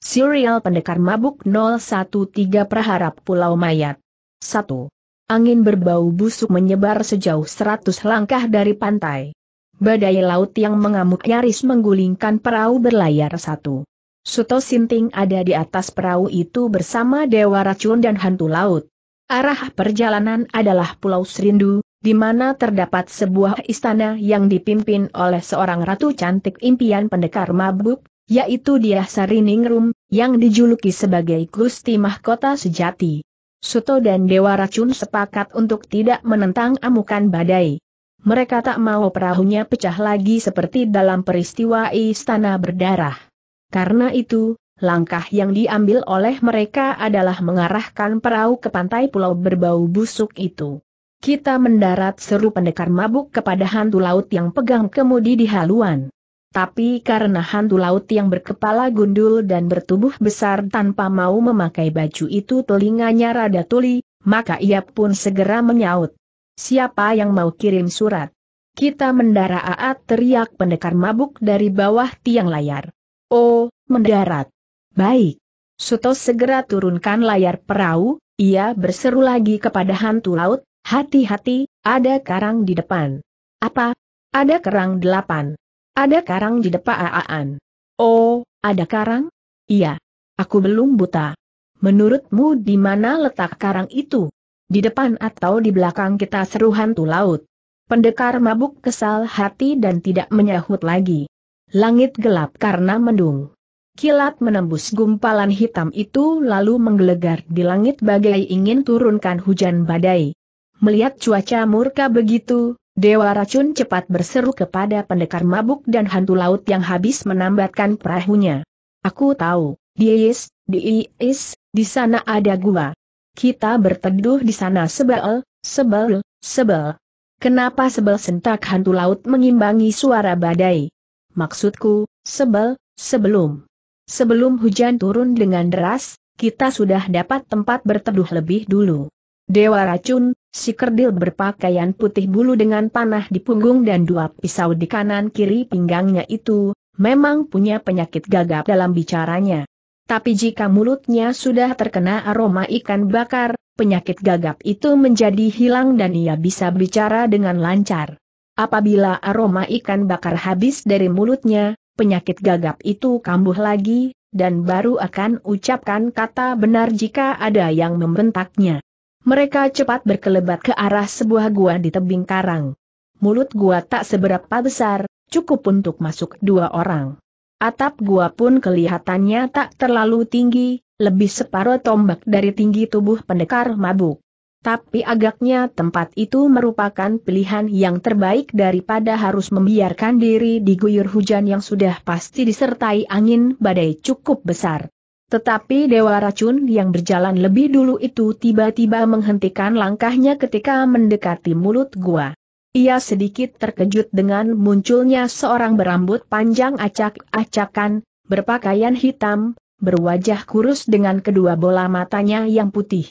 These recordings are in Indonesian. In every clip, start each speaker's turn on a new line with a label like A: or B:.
A: Serial Pendekar Mabuk 013 Praharap Pulau Mayat 1. Angin berbau busuk menyebar sejauh 100 langkah dari pantai. Badai laut yang mengamuk nyaris menggulingkan perahu berlayar satu. Suto Sinting ada di atas perahu itu bersama Dewa Racun dan Hantu Laut. Arah perjalanan adalah Pulau Serindu, di mana terdapat sebuah istana yang dipimpin oleh seorang ratu cantik impian pendekar mabuk, yaitu dia Sariningrum, yang dijuluki sebagai Gusti Mahkota Sejati. Suto dan Dewa Racun sepakat untuk tidak menentang amukan badai. Mereka tak mau perahunya pecah lagi seperti dalam peristiwa istana berdarah. Karena itu, langkah yang diambil oleh mereka adalah mengarahkan perahu ke pantai pulau berbau busuk itu. Kita mendarat seru pendekar mabuk kepada hantu laut yang pegang kemudi di haluan. Tapi karena hantu laut yang berkepala gundul dan bertubuh besar tanpa mau memakai baju itu telinganya rada tuli, maka ia pun segera menyaut. Siapa yang mau kirim surat? Kita mendara aat teriak pendekar mabuk dari bawah tiang layar. Oh, mendarat. Baik. Suto segera turunkan layar perahu, ia berseru lagi kepada hantu laut, hati-hati, ada karang di depan. Apa? Ada kerang delapan. Ada karang di depan Aaan. Oh, ada karang? Iya. Aku belum buta. Menurutmu di mana letak karang itu? Di depan atau di belakang kita seru hantu laut? Pendekar mabuk kesal hati dan tidak menyahut lagi. Langit gelap karena mendung. Kilat menembus gumpalan hitam itu lalu menggelegar di langit bagai ingin turunkan hujan badai. Melihat cuaca murka begitu, Dewa racun cepat berseru kepada pendekar mabuk dan hantu laut yang habis menambatkan perahunya. Aku tahu, Diis, Diis, di sana ada gua. Kita berteduh di sana sebel, sebel, sebel. Kenapa sebel sentak hantu laut mengimbangi suara badai? Maksudku, sebel, sebelum. Sebelum hujan turun dengan deras, kita sudah dapat tempat berteduh lebih dulu. Dewa racun, si kerdil berpakaian putih bulu dengan panah di punggung dan dua pisau di kanan kiri pinggangnya itu, memang punya penyakit gagap dalam bicaranya. Tapi jika mulutnya sudah terkena aroma ikan bakar, penyakit gagap itu menjadi hilang dan ia bisa bicara dengan lancar. Apabila aroma ikan bakar habis dari mulutnya, penyakit gagap itu kambuh lagi, dan baru akan ucapkan kata benar jika ada yang membentaknya. Mereka cepat berkelebat ke arah sebuah gua di tebing karang. Mulut gua tak seberapa besar, cukup untuk masuk dua orang. Atap gua pun kelihatannya tak terlalu tinggi, lebih separuh tombak dari tinggi tubuh pendekar mabuk. Tapi agaknya tempat itu merupakan pilihan yang terbaik daripada harus membiarkan diri diguyur hujan yang sudah pasti disertai angin badai cukup besar. Tetapi Dewa Racun yang berjalan lebih dulu itu tiba-tiba menghentikan langkahnya ketika mendekati mulut gua. Ia sedikit terkejut dengan munculnya seorang berambut panjang acak-acakan, berpakaian hitam, berwajah kurus dengan kedua bola matanya yang putih.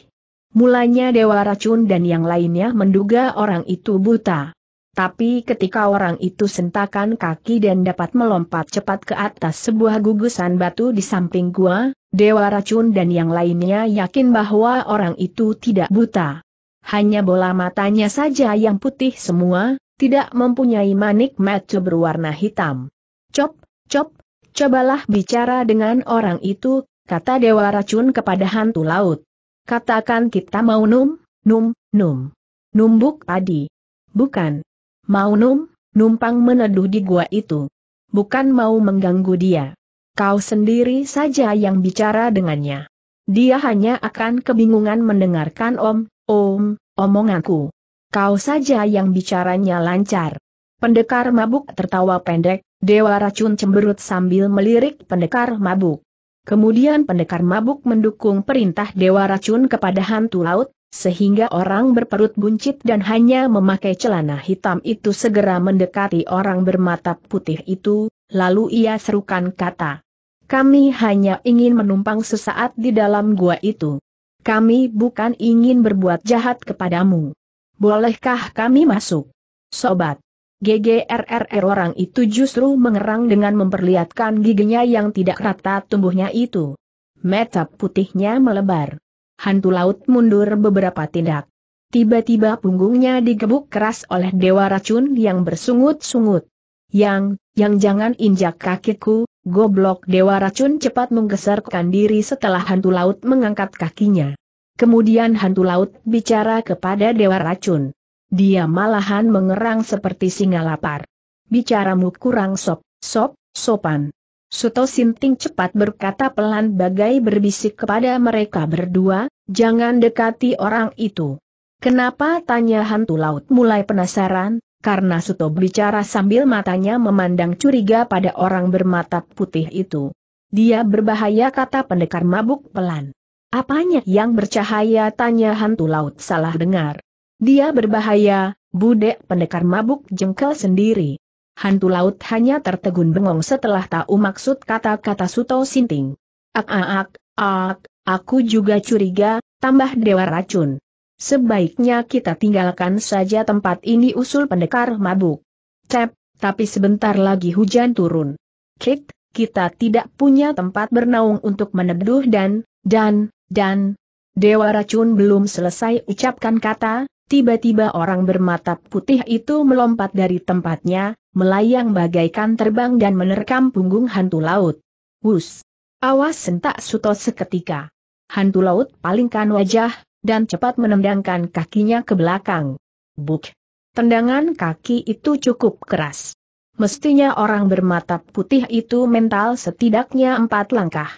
A: Mulanya Dewa Racun dan yang lainnya menduga orang itu buta. Tapi ketika orang itu sentakan kaki dan dapat melompat cepat ke atas sebuah gugusan batu di samping gua, Dewa Racun dan yang lainnya yakin bahwa orang itu tidak buta. Hanya bola matanya saja yang putih semua, tidak mempunyai manik mata berwarna hitam. Cop, cop, cobalah bicara dengan orang itu, kata Dewa Racun kepada hantu laut. Katakan kita mau num, num, num. Numbuk padi. Bukan. Mau num, numpang meneduh di gua itu. Bukan mau mengganggu dia. Kau sendiri saja yang bicara dengannya. Dia hanya akan kebingungan mendengarkan om, om, omonganku. Kau saja yang bicaranya lancar. Pendekar mabuk tertawa pendek, dewa racun cemberut sambil melirik pendekar mabuk. Kemudian pendekar mabuk mendukung perintah Dewa Racun kepada hantu laut, sehingga orang berperut buncit dan hanya memakai celana hitam itu segera mendekati orang bermata putih itu, lalu ia serukan kata. Kami hanya ingin menumpang sesaat di dalam gua itu. Kami bukan ingin berbuat jahat kepadamu. Bolehkah kami masuk? Sobat. GGRRR orang itu justru mengerang dengan memperlihatkan giginya yang tidak rata tumbuhnya itu. Mata putihnya melebar hantu laut mundur beberapa tindak. Tiba-tiba punggungnya digebuk keras oleh dewa racun yang bersungut-sungut. Yang, yang jangan injak kakiku, goblok dewa racun cepat menggeserkan diri setelah hantu laut mengangkat kakinya. Kemudian hantu laut bicara kepada dewa racun. Dia malahan mengerang seperti singa lapar. Bicaramu kurang sop, sop, sopan. Suto Sinting cepat berkata pelan bagai berbisik kepada mereka berdua, jangan dekati orang itu. Kenapa tanya hantu laut mulai penasaran, karena Suto bicara sambil matanya memandang curiga pada orang bermata putih itu. Dia berbahaya kata pendekar mabuk pelan. Apanya yang bercahaya tanya hantu laut salah dengar. Dia berbahaya, budek pendekar mabuk jengkel sendiri hantu laut hanya tertegun bengong setelah tahu maksud kata-kata Suto Sinting. Ak ak ak, aku juga curiga, tambah dewa racun. Sebaiknya kita tinggalkan saja tempat ini usul pendekar mabuk. Cep, tapi sebentar lagi hujan turun. Kit, kita tidak punya tempat bernaung untuk meneduh dan, dan, dan. Dewa racun belum selesai ucapkan kata, tiba-tiba orang bermata putih itu melompat dari tempatnya, melayang bagaikan terbang dan menerkam punggung hantu laut. Wus! Awas sentak Suto seketika. Hantu laut palingkan wajah, dan cepat menendangkan kakinya ke belakang. Buk! Tendangan kaki itu cukup keras. Mestinya orang bermata putih itu mental setidaknya empat langkah.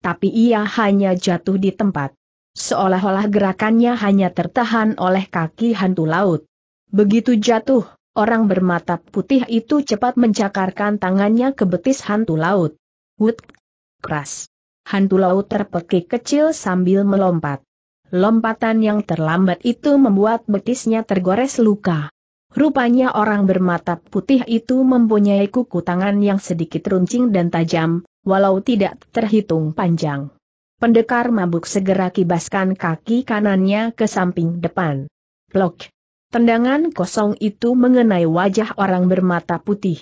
A: Tapi ia hanya jatuh di tempat. Seolah-olah gerakannya hanya tertahan oleh kaki hantu laut. Begitu jatuh, orang bermata putih itu cepat mencakarkan tangannya ke betis hantu laut. Wut! Keras! Hantu laut terpekik kecil sambil melompat. Lompatan yang terlambat itu membuat betisnya tergores luka. Rupanya orang bermata putih itu mempunyai kuku tangan yang sedikit runcing dan tajam, walau tidak terhitung panjang. Pendekar mabuk segera kibaskan kaki kanannya ke samping depan. Plok! Tendangan kosong itu mengenai wajah orang bermata putih.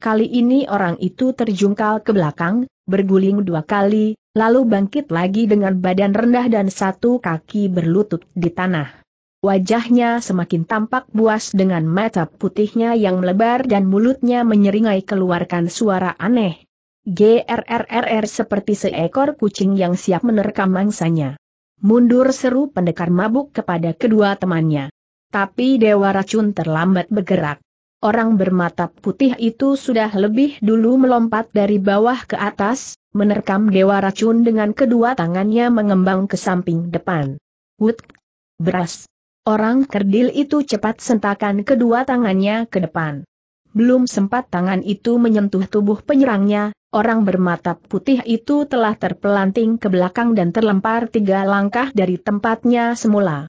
A: Kali ini orang itu terjungkal ke belakang, berguling dua kali, lalu bangkit lagi dengan badan rendah dan satu kaki berlutut di tanah. Wajahnya semakin tampak buas dengan mata putihnya yang melebar dan mulutnya menyeringai keluarkan suara aneh. GRRRR seperti seekor kucing yang siap menerkam mangsanya. Mundur seru pendekar mabuk kepada kedua temannya tapi Dewa Racun terlambat bergerak. Orang bermata putih itu sudah lebih dulu melompat dari bawah ke atas, menerkam Dewa Racun dengan kedua tangannya mengembang ke samping depan. Wut! Beras! Orang kerdil itu cepat sentakan kedua tangannya ke depan. Belum sempat tangan itu menyentuh tubuh penyerangnya, orang bermata putih itu telah terpelanting ke belakang dan terlempar tiga langkah dari tempatnya semula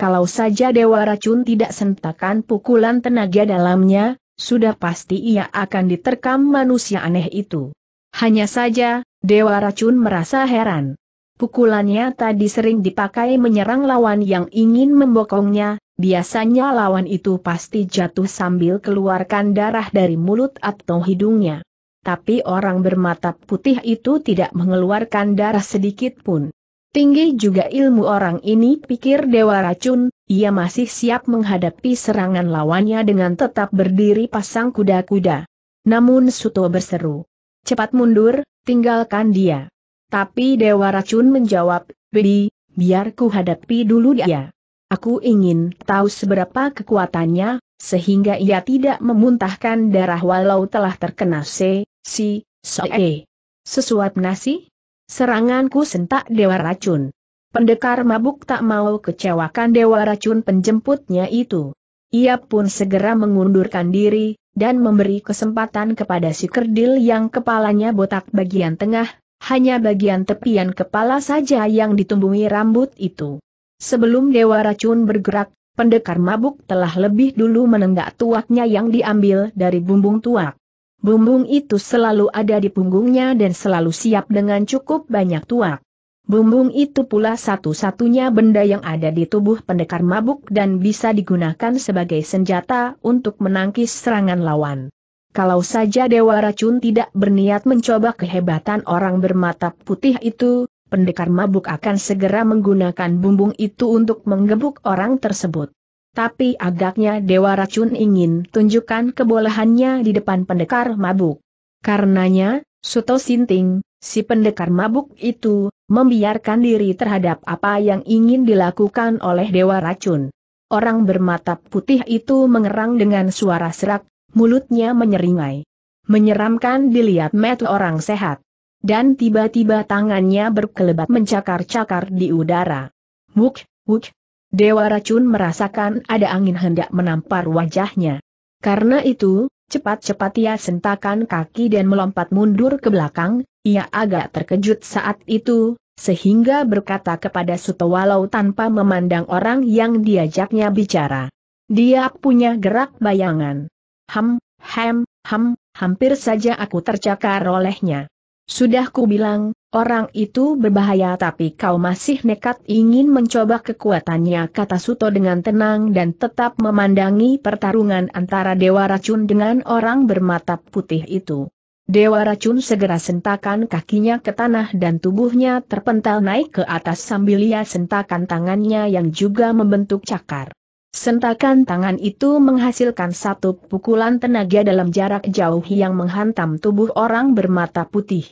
A: kalau saja Dewa Racun tidak sentakan pukulan tenaga dalamnya, sudah pasti ia akan diterkam manusia aneh itu. Hanya saja, Dewa Racun merasa heran. Pukulannya tadi sering dipakai menyerang lawan yang ingin membokongnya, biasanya lawan itu pasti jatuh sambil keluarkan darah dari mulut atau hidungnya. Tapi orang bermata putih itu tidak mengeluarkan darah sedikit pun. Tinggi juga ilmu orang ini pikir Dewa Racun, ia masih siap menghadapi serangan lawannya dengan tetap berdiri pasang kuda-kuda. Namun Suto berseru. Cepat mundur, tinggalkan dia. Tapi Dewa Racun menjawab, Bedi, biar ku hadapi dulu dia. Aku ingin tahu seberapa kekuatannya, sehingga ia tidak memuntahkan darah walau telah terkena C, si, soe. Sesuap nasi? Seranganku sentak dewa racun. Pendekar mabuk tak mau kecewakan dewa racun penjemputnya itu. Ia pun segera mengundurkan diri, dan memberi kesempatan kepada si kerdil yang kepalanya botak bagian tengah, hanya bagian tepian kepala saja yang ditumbuhi rambut itu. Sebelum dewa racun bergerak, pendekar mabuk telah lebih dulu menenggak tuaknya yang diambil dari bumbung tuak. Bumbung itu selalu ada di punggungnya dan selalu siap dengan cukup banyak tuak. Bumbung itu pula satu-satunya benda yang ada di tubuh pendekar mabuk dan bisa digunakan sebagai senjata untuk menangkis serangan lawan. Kalau saja Dewa Racun tidak berniat mencoba kehebatan orang bermata putih itu, pendekar mabuk akan segera menggunakan bumbung itu untuk menggebuk orang tersebut tapi agaknya Dewa Racun ingin tunjukkan kebolehannya di depan pendekar mabuk. Karenanya, Suto Sinting, si pendekar mabuk itu, membiarkan diri terhadap apa yang ingin dilakukan oleh Dewa Racun. Orang bermata putih itu mengerang dengan suara serak, mulutnya menyeringai. Menyeramkan dilihat mata orang sehat. Dan tiba-tiba tangannya berkelebat mencakar-cakar di udara. Wuk, wuk, Dewa Racun merasakan ada angin hendak menampar wajahnya. Karena itu, cepat-cepat ia sentakan kaki dan melompat mundur ke belakang, ia agak terkejut saat itu, sehingga berkata kepada Sutowalau tanpa memandang orang yang diajaknya bicara. Dia punya gerak bayangan. Ham, ham, ham, hampir saja aku tercakar olehnya. Sudah ku bilang, orang itu berbahaya tapi kau masih nekat ingin mencoba kekuatannya kata Suto dengan tenang dan tetap memandangi pertarungan antara Dewa Racun dengan orang bermata putih itu. Dewa Racun segera sentakan kakinya ke tanah dan tubuhnya terpental naik ke atas sambil ia sentakan tangannya yang juga membentuk cakar. Sentakan tangan itu menghasilkan satu pukulan tenaga dalam jarak jauh yang menghantam tubuh orang bermata putih.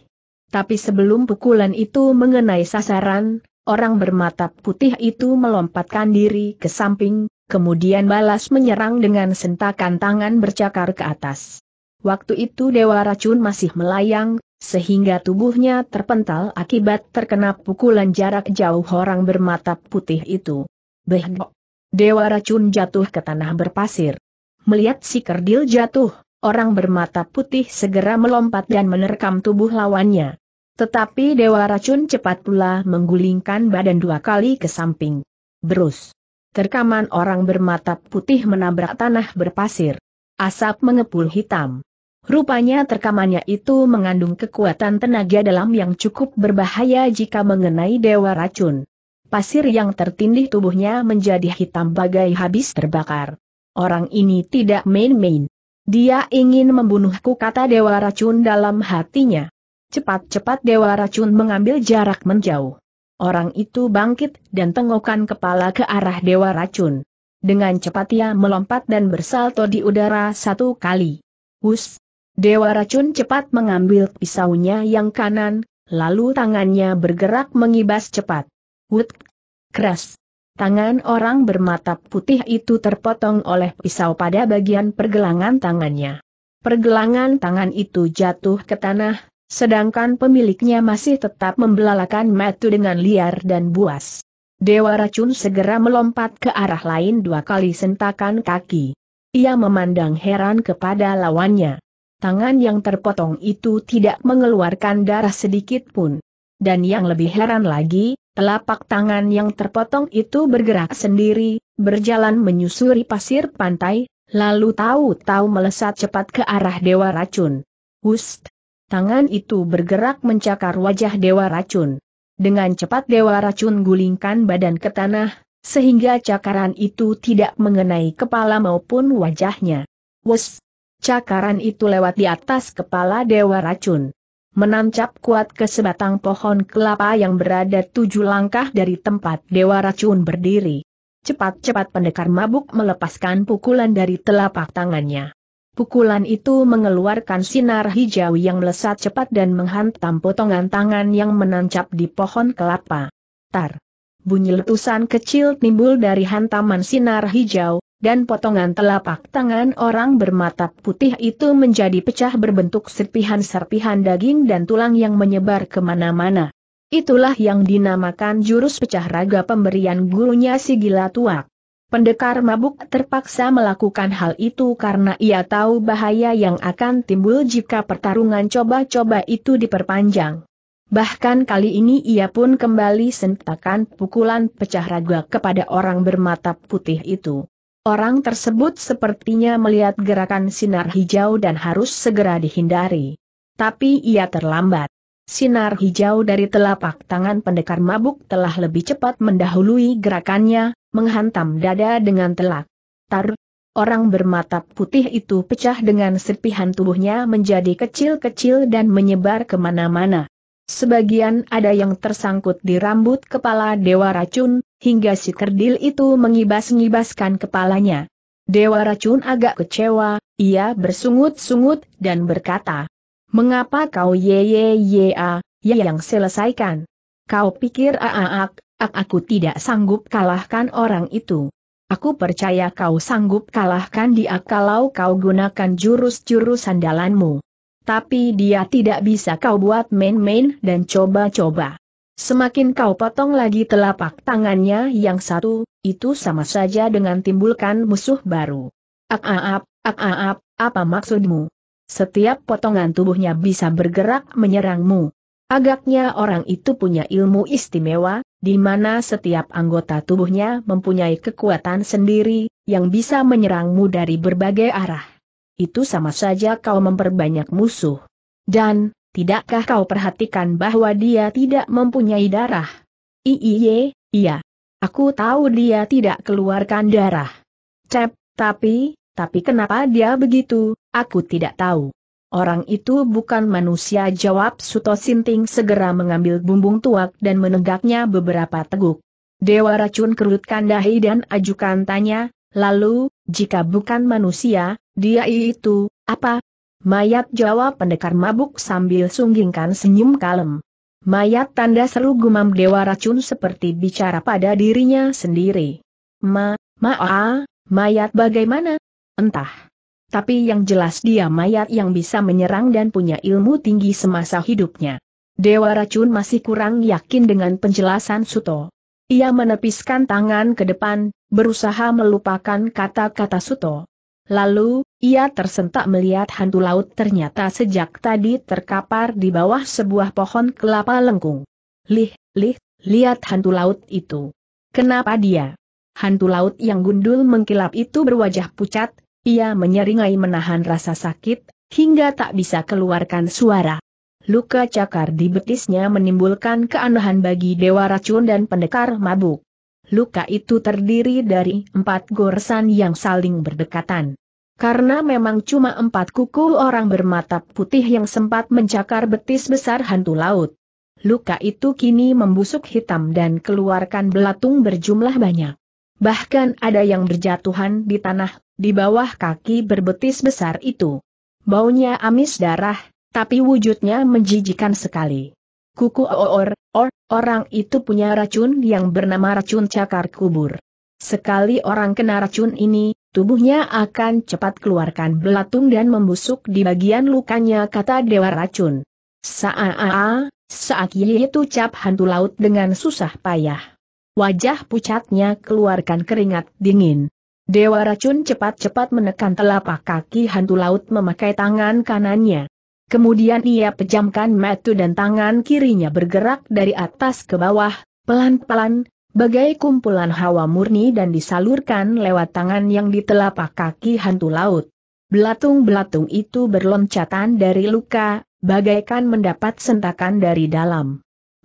A: Tapi sebelum pukulan itu mengenai sasaran, orang bermata putih itu melompatkan diri ke samping, kemudian balas menyerang dengan sentakan tangan bercakar ke atas. Waktu itu Dewa Racun masih melayang, sehingga tubuhnya terpental akibat terkena pukulan jarak jauh orang bermata putih itu. Behgok! Dewa Racun jatuh ke tanah berpasir. Melihat si kerdil jatuh, orang bermata putih segera melompat dan menerkam tubuh lawannya. Tetapi Dewa Racun cepat pula menggulingkan badan dua kali ke samping. Berus. Terkaman orang bermata putih menabrak tanah berpasir. Asap mengepul hitam. Rupanya terkamannya itu mengandung kekuatan tenaga dalam yang cukup berbahaya jika mengenai Dewa Racun. Pasir yang tertindih tubuhnya menjadi hitam bagai habis terbakar. Orang ini tidak main-main. Dia ingin membunuhku kata Dewa Racun dalam hatinya. Cepat-cepat Dewa Racun mengambil jarak menjauh. Orang itu bangkit dan tengokkan kepala ke arah Dewa Racun. Dengan cepat ia melompat dan bersalto di udara satu kali. Hus! Dewa Racun cepat mengambil pisaunya yang kanan, lalu tangannya bergerak mengibas cepat. Wut! Keras! Tangan orang bermata putih itu terpotong oleh pisau pada bagian pergelangan tangannya. Pergelangan tangan itu jatuh ke tanah, sedangkan pemiliknya masih tetap membelalakan metu dengan liar dan buas. Dewa racun segera melompat ke arah lain dua kali sentakan kaki. Ia memandang heran kepada lawannya. Tangan yang terpotong itu tidak mengeluarkan darah sedikit pun. Dan yang lebih heran lagi, Telapak tangan yang terpotong itu bergerak sendiri, berjalan menyusuri pasir pantai, lalu tahu-tahu melesat cepat ke arah Dewa Racun. Hust, Tangan itu bergerak mencakar wajah Dewa Racun. Dengan cepat Dewa Racun gulingkan badan ke tanah, sehingga cakaran itu tidak mengenai kepala maupun wajahnya. Wus! Cakaran itu lewat di atas kepala Dewa Racun. Menancap kuat ke sebatang pohon kelapa yang berada tujuh langkah dari tempat Dewa Racun berdiri. Cepat-cepat pendekar mabuk melepaskan pukulan dari telapak tangannya. Pukulan itu mengeluarkan sinar hijau yang melesat cepat dan menghantam potongan tangan yang menancap di pohon kelapa. Tar. Bunyi letusan kecil timbul dari hantaman sinar hijau, dan potongan telapak tangan orang bermata putih itu menjadi pecah berbentuk serpihan-serpihan daging dan tulang yang menyebar kemana-mana. Itulah yang dinamakan jurus pecah raga pemberian gurunya si gila tuak. Pendekar mabuk terpaksa melakukan hal itu karena ia tahu bahaya yang akan timbul jika pertarungan coba-coba itu diperpanjang. Bahkan kali ini ia pun kembali sentakan pukulan pecah raga kepada orang bermata putih itu. Orang tersebut sepertinya melihat gerakan sinar hijau dan harus segera dihindari. Tapi ia terlambat. Sinar hijau dari telapak tangan pendekar mabuk telah lebih cepat mendahului gerakannya, menghantam dada dengan telak. Tar, orang bermata putih itu pecah dengan serpihan tubuhnya menjadi kecil-kecil dan menyebar kemana-mana. Sebagian ada yang tersangkut di rambut kepala Dewa Racun, hingga si kerdil itu mengibas-ngibaskan kepalanya. Dewa Racun agak kecewa, ia bersungut-sungut dan berkata, Mengapa kau ye ye ye a, ye yang selesaikan? Kau pikir aaak, aku tidak sanggup kalahkan orang itu. Aku percaya kau sanggup kalahkan dia kalau kau gunakan jurus-jurus sandalanmu. Tapi dia tidak bisa kau buat main-main dan coba-coba. Semakin kau potong lagi telapak tangannya yang satu, itu sama saja dengan timbulkan musuh baru. Ak-aap, ak-aap, apa maksudmu? Setiap potongan tubuhnya bisa bergerak menyerangmu. Agaknya orang itu punya ilmu istimewa, di mana setiap anggota tubuhnya mempunyai kekuatan sendiri, yang bisa menyerangmu dari berbagai arah. Itu sama saja kau memperbanyak musuh. Dan, tidakkah kau perhatikan bahwa dia tidak mempunyai darah? Iiye, iya. Aku tahu dia tidak keluarkan darah. Cep, tapi, tapi kenapa dia begitu, aku tidak tahu. Orang itu bukan manusia jawab Suto Sinting segera mengambil bumbung tuak dan menegaknya beberapa teguk. Dewa racun kerutkan dahi dan ajukan tanya, lalu, jika bukan manusia, dia itu, apa? Mayat jawab pendekar mabuk sambil sunggingkan senyum kalem. Mayat tanda seru gumam dewa racun seperti bicara pada dirinya sendiri. Ma, ma, a, mayat bagaimana? Entah. Tapi yang jelas dia mayat yang bisa menyerang dan punya ilmu tinggi semasa hidupnya. Dewa Racun masih kurang yakin dengan penjelasan Suto. Ia menepiskan tangan ke depan, berusaha melupakan kata-kata Suto. Lalu, ia tersentak melihat hantu laut ternyata sejak tadi terkapar di bawah sebuah pohon kelapa lengkung. Lih, lih, lihat hantu laut itu. Kenapa dia? Hantu laut yang gundul mengkilap itu berwajah pucat, ia menyeringai menahan rasa sakit, hingga tak bisa keluarkan suara. Luka cakar di betisnya menimbulkan keanehan bagi dewa racun dan pendekar mabuk. Luka itu terdiri dari empat goresan yang saling berdekatan. Karena memang cuma empat kuku orang bermata putih yang sempat mencakar betis besar hantu laut. Luka itu kini membusuk hitam dan keluarkan belatung berjumlah banyak bahkan ada yang berjatuhan di tanah, di bawah kaki berbetis besar itu. Baunya amis darah, tapi wujudnya menjijikan sekali. Kuku oor, or, orang itu punya racun yang bernama racun cakar kubur. Sekali orang kena racun ini, tubuhnya akan cepat keluarkan belatung dan membusuk di bagian lukanya kata Dewa Racun. Sa'a, saat itu cap hantu laut dengan susah payah wajah pucatnya keluarkan keringat dingin. Dewa racun cepat-cepat menekan telapak kaki hantu laut memakai tangan kanannya. Kemudian ia pejamkan mata dan tangan kirinya bergerak dari atas ke bawah, pelan-pelan, bagai kumpulan hawa murni dan disalurkan lewat tangan yang di telapak kaki hantu laut. Belatung-belatung itu berloncatan dari luka, bagaikan mendapat sentakan dari dalam.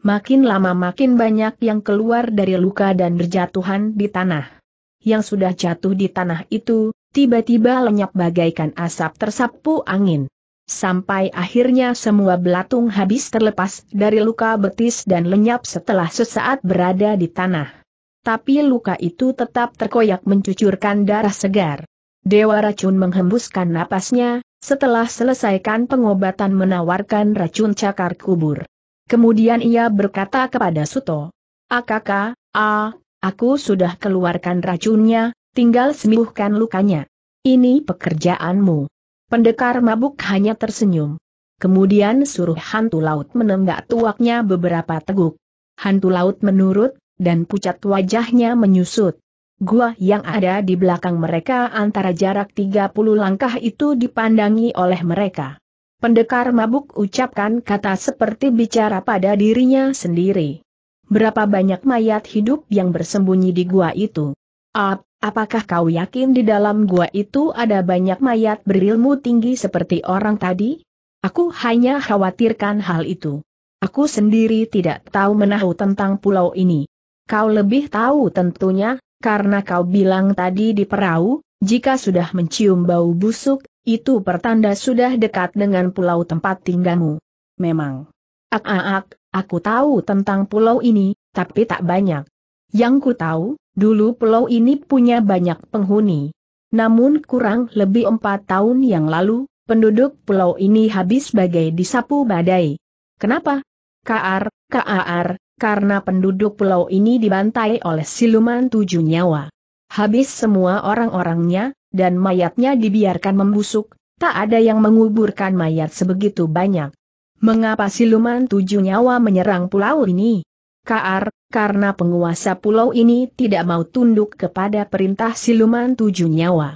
A: Makin lama makin banyak yang keluar dari luka dan berjatuhan di tanah. Yang sudah jatuh di tanah itu, tiba-tiba lenyap bagaikan asap tersapu angin. Sampai akhirnya semua belatung habis terlepas dari luka betis dan lenyap setelah sesaat berada di tanah. Tapi luka itu tetap terkoyak mencucurkan darah segar. Dewa racun menghembuskan napasnya, setelah selesaikan pengobatan menawarkan racun cakar kubur. Kemudian ia berkata kepada Suto, Akak, ah, aku sudah keluarkan racunnya, tinggal sembuhkan lukanya. Ini pekerjaanmu. Pendekar mabuk hanya tersenyum. Kemudian suruh hantu laut menenggak tuaknya beberapa teguk. Hantu laut menurut, dan pucat wajahnya menyusut. Gua yang ada di belakang mereka antara jarak 30 langkah itu dipandangi oleh mereka. Pendekar mabuk ucapkan kata seperti bicara pada dirinya sendiri. Berapa banyak mayat hidup yang bersembunyi di gua itu? Ap, apakah kau yakin di dalam gua itu ada banyak mayat berilmu tinggi seperti orang tadi? Aku hanya khawatirkan hal itu. Aku sendiri tidak tahu menahu tentang pulau ini. Kau lebih tahu tentunya, karena kau bilang tadi di perahu, jika sudah mencium bau busuk, itu pertanda sudah dekat dengan pulau tempat tinggalmu. Memang. Ak, ak, aku tahu tentang pulau ini, tapi tak banyak. Yang ku tahu, dulu pulau ini punya banyak penghuni. Namun kurang lebih empat tahun yang lalu, penduduk pulau ini habis bagai disapu badai. Kenapa? Kaar, kaar, karena penduduk pulau ini dibantai oleh siluman tujuh nyawa. Habis semua orang-orangnya, dan mayatnya dibiarkan membusuk, tak ada yang menguburkan mayat sebegitu banyak. Mengapa siluman tujuh nyawa menyerang pulau ini? KAR, karena penguasa pulau ini tidak mau tunduk kepada perintah siluman tujuh nyawa.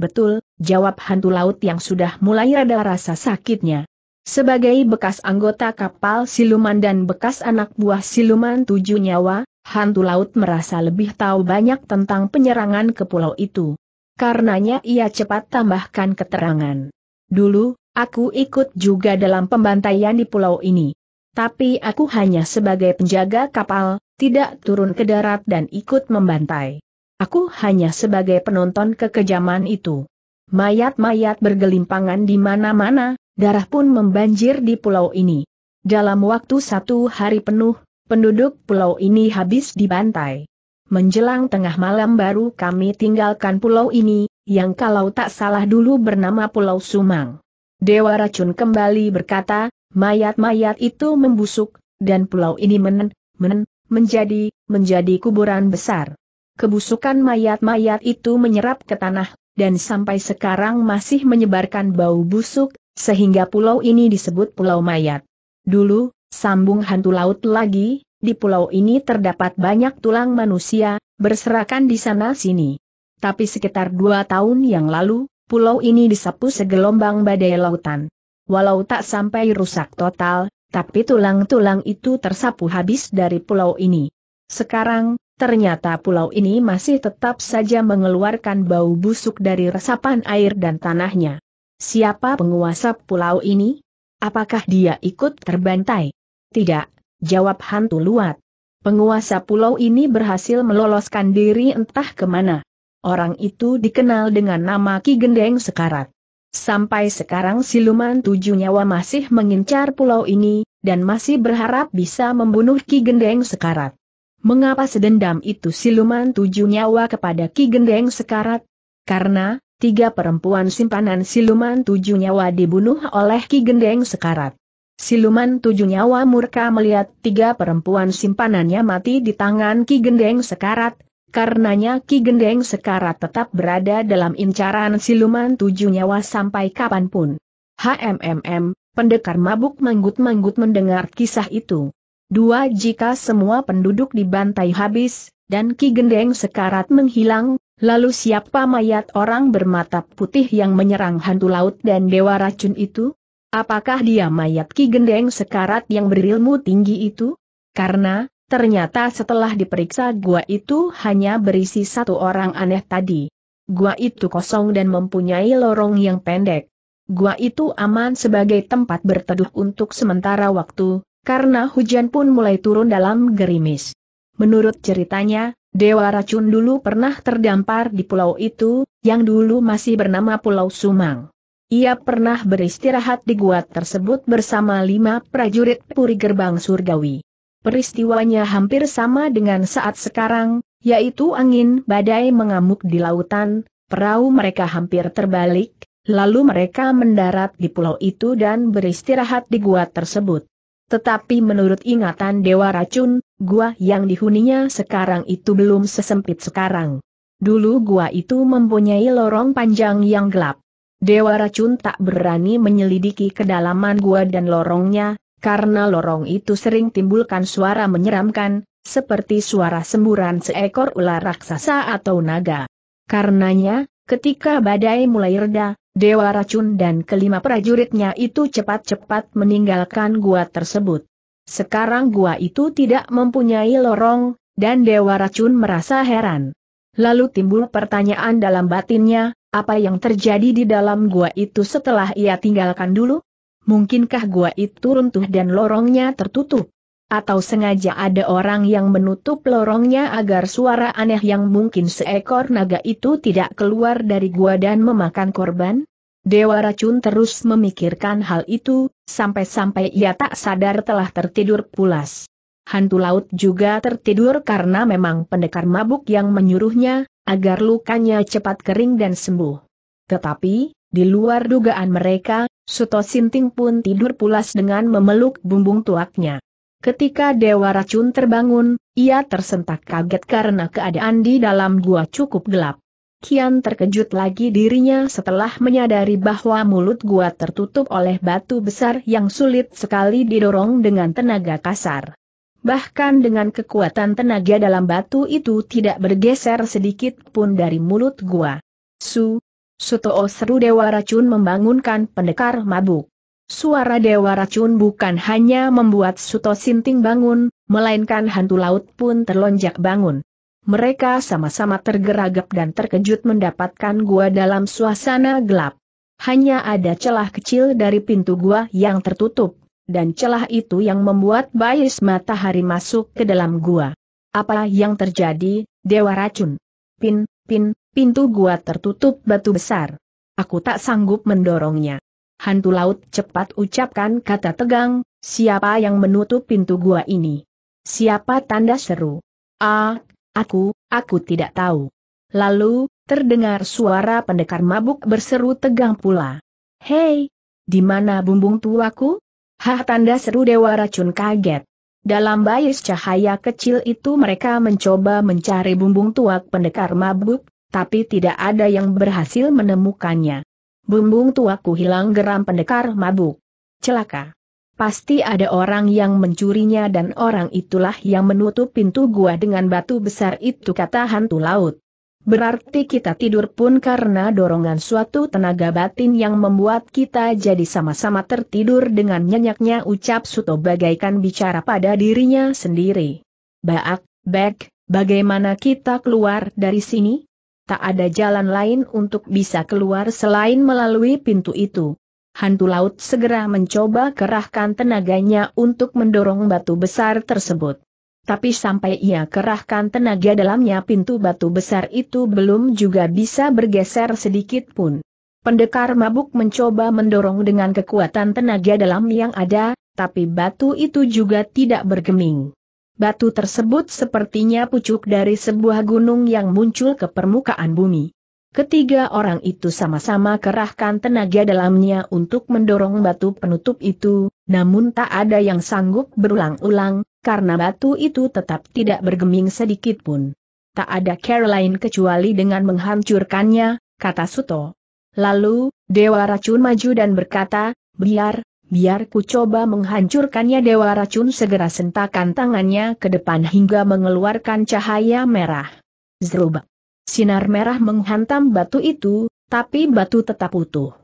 A: Betul, jawab hantu laut yang sudah mulai rada rasa sakitnya. Sebagai bekas anggota kapal siluman dan bekas anak buah siluman tujuh nyawa, hantu laut merasa lebih tahu banyak tentang penyerangan ke pulau itu karenanya ia cepat tambahkan keterangan. Dulu, aku ikut juga dalam pembantaian di pulau ini. Tapi aku hanya sebagai penjaga kapal, tidak turun ke darat dan ikut membantai. Aku hanya sebagai penonton kekejaman itu. Mayat-mayat bergelimpangan di mana-mana, darah pun membanjir di pulau ini. Dalam waktu satu hari penuh, penduduk pulau ini habis dibantai. Menjelang tengah malam baru kami tinggalkan pulau ini, yang kalau tak salah dulu bernama Pulau Sumang. Dewa Racun kembali berkata, mayat-mayat itu membusuk, dan pulau ini menen, menen, menjadi, menjadi kuburan besar. Kebusukan mayat-mayat itu menyerap ke tanah, dan sampai sekarang masih menyebarkan bau busuk, sehingga pulau ini disebut Pulau Mayat. Dulu, sambung hantu laut lagi, di pulau ini terdapat banyak tulang manusia, berserakan di sana-sini. Tapi sekitar dua tahun yang lalu, pulau ini disapu segelombang badai lautan. Walau tak sampai rusak total, tapi tulang-tulang itu tersapu habis dari pulau ini. Sekarang, ternyata pulau ini masih tetap saja mengeluarkan bau busuk dari resapan air dan tanahnya. Siapa penguasa pulau ini? Apakah dia ikut terbantai? Tidak, jawab hantu luat. Penguasa pulau ini berhasil meloloskan diri entah kemana. Orang itu dikenal dengan nama Ki Gendeng Sekarat. Sampai sekarang siluman tujuh nyawa masih mengincar pulau ini, dan masih berharap bisa membunuh Ki Gendeng Sekarat. Mengapa sedendam itu siluman tujuh nyawa kepada Ki Gendeng Sekarat? Karena, tiga perempuan simpanan siluman tujuh nyawa dibunuh oleh Ki Gendeng Sekarat. Siluman tujuh nyawa murka melihat tiga perempuan simpanannya mati di tangan Ki Gendeng Sekarat, karenanya Ki Gendeng Sekarat tetap berada dalam incaran siluman tujuh nyawa sampai kapanpun. HMMM, pendekar mabuk menggut-menggut mendengar kisah itu. Dua jika semua penduduk dibantai habis, dan Ki Gendeng Sekarat menghilang, lalu siapa mayat orang bermata putih yang menyerang hantu laut dan dewa racun itu? Apakah dia mayat Ki Gendeng sekarat yang berilmu tinggi itu? Karena, ternyata setelah diperiksa gua itu hanya berisi satu orang aneh tadi. Gua itu kosong dan mempunyai lorong yang pendek. Gua itu aman sebagai tempat berteduh untuk sementara waktu, karena hujan pun mulai turun dalam gerimis. Menurut ceritanya, Dewa Racun dulu pernah terdampar di pulau itu, yang dulu masih bernama Pulau Sumang. Ia pernah beristirahat di gua tersebut bersama lima prajurit puri gerbang surgawi. Peristiwanya hampir sama dengan saat sekarang, yaitu angin badai mengamuk di lautan, perahu mereka hampir terbalik, lalu mereka mendarat di pulau itu dan beristirahat di gua tersebut. Tetapi menurut ingatan Dewa Racun, gua yang dihuninya sekarang itu belum sesempit sekarang. Dulu gua itu mempunyai lorong panjang yang gelap. Dewa Racun tak berani menyelidiki kedalaman gua dan lorongnya, karena lorong itu sering timbulkan suara menyeramkan, seperti suara semburan seekor ular raksasa atau naga. Karenanya, ketika badai mulai reda, Dewa Racun dan kelima prajuritnya itu cepat-cepat meninggalkan gua tersebut. Sekarang gua itu tidak mempunyai lorong, dan Dewa Racun merasa heran. Lalu timbul pertanyaan dalam batinnya, apa yang terjadi di dalam gua itu setelah ia tinggalkan dulu? Mungkinkah gua itu runtuh dan lorongnya tertutup? Atau sengaja ada orang yang menutup lorongnya agar suara aneh yang mungkin seekor naga itu tidak keluar dari gua dan memakan korban? Dewa Racun terus memikirkan hal itu, sampai-sampai ia tak sadar telah tertidur pulas. Hantu laut juga tertidur karena memang pendekar mabuk yang menyuruhnya, agar lukanya cepat kering dan sembuh. Tetapi, di luar dugaan mereka, Suto Sinting pun tidur pulas dengan memeluk bumbung tuaknya. Ketika Dewa Racun terbangun, ia tersentak kaget karena keadaan di dalam gua cukup gelap. Kian terkejut lagi dirinya setelah menyadari bahwa mulut gua tertutup oleh batu besar yang sulit sekali didorong dengan tenaga kasar. Bahkan dengan kekuatan tenaga dalam batu itu tidak bergeser sedikit pun dari mulut gua. Su, Sutoo seru Dewa Racun membangunkan pendekar mabuk. Suara Dewa Racun bukan hanya membuat Suto Sinting bangun, melainkan hantu laut pun terlonjak bangun. Mereka sama-sama tergeragap dan terkejut mendapatkan gua dalam suasana gelap. Hanya ada celah kecil dari pintu gua yang tertutup dan celah itu yang membuat Bayis Matahari masuk ke dalam gua. Apa yang terjadi, Dewa Racun? Pin, pin, pintu gua tertutup batu besar. Aku tak sanggup mendorongnya. Hantu laut cepat ucapkan kata tegang, siapa yang menutup pintu gua ini? Siapa tanda seru? Ah, aku, aku tidak tahu. Lalu, terdengar suara pendekar mabuk berseru tegang pula. Hei, di mana bumbung tuaku? Hah tanda seru Dewa Racun kaget. Dalam bayis cahaya kecil itu mereka mencoba mencari bumbung tuak pendekar mabuk, tapi tidak ada yang berhasil menemukannya. Bumbung tuaku hilang geram pendekar mabuk. Celaka. Pasti ada orang yang mencurinya dan orang itulah yang menutup pintu gua dengan batu besar itu kata hantu laut. Berarti kita tidur pun karena dorongan suatu tenaga batin yang membuat kita jadi sama-sama tertidur dengan nyenyaknya ucap Suto bagaikan bicara pada dirinya sendiri. Baak, Bek, bagaimana kita keluar dari sini? Tak ada jalan lain untuk bisa keluar selain melalui pintu itu. Hantu laut segera mencoba kerahkan tenaganya untuk mendorong batu besar tersebut tapi sampai ia kerahkan tenaga dalamnya pintu batu besar itu belum juga bisa bergeser sedikit pun. Pendekar mabuk mencoba mendorong dengan kekuatan tenaga dalam yang ada, tapi batu itu juga tidak bergeming. Batu tersebut sepertinya pucuk dari sebuah gunung yang muncul ke permukaan bumi. Ketiga orang itu sama-sama kerahkan tenaga dalamnya untuk mendorong batu penutup itu, namun tak ada yang sanggup berulang-ulang, karena batu itu tetap tidak bergeming sedikit pun. Tak ada Caroline kecuali dengan menghancurkannya, kata Suto. Lalu, Dewa Racun maju dan berkata, biar, biar ku coba menghancurkannya Dewa Racun segera sentakan tangannya ke depan hingga mengeluarkan cahaya merah. Zrubak. Sinar merah menghantam batu itu, tapi batu tetap utuh.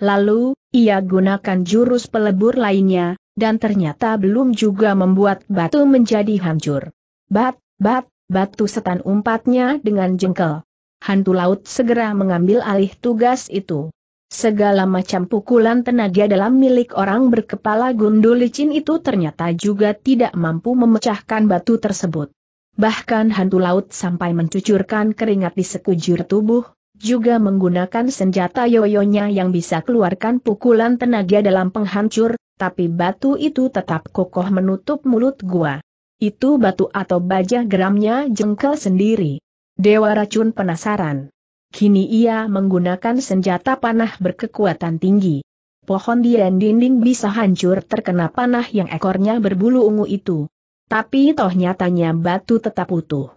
A: Lalu, ia gunakan jurus pelebur lainnya, dan ternyata belum juga membuat batu menjadi hancur. Bat, bat, batu setan umpatnya dengan jengkel. Hantu laut segera mengambil alih tugas itu. Segala macam pukulan tenaga dalam milik orang berkepala gundul licin itu ternyata juga tidak mampu memecahkan batu tersebut. Bahkan hantu laut sampai mencucurkan keringat di sekujur tubuh, juga menggunakan senjata yoyonya yang bisa keluarkan pukulan tenaga dalam penghancur, tapi batu itu tetap kokoh menutup mulut gua. Itu batu atau baja geramnya jengkel sendiri. Dewa racun penasaran. Kini ia menggunakan senjata panah berkekuatan tinggi. Pohon di dinding bisa hancur terkena panah yang ekornya berbulu ungu itu. Tapi toh nyatanya batu tetap utuh.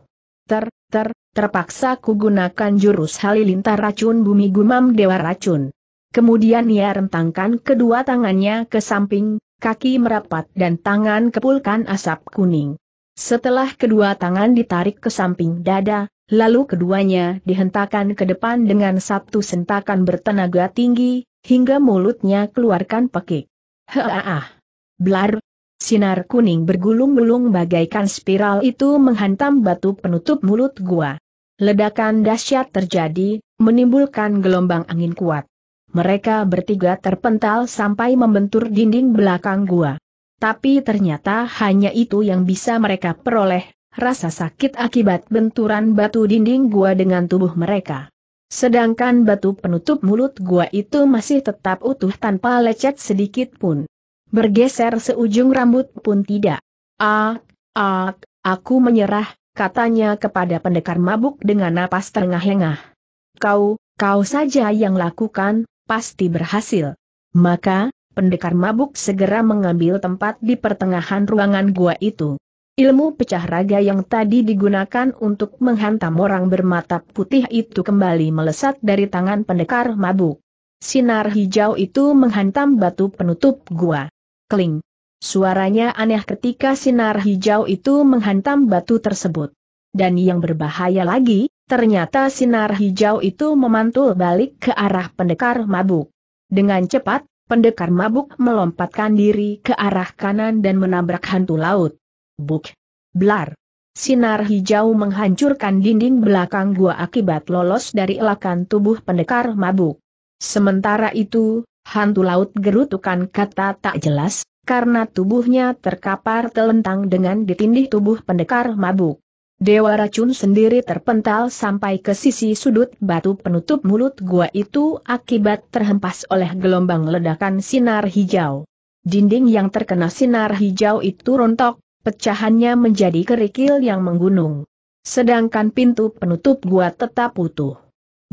A: Ter, ter, terpaksa ku gunakan jurus halilintar racun bumi gumam dewa racun. Kemudian ia rentangkan kedua tangannya ke samping, kaki merapat dan tangan kepulkan asap kuning. Setelah kedua tangan ditarik ke samping dada, lalu keduanya dihentakkan ke depan dengan satu sentakan bertenaga tinggi, hingga mulutnya keluarkan pekik. Heaah! Blar! Sinar kuning bergulung-gulung bagaikan spiral itu menghantam batu penutup mulut gua. Ledakan dahsyat terjadi, menimbulkan gelombang angin kuat mereka bertiga terpental sampai membentur dinding belakang gua. Tapi ternyata hanya itu yang bisa mereka peroleh, rasa sakit akibat benturan batu dinding gua dengan tubuh mereka. Sedangkan batu penutup mulut gua itu masih tetap utuh tanpa lecet sedikit pun. Bergeser seujung rambut pun tidak. Ah, ah, aku menyerah, katanya kepada pendekar mabuk dengan napas terengah-engah. Kau, kau saja yang lakukan, pasti berhasil. Maka, pendekar mabuk segera mengambil tempat di pertengahan ruangan gua itu. Ilmu pecah raga yang tadi digunakan untuk menghantam orang bermata putih itu kembali melesat dari tangan pendekar mabuk. Sinar hijau itu menghantam batu penutup gua. Keling. Suaranya aneh ketika sinar hijau itu menghantam batu tersebut. Dan yang berbahaya lagi, Ternyata sinar hijau itu memantul balik ke arah pendekar mabuk. Dengan cepat, pendekar mabuk melompatkan diri ke arah kanan dan menabrak hantu laut. Buk! Blar! Sinar hijau menghancurkan dinding belakang gua akibat lolos dari elakan tubuh pendekar mabuk. Sementara itu, hantu laut gerutukan kata tak jelas, karena tubuhnya terkapar telentang dengan ditindih tubuh pendekar mabuk. Dewa racun sendiri terpental sampai ke sisi sudut batu penutup mulut gua itu akibat terhempas oleh gelombang ledakan sinar hijau. Dinding yang terkena sinar hijau itu rontok, pecahannya menjadi kerikil yang menggunung. Sedangkan pintu penutup gua tetap utuh.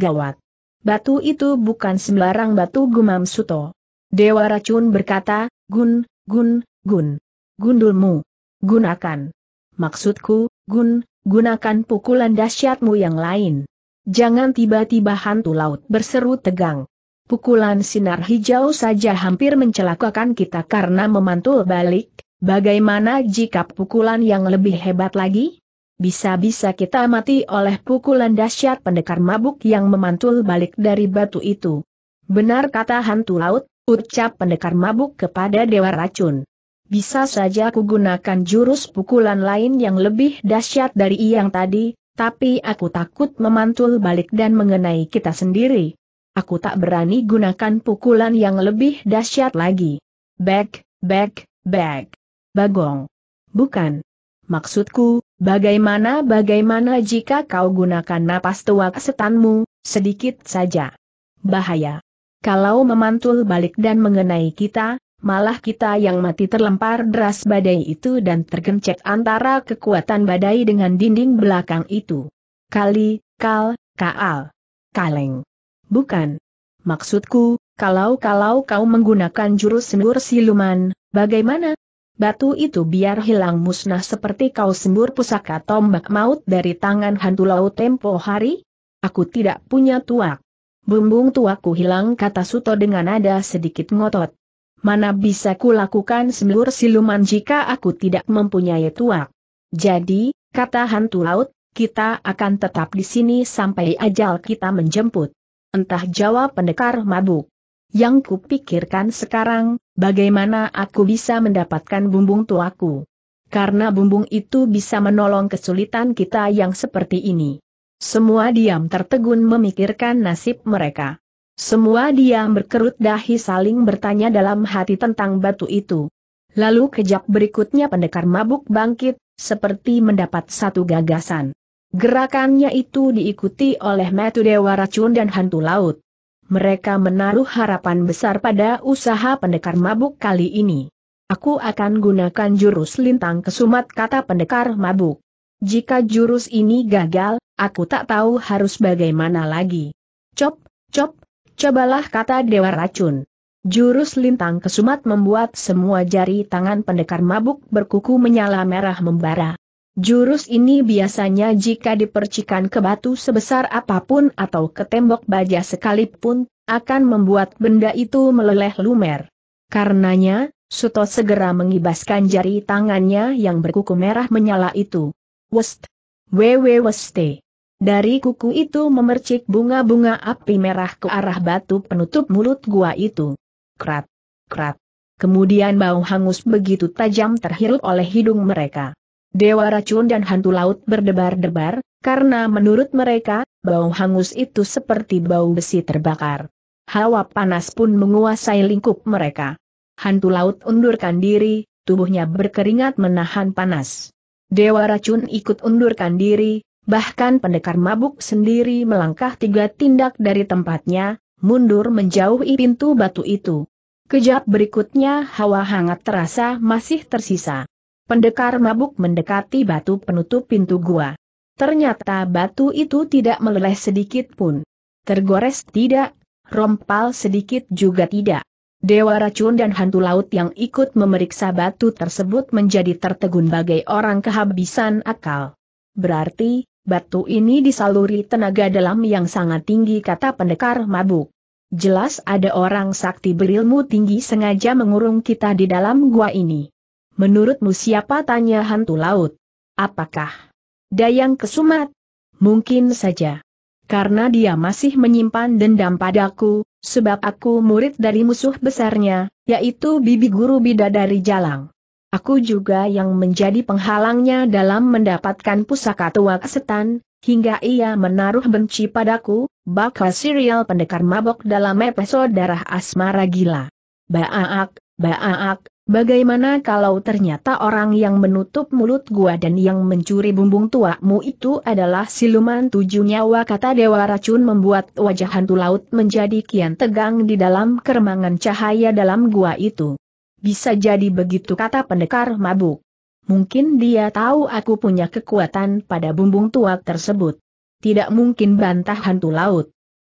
A: Gawat. Batu itu bukan sembarang batu gumam suto. Dewa racun berkata, Gun, Gun, Gun. Gundulmu. Gunakan. Maksudku, Gun, Gunakan pukulan dahsyatmu yang lain. Jangan tiba-tiba hantu laut berseru tegang. Pukulan sinar hijau saja hampir mencelakakan kita karena memantul balik, bagaimana jika pukulan yang lebih hebat lagi? Bisa-bisa kita mati oleh pukulan dahsyat pendekar mabuk yang memantul balik dari batu itu. Benar kata hantu laut, ucap pendekar mabuk kepada Dewa Racun. Bisa saja aku gunakan jurus pukulan lain yang lebih dahsyat dari yang tadi, tapi aku takut memantul balik dan mengenai kita sendiri. Aku tak berani gunakan pukulan yang lebih dahsyat lagi. Back, back, back. Bagong. Bukan. Maksudku, bagaimana-bagaimana jika kau gunakan napas tua setanmu, sedikit saja. Bahaya. Kalau memantul balik dan mengenai kita, Malah kita yang mati terlempar deras badai itu dan tergencet antara kekuatan badai dengan dinding belakang itu. Kali, kal, kaal. Kaleng. Bukan. Maksudku, kalau-kalau kau menggunakan jurus sendur siluman, bagaimana? Batu itu biar hilang musnah seperti kau sembur pusaka tombak maut dari tangan hantu laut tempo hari? Aku tidak punya tuak. Bumbung tuaku hilang kata Suto dengan nada sedikit ngotot. Mana bisa kulakukan semelur siluman jika aku tidak mempunyai tuak? Jadi, kata hantu laut, kita akan tetap di sini sampai ajal kita menjemput. Entah jawab pendekar mabuk. Yang kupikirkan sekarang, bagaimana aku bisa mendapatkan bumbung tuaku. Karena bumbung itu bisa menolong kesulitan kita yang seperti ini. Semua diam tertegun memikirkan nasib mereka. Semua diam berkerut dahi saling bertanya dalam hati tentang batu itu. Lalu kejap berikutnya pendekar mabuk bangkit, seperti mendapat satu gagasan. Gerakannya itu diikuti oleh metu dewa racun dan hantu laut. Mereka menaruh harapan besar pada usaha pendekar mabuk kali ini. Aku akan gunakan jurus lintang kesumat kata pendekar mabuk. Jika jurus ini gagal, aku tak tahu harus bagaimana lagi. Cop, cop, Cobalah kata Dewa Racun. Jurus lintang kesumat membuat semua jari tangan pendekar mabuk berkuku menyala merah membara. Jurus ini biasanya jika dipercikan ke batu sebesar apapun atau ke tembok baja sekalipun, akan membuat benda itu meleleh lumer. Karenanya, Suto segera mengibaskan jari tangannya yang berkuku merah menyala itu. West. Wewe weste. Dari kuku itu memercik bunga-bunga api merah ke arah batu penutup mulut gua itu. Krat, krat. Kemudian bau hangus begitu tajam terhirup oleh hidung mereka. Dewa racun dan hantu laut berdebar-debar, karena menurut mereka, bau hangus itu seperti bau besi terbakar. Hawa panas pun menguasai lingkup mereka. Hantu laut undurkan diri, tubuhnya berkeringat menahan panas. Dewa racun ikut undurkan diri, bahkan pendekar mabuk sendiri melangkah tiga tindak dari tempatnya, mundur menjauhi pintu batu itu. Kejap berikutnya hawa hangat terasa masih tersisa. Pendekar mabuk mendekati batu penutup pintu gua. Ternyata batu itu tidak meleleh sedikit pun. Tergores tidak, rompal sedikit juga tidak. Dewa racun dan hantu laut yang ikut memeriksa batu tersebut menjadi tertegun bagai orang kehabisan akal. Berarti, batu ini disaluri tenaga dalam yang sangat tinggi kata pendekar mabuk. Jelas ada orang sakti berilmu tinggi sengaja mengurung kita di dalam gua ini. Menurutmu siapa tanya hantu laut? Apakah Dayang Kesumat? Mungkin saja. Karena dia masih menyimpan dendam padaku, sebab aku murid dari musuh besarnya, yaitu bibi guru bidadari jalang. Aku juga yang menjadi penghalangnya dalam mendapatkan pusaka tua kesetan, hingga ia menaruh benci padaku, bakal serial pendekar mabok dalam episode darah asmara gila. Baak, baak. bagaimana kalau ternyata orang yang menutup mulut gua dan yang mencuri bumbung tuamu itu adalah siluman tujuh nyawa kata Dewa Racun membuat wajah hantu laut menjadi kian tegang di dalam keremangan cahaya dalam gua itu. Bisa jadi begitu kata pendekar mabuk. Mungkin dia tahu aku punya kekuatan pada bumbung tua tersebut. Tidak mungkin bantah hantu laut.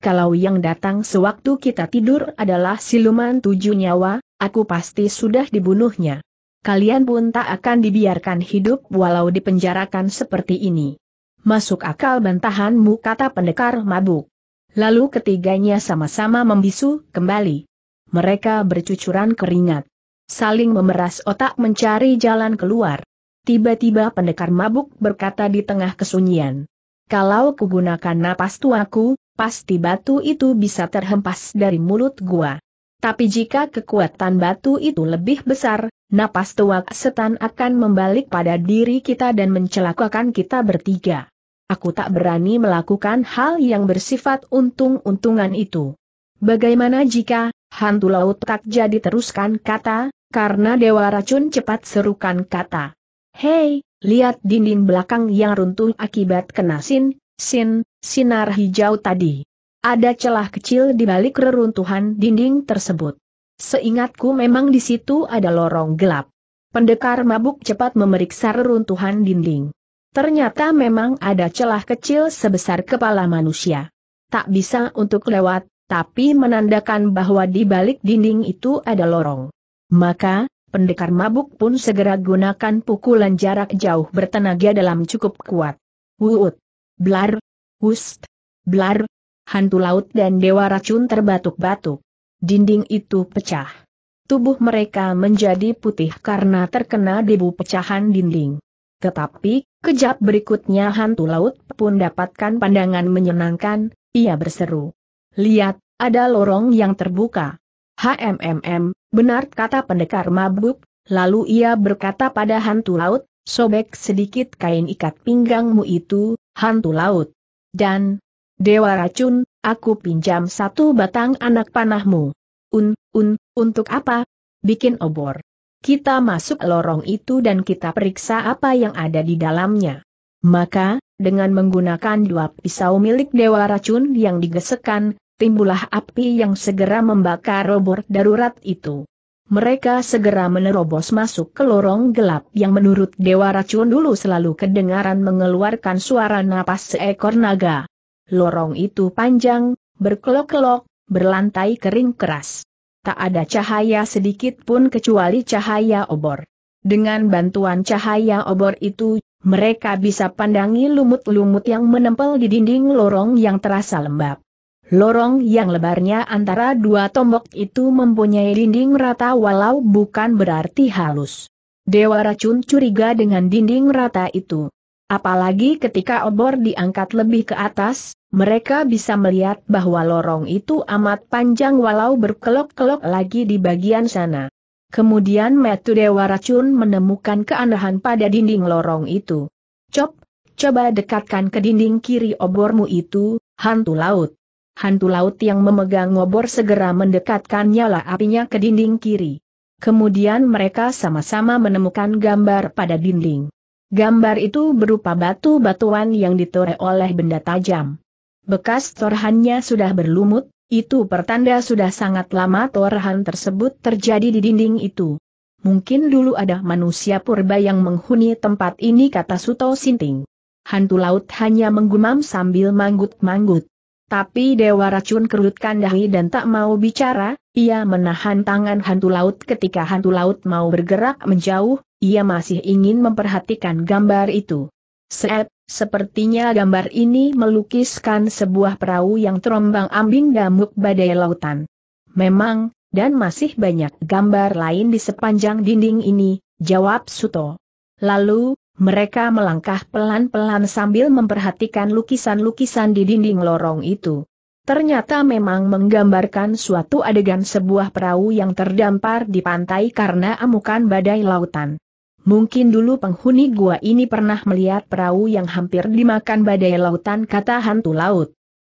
A: Kalau yang datang sewaktu kita tidur adalah siluman tujuh nyawa, aku pasti sudah dibunuhnya. Kalian pun tak akan dibiarkan hidup walau dipenjarakan seperti ini. Masuk akal bantahanmu kata pendekar mabuk. Lalu ketiganya sama-sama membisu kembali. Mereka bercucuran keringat saling memeras otak mencari jalan keluar. Tiba-tiba pendekar mabuk berkata di tengah kesunyian. Kalau kugunakan napas tuaku, pasti batu itu bisa terhempas dari mulut gua. Tapi jika kekuatan batu itu lebih besar, napas tuak setan akan membalik pada diri kita dan mencelakakan kita bertiga. Aku tak berani melakukan hal yang bersifat untung-untungan itu. Bagaimana jika, hantu laut tak jadi teruskan kata, karena Dewa Racun cepat serukan kata. Hei, lihat dinding belakang yang runtuh akibat kena sin, sin, sinar hijau tadi. Ada celah kecil di balik reruntuhan dinding tersebut. Seingatku memang di situ ada lorong gelap. Pendekar mabuk cepat memeriksa reruntuhan dinding. Ternyata memang ada celah kecil sebesar kepala manusia. Tak bisa untuk lewat, tapi menandakan bahwa di balik dinding itu ada lorong. Maka, pendekar mabuk pun segera gunakan pukulan jarak jauh bertenaga dalam cukup kuat. Wuut! Blar! Wust! Blar! Hantu laut dan dewa racun terbatuk-batuk. Dinding itu pecah. Tubuh mereka menjadi putih karena terkena debu pecahan dinding. Tetapi, kejap berikutnya hantu laut pun dapatkan pandangan menyenangkan, ia berseru. Lihat, ada lorong yang terbuka. HMMM, Benar kata pendekar mabuk, lalu ia berkata pada hantu laut, sobek sedikit kain ikat pinggangmu itu, hantu laut. Dan, Dewa Racun, aku pinjam satu batang anak panahmu. Un, un, untuk apa? Bikin obor. Kita masuk lorong itu dan kita periksa apa yang ada di dalamnya. Maka, dengan menggunakan dua pisau milik Dewa Racun yang digesekan timbullah api yang segera membakar obor darurat itu. Mereka segera menerobos masuk ke lorong gelap yang menurut Dewa Racun dulu selalu kedengaran mengeluarkan suara napas seekor naga. Lorong itu panjang, berkelok-kelok, berlantai kering keras. Tak ada cahaya sedikit pun kecuali cahaya obor. Dengan bantuan cahaya obor itu, mereka bisa pandangi lumut-lumut yang menempel di dinding lorong yang terasa lembab. Lorong yang lebarnya antara dua tombok itu mempunyai dinding rata walau bukan berarti halus. Dewa racun curiga dengan dinding rata itu. Apalagi ketika obor diangkat lebih ke atas, mereka bisa melihat bahwa lorong itu amat panjang walau berkelok-kelok lagi di bagian sana. Kemudian Metu Dewa Racun menemukan keanehan pada dinding lorong itu. Cop, coba dekatkan ke dinding kiri obormu itu, hantu laut hantu laut yang memegang ngobor segera mendekatkan nyala apinya ke dinding kiri. Kemudian mereka sama-sama menemukan gambar pada dinding. Gambar itu berupa batu-batuan yang ditoreh oleh benda tajam. Bekas torhannya sudah berlumut, itu pertanda sudah sangat lama torhan tersebut terjadi di dinding itu. Mungkin dulu ada manusia purba yang menghuni tempat ini kata Suto Sinting. Hantu laut hanya menggumam sambil manggut-manggut. Tapi Dewa Racun kerutkan dahi dan tak mau bicara, ia menahan tangan hantu laut ketika hantu laut mau bergerak menjauh, ia masih ingin memperhatikan gambar itu. Seep, sepertinya gambar ini melukiskan sebuah perahu yang terombang ambing gamuk badai lautan. Memang, dan masih banyak gambar lain di sepanjang dinding ini, jawab Suto. Lalu, mereka melangkah pelan-pelan sambil memperhatikan lukisan-lukisan di dinding lorong itu. Ternyata memang menggambarkan suatu adegan sebuah perahu yang terdampar di pantai karena amukan badai lautan. Mungkin dulu penghuni gua ini pernah melihat perahu yang hampir dimakan badai lautan kata hantu laut.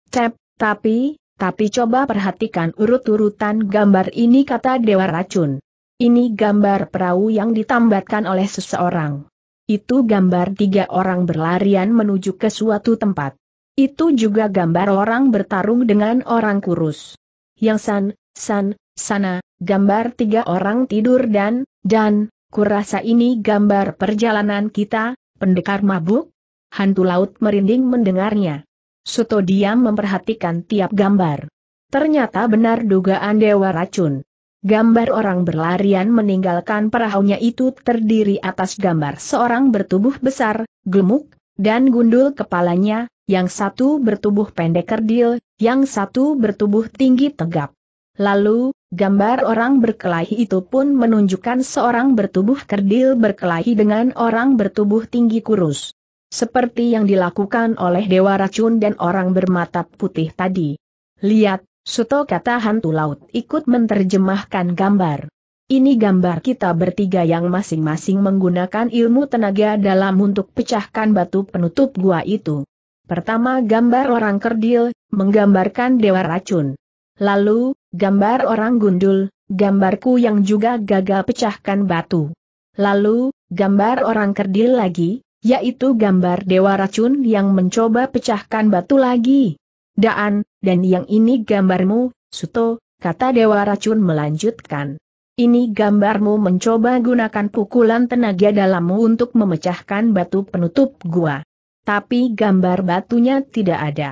A: Cep, tapi, tapi coba perhatikan urut-urutan gambar ini kata Dewa Racun. Ini gambar perahu yang ditambatkan oleh seseorang. Itu gambar tiga orang berlarian menuju ke suatu tempat. Itu juga gambar orang bertarung dengan orang kurus. Yang san, san, sana, gambar tiga orang tidur dan, dan, kurasa ini gambar perjalanan kita, pendekar mabuk? Hantu laut merinding mendengarnya. Soto diam memperhatikan tiap gambar. Ternyata benar dugaan Dewa Racun. Gambar orang berlarian meninggalkan perahunya itu terdiri atas gambar seorang bertubuh besar, gemuk, dan gundul kepalanya, yang satu bertubuh pendek kerdil, yang satu bertubuh tinggi tegap. Lalu, gambar orang berkelahi itu pun menunjukkan seorang bertubuh kerdil berkelahi dengan orang bertubuh tinggi kurus. Seperti yang dilakukan oleh Dewa Racun dan orang bermata putih tadi. Lihat, Suto kata hantu laut ikut menerjemahkan gambar. Ini gambar kita bertiga yang masing-masing menggunakan ilmu tenaga dalam untuk pecahkan batu penutup gua itu. Pertama gambar orang kerdil, menggambarkan dewa racun. Lalu, gambar orang gundul, gambarku yang juga gagal pecahkan batu. Lalu, gambar orang kerdil lagi, yaitu gambar dewa racun yang mencoba pecahkan batu lagi. Daan, dan yang ini gambarmu, Suto, kata Dewa Racun melanjutkan. Ini gambarmu mencoba gunakan pukulan tenaga dalammu untuk memecahkan batu penutup gua. Tapi gambar batunya tidak ada.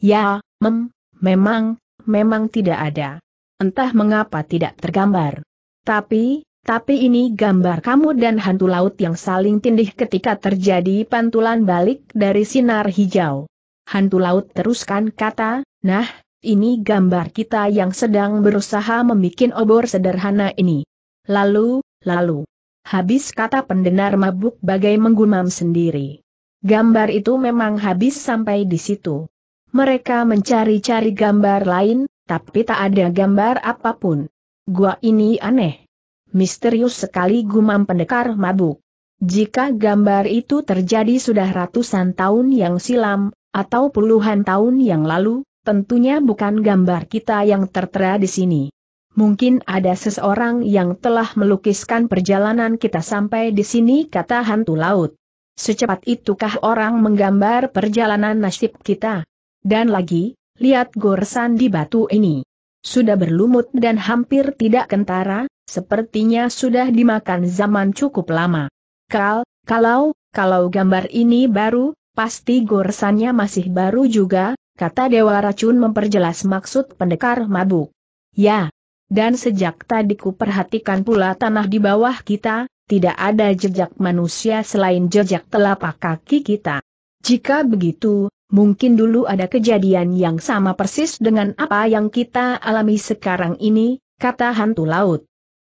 A: Ya, mem, memang, memang tidak ada. Entah mengapa tidak tergambar. Tapi, tapi ini gambar kamu dan hantu laut yang saling tindih ketika terjadi pantulan balik dari sinar hijau. Hantu laut teruskan kata, nah, ini gambar kita yang sedang berusaha membuat obor sederhana ini. Lalu, lalu. Habis kata pendengar mabuk bagai menggumam sendiri. Gambar itu memang habis sampai di situ. Mereka mencari-cari gambar lain, tapi tak ada gambar apapun. Gua ini aneh. Misterius sekali gumam pendekar mabuk. Jika gambar itu terjadi sudah ratusan tahun yang silam, atau puluhan tahun yang lalu, tentunya bukan gambar kita yang tertera di sini. Mungkin ada seseorang yang telah melukiskan perjalanan kita sampai di sini kata hantu laut. Secepat itukah orang menggambar perjalanan nasib kita? Dan lagi, lihat goresan di batu ini. Sudah berlumut dan hampir tidak kentara, sepertinya sudah dimakan zaman cukup lama. Kal, kalau, kalau gambar ini baru, Pasti goresannya masih baru juga, kata Dewa Racun memperjelas maksud pendekar mabuk. Ya. Dan sejak tadi ku perhatikan pula tanah di bawah kita, tidak ada jejak manusia selain jejak telapak kaki kita. Jika begitu, mungkin dulu ada kejadian yang sama persis dengan apa yang kita alami sekarang ini, kata hantu laut.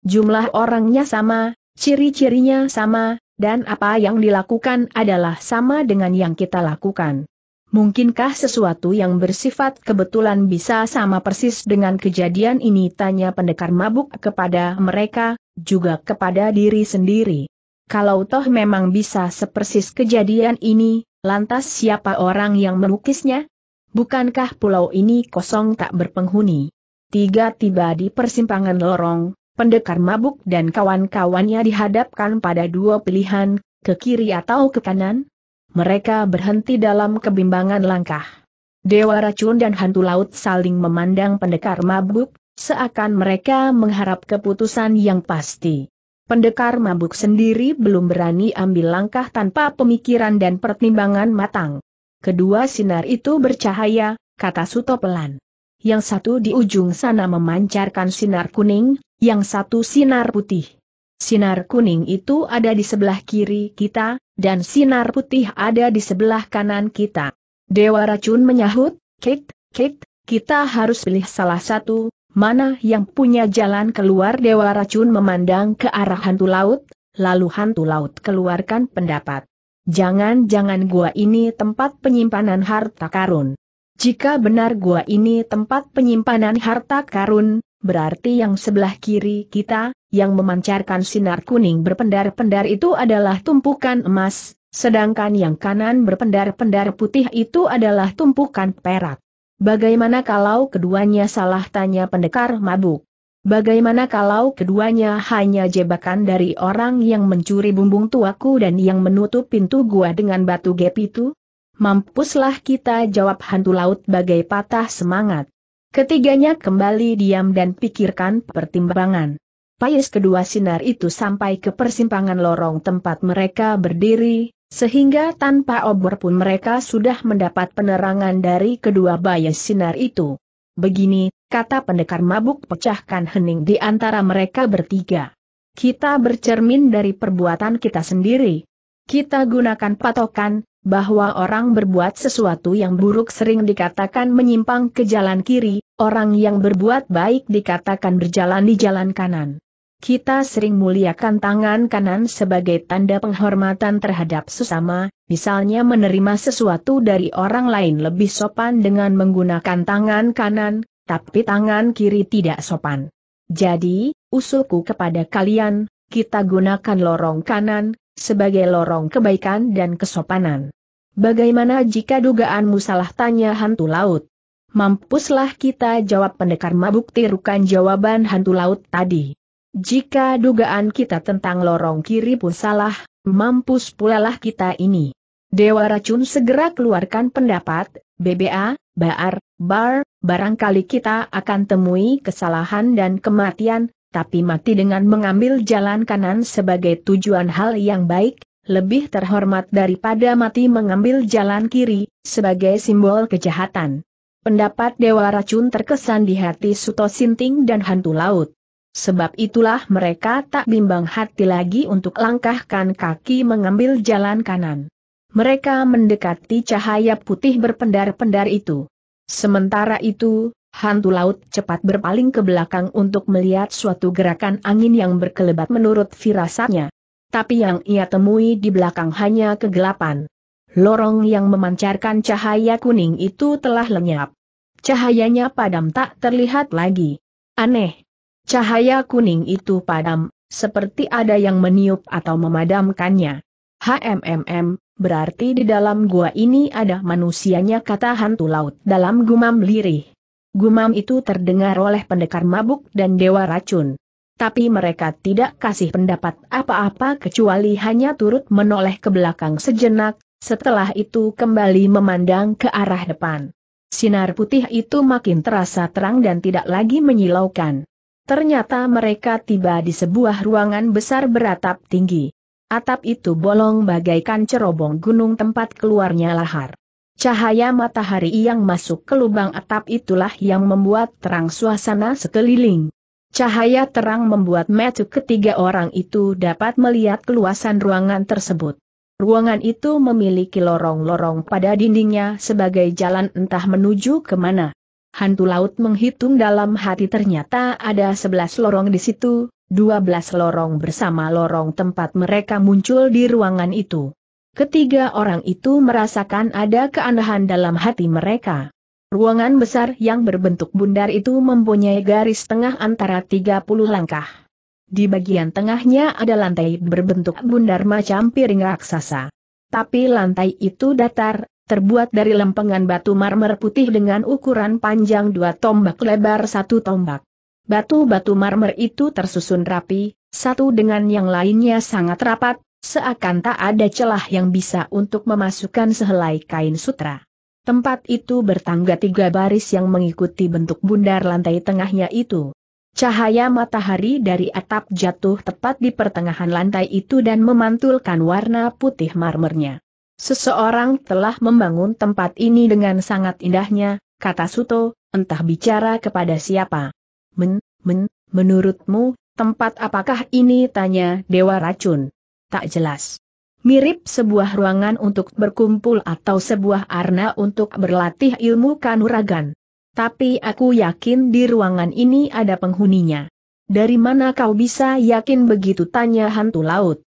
A: Jumlah orangnya sama, ciri-cirinya sama, dan apa yang dilakukan adalah sama dengan yang kita lakukan. Mungkinkah sesuatu yang bersifat kebetulan bisa sama persis dengan kejadian ini? Tanya pendekar mabuk kepada mereka, juga kepada diri sendiri. Kalau toh memang bisa sepersis kejadian ini, lantas siapa orang yang melukisnya? Bukankah pulau ini kosong tak berpenghuni? Tiga tiba di persimpangan lorong, pendekar mabuk dan kawan-kawannya dihadapkan pada dua pilihan, ke kiri atau ke kanan? Mereka berhenti dalam kebimbangan langkah. Dewa racun dan hantu laut saling memandang pendekar mabuk, seakan mereka mengharap keputusan yang pasti. Pendekar mabuk sendiri belum berani ambil langkah tanpa pemikiran dan pertimbangan matang. Kedua sinar itu bercahaya, kata Suto pelan yang satu di ujung sana memancarkan sinar kuning, yang satu sinar putih. Sinar kuning itu ada di sebelah kiri kita, dan sinar putih ada di sebelah kanan kita. Dewa racun menyahut, Kate, Kate, kita harus pilih salah satu, mana yang punya jalan keluar Dewa racun memandang ke arah hantu laut, lalu hantu laut keluarkan pendapat. Jangan-jangan gua ini tempat penyimpanan harta karun. Jika benar gua ini tempat penyimpanan harta karun, berarti yang sebelah kiri kita, yang memancarkan sinar kuning berpendar-pendar itu adalah tumpukan emas, sedangkan yang kanan berpendar-pendar putih itu adalah tumpukan perak. Bagaimana kalau keduanya salah tanya pendekar mabuk? Bagaimana kalau keduanya hanya jebakan dari orang yang mencuri bumbung tuaku dan yang menutup pintu gua dengan batu gap itu? Mampuslah kita jawab hantu laut bagai patah semangat. Ketiganya kembali diam dan pikirkan pertimbangan. Payes kedua sinar itu sampai ke persimpangan lorong tempat mereka berdiri, sehingga tanpa obor pun mereka sudah mendapat penerangan dari kedua bayas sinar itu. Begini, kata pendekar mabuk pecahkan hening di antara mereka bertiga. Kita bercermin dari perbuatan kita sendiri. Kita gunakan patokan, bahwa orang berbuat sesuatu yang buruk sering dikatakan menyimpang ke jalan kiri, orang yang berbuat baik dikatakan berjalan di jalan kanan. Kita sering muliakan tangan kanan sebagai tanda penghormatan terhadap sesama, misalnya menerima sesuatu dari orang lain lebih sopan dengan menggunakan tangan kanan, tapi tangan kiri tidak sopan. Jadi, usulku kepada kalian, kita gunakan lorong kanan, sebagai lorong kebaikan dan kesopanan. Bagaimana jika dugaanmu salah tanya hantu laut? Mampuslah kita jawab pendekar mabuk tirukan jawaban hantu laut tadi. Jika dugaan kita tentang lorong kiri pun salah, mampus pula lah kita ini. Dewa Racun segera keluarkan pendapat, BBA, Baar, Bar, barangkali kita akan temui kesalahan dan kematian, tapi mati dengan mengambil jalan kanan sebagai tujuan hal yang baik, lebih terhormat daripada mati mengambil jalan kiri, sebagai simbol kejahatan. Pendapat Dewa Racun terkesan di hati Suto Sinting dan Hantu Laut. Sebab itulah mereka tak bimbang hati lagi untuk langkahkan kaki mengambil jalan kanan. Mereka mendekati cahaya putih berpendar-pendar itu. Sementara itu, Hantu laut cepat berpaling ke belakang untuk melihat suatu gerakan angin yang berkelebat menurut firasatnya. Tapi yang ia temui di belakang hanya kegelapan. Lorong yang memancarkan cahaya kuning itu telah lenyap. Cahayanya padam tak terlihat lagi. Aneh. Cahaya kuning itu padam, seperti ada yang meniup atau memadamkannya. HMMM, berarti di dalam gua ini ada manusianya kata hantu laut dalam gumam lirih. Gumam itu terdengar oleh pendekar mabuk dan dewa racun. Tapi mereka tidak kasih pendapat apa-apa kecuali hanya turut menoleh ke belakang sejenak, setelah itu kembali memandang ke arah depan. Sinar putih itu makin terasa terang dan tidak lagi menyilaukan. Ternyata mereka tiba di sebuah ruangan besar beratap tinggi. Atap itu bolong bagaikan cerobong gunung tempat keluarnya lahar. Cahaya matahari yang masuk ke lubang atap itulah yang membuat terang suasana sekeliling. Cahaya terang membuat metu ketiga orang itu dapat melihat keluasan ruangan tersebut. Ruangan itu memiliki lorong-lorong pada dindingnya sebagai jalan entah menuju ke mana. Hantu laut menghitung dalam hati ternyata ada sebelas lorong di situ, dua belas lorong bersama lorong tempat mereka muncul di ruangan itu. Ketiga orang itu merasakan ada keanehan dalam hati mereka. Ruangan besar yang berbentuk bundar itu mempunyai garis tengah antara 30 langkah. Di bagian tengahnya ada lantai berbentuk bundar macam piring raksasa. Tapi lantai itu datar, terbuat dari lempengan batu marmer putih dengan ukuran panjang dua tombak lebar satu tombak. Batu-batu marmer itu tersusun rapi, satu dengan yang lainnya sangat rapat, seakan tak ada celah yang bisa untuk memasukkan sehelai kain sutra. Tempat itu bertangga tiga baris yang mengikuti bentuk bundar lantai tengahnya itu. Cahaya matahari dari atap jatuh tepat di pertengahan lantai itu dan memantulkan warna putih marmernya. Seseorang telah membangun tempat ini dengan sangat indahnya, kata Suto, entah bicara kepada siapa. Men, men, menurutmu, tempat apakah ini? tanya Dewa Racun tak jelas. Mirip sebuah ruangan untuk berkumpul atau sebuah arna untuk berlatih ilmu kanuragan. Tapi aku yakin di ruangan ini ada penghuninya. Dari mana kau bisa yakin begitu tanya hantu laut?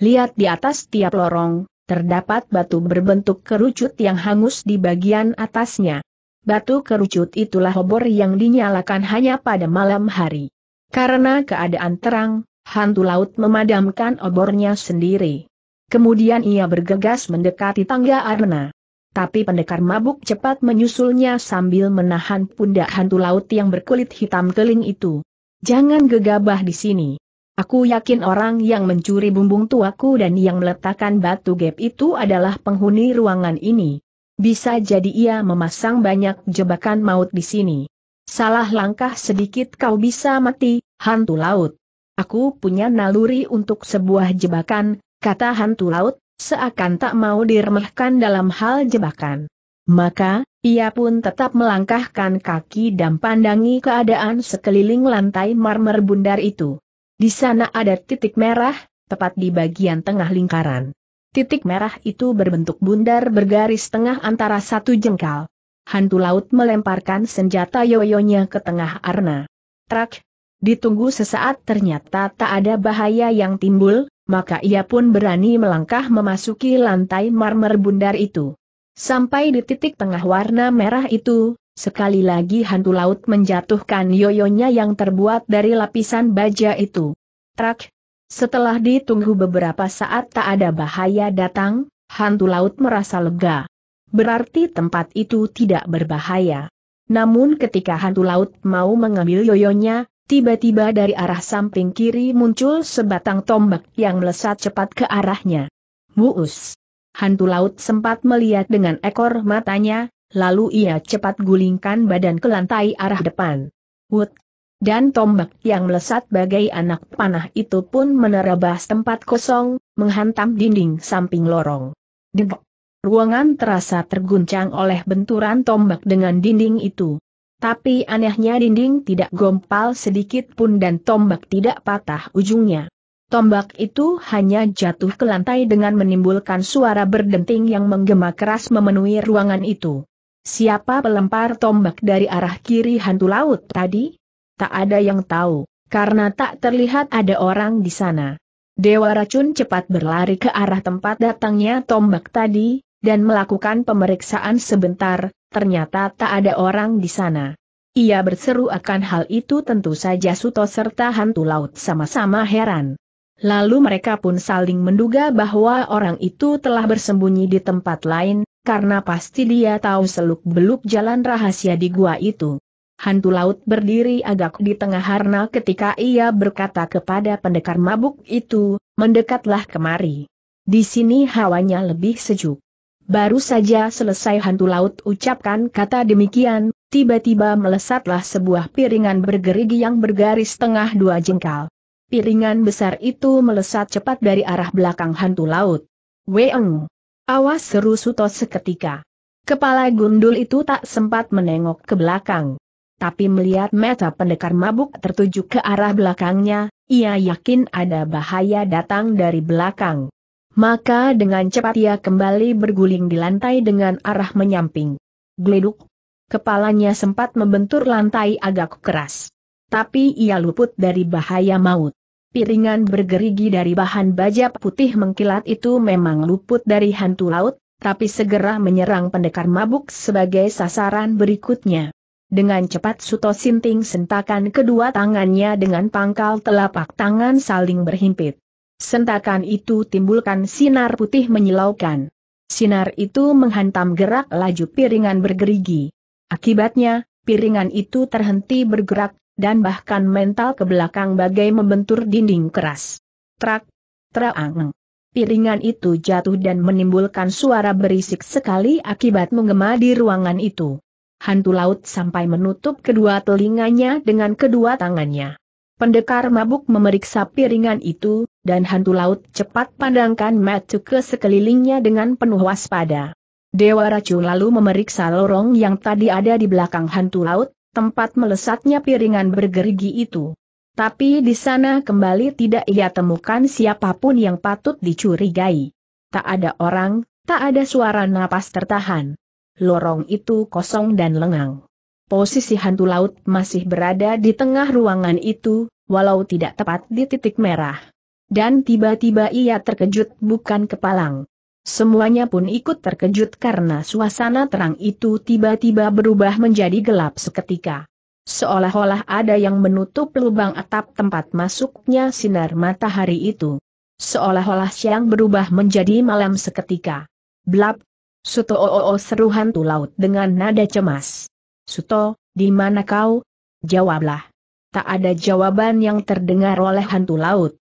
A: Lihat di atas tiap lorong, terdapat batu berbentuk kerucut yang hangus di bagian atasnya. Batu kerucut itulah obor yang dinyalakan hanya pada malam hari. Karena keadaan terang, hantu laut memadamkan obornya sendiri. Kemudian ia bergegas mendekati tangga Arna. Tapi pendekar mabuk cepat menyusulnya sambil menahan pundak hantu laut yang berkulit hitam keling itu. Jangan gegabah di sini. Aku yakin orang yang mencuri bumbung tuaku dan yang meletakkan batu gap itu adalah penghuni ruangan ini. Bisa jadi ia memasang banyak jebakan maut di sini. Salah langkah sedikit kau bisa mati, hantu laut. Aku punya naluri untuk sebuah jebakan, kata hantu laut, seakan tak mau diremehkan dalam hal jebakan. Maka, ia pun tetap melangkahkan kaki dan pandangi keadaan sekeliling lantai marmer bundar itu. Di sana ada titik merah, tepat di bagian tengah lingkaran. Titik merah itu berbentuk bundar bergaris tengah antara satu jengkal. Hantu laut melemparkan senjata yoyonya ke tengah arna. Trak, Ditunggu sesaat ternyata tak ada bahaya yang timbul, maka ia pun berani melangkah memasuki lantai marmer bundar itu. Sampai di titik tengah warna merah itu, sekali lagi hantu laut menjatuhkan yoyonya yang terbuat dari lapisan baja itu. Trak! Setelah ditunggu beberapa saat tak ada bahaya datang, hantu laut merasa lega. Berarti tempat itu tidak berbahaya. Namun ketika hantu laut mau mengambil yoyonya, Tiba-tiba dari arah samping kiri muncul sebatang tombak yang melesat cepat ke arahnya. Muus. Hantu laut sempat melihat dengan ekor matanya, lalu ia cepat gulingkan badan ke lantai arah depan. Wut. Dan tombak yang melesat bagai anak panah itu pun menerabas tempat kosong, menghantam dinding samping lorong. Degok. Ruangan terasa terguncang oleh benturan tombak dengan dinding itu. Tapi anehnya dinding tidak gompal sedikit pun dan tombak tidak patah ujungnya. Tombak itu hanya jatuh ke lantai dengan menimbulkan suara berdenting yang menggema keras memenuhi ruangan itu. Siapa pelempar tombak dari arah kiri hantu laut tadi? Tak ada yang tahu, karena tak terlihat ada orang di sana. Dewa racun cepat berlari ke arah tempat datangnya tombak tadi, dan melakukan pemeriksaan sebentar, ternyata tak ada orang di sana. Ia berseru akan hal itu tentu saja Suto serta hantu laut sama-sama heran. Lalu mereka pun saling menduga bahwa orang itu telah bersembunyi di tempat lain, karena pasti dia tahu seluk-beluk jalan rahasia di gua itu. Hantu laut berdiri agak di tengah Harna ketika ia berkata kepada pendekar mabuk itu, mendekatlah kemari. Di sini hawanya lebih sejuk. Baru saja selesai hantu laut ucapkan kata demikian, tiba-tiba melesatlah sebuah piringan bergerigi yang bergaris tengah dua jengkal. Piringan besar itu melesat cepat dari arah belakang hantu laut. Weng! Awas seru Suto seketika. Kepala gundul itu tak sempat menengok ke belakang. Tapi melihat mata pendekar mabuk tertuju ke arah belakangnya, ia yakin ada bahaya datang dari belakang. Maka dengan cepat ia kembali berguling di lantai dengan arah menyamping. Gleduk. Kepalanya sempat membentur lantai agak keras. Tapi ia luput dari bahaya maut. Piringan bergerigi dari bahan baja putih mengkilat itu memang luput dari hantu laut, tapi segera menyerang pendekar mabuk sebagai sasaran berikutnya. Dengan cepat Suto Sinting sentakan kedua tangannya dengan pangkal telapak tangan saling berhimpit. Sentakan itu timbulkan sinar putih menyilaukan. Sinar itu menghantam gerak laju piringan bergerigi. Akibatnya, piringan itu terhenti bergerak, dan bahkan mental ke belakang bagai membentur dinding keras. Trak, traang. Piringan itu jatuh dan menimbulkan suara berisik sekali akibat menggema di ruangan itu. Hantu laut sampai menutup kedua telinganya dengan kedua tangannya. Pendekar mabuk memeriksa piringan itu, dan hantu laut cepat pandangkan matu ke sekelilingnya dengan penuh waspada. Dewa racun lalu memeriksa lorong yang tadi ada di belakang hantu laut, tempat melesatnya piringan bergerigi itu. Tapi di sana kembali tidak ia temukan siapapun yang patut dicurigai. Tak ada orang, tak ada suara napas tertahan. Lorong itu kosong dan lengang posisi hantu laut masih berada di tengah ruangan itu, walau tidak tepat di titik merah. Dan tiba-tiba ia terkejut bukan kepalang. Semuanya pun ikut terkejut karena suasana terang itu tiba-tiba berubah menjadi gelap seketika. Seolah-olah ada yang menutup lubang atap tempat masuknya sinar matahari itu. Seolah-olah siang berubah menjadi malam seketika. Blap! Suto o seru hantu laut dengan nada cemas. Suto, di mana kau? Jawablah. Tak ada jawaban yang terdengar oleh hantu laut.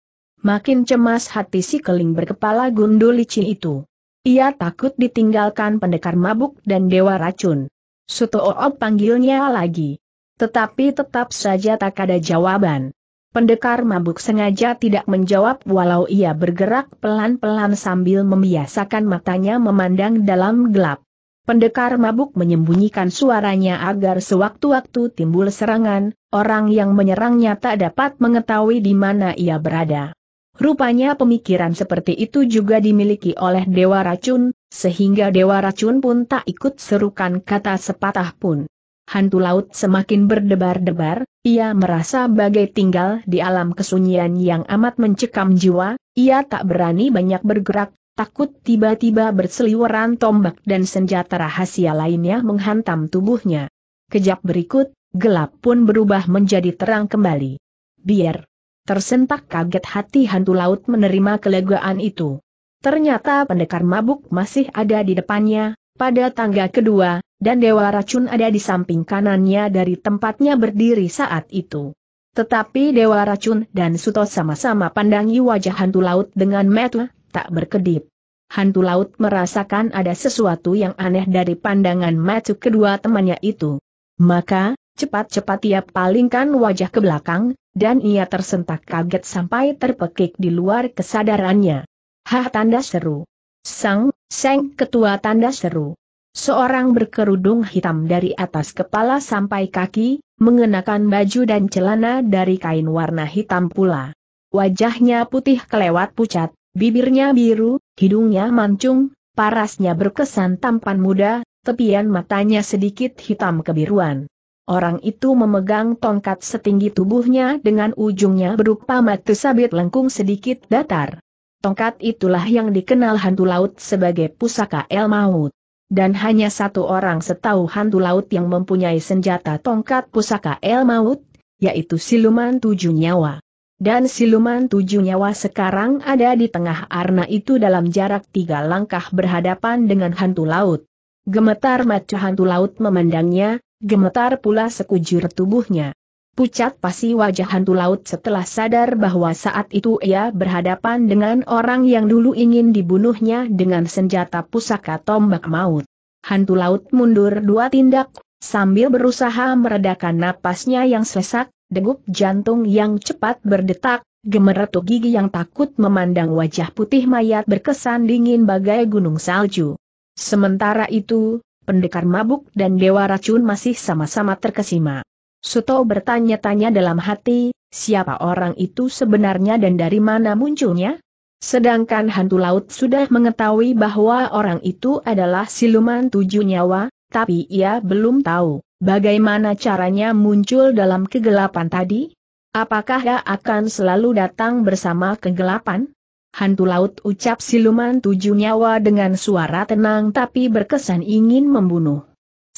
A: Makin cemas hati si keling berkepala gundul licin itu. Ia takut ditinggalkan pendekar mabuk dan dewa racun. Suto Oob panggilnya lagi. Tetapi tetap saja tak ada jawaban. Pendekar mabuk sengaja tidak menjawab walau ia bergerak pelan-pelan sambil membiasakan matanya memandang dalam gelap. Pendekar mabuk menyembunyikan suaranya agar sewaktu-waktu timbul serangan, orang yang menyerangnya tak dapat mengetahui di mana ia berada. Rupanya pemikiran seperti itu juga dimiliki oleh Dewa Racun, sehingga Dewa Racun pun tak ikut serukan kata sepatah pun. Hantu laut semakin berdebar-debar, ia merasa bagai tinggal di alam kesunyian yang amat mencekam jiwa, ia tak berani banyak bergerak, takut tiba-tiba berseliweran tombak dan senjata rahasia lainnya menghantam tubuhnya. Kejap berikut, gelap pun berubah menjadi terang kembali. Biar tersentak kaget hati hantu laut menerima kelegaan itu. Ternyata pendekar mabuk masih ada di depannya, pada tangga kedua, dan dewa racun ada di samping kanannya dari tempatnya berdiri saat itu. Tetapi Dewa Racun dan Suto sama-sama pandangi wajah hantu laut dengan metu tak berkedip. Hantu laut merasakan ada sesuatu yang aneh dari pandangan mata kedua temannya itu. Maka, cepat-cepat ia palingkan wajah ke belakang, dan ia tersentak kaget sampai terpekik di luar kesadarannya. Hah tanda seru. Sang, seng ketua tanda seru. Seorang berkerudung hitam dari atas kepala sampai kaki, mengenakan baju dan celana dari kain warna hitam pula. Wajahnya putih kelewat pucat, Bibirnya biru, hidungnya mancung, parasnya berkesan tampan muda, tepian matanya sedikit hitam kebiruan. Orang itu memegang tongkat setinggi tubuhnya dengan ujungnya berupa mata sabit lengkung sedikit datar. Tongkat itulah yang dikenal hantu laut sebagai pusaka El Maut. Dan hanya satu orang setahu hantu laut yang mempunyai senjata tongkat pusaka El Maut, yaitu siluman tujuh nyawa dan siluman tujuh nyawa sekarang ada di tengah arna itu dalam jarak tiga langkah berhadapan dengan hantu laut. Gemetar mata hantu laut memandangnya, gemetar pula sekujur tubuhnya. Pucat pasi wajah hantu laut setelah sadar bahwa saat itu ia berhadapan dengan orang yang dulu ingin dibunuhnya dengan senjata pusaka tombak maut. Hantu laut mundur dua tindak, sambil berusaha meredakan napasnya yang sesak, degup jantung yang cepat berdetak, gemeretu gigi yang takut memandang wajah putih mayat berkesan dingin bagai gunung salju. Sementara itu, pendekar mabuk dan dewa racun masih sama-sama terkesima. Suto bertanya-tanya dalam hati, siapa orang itu sebenarnya dan dari mana munculnya? Sedangkan hantu laut sudah mengetahui bahwa orang itu adalah siluman tujuh nyawa, tapi ia belum tahu Bagaimana caranya muncul dalam kegelapan tadi? Apakah dia akan selalu datang bersama kegelapan? Hantu laut ucap siluman tujuh nyawa dengan suara tenang tapi berkesan ingin membunuh.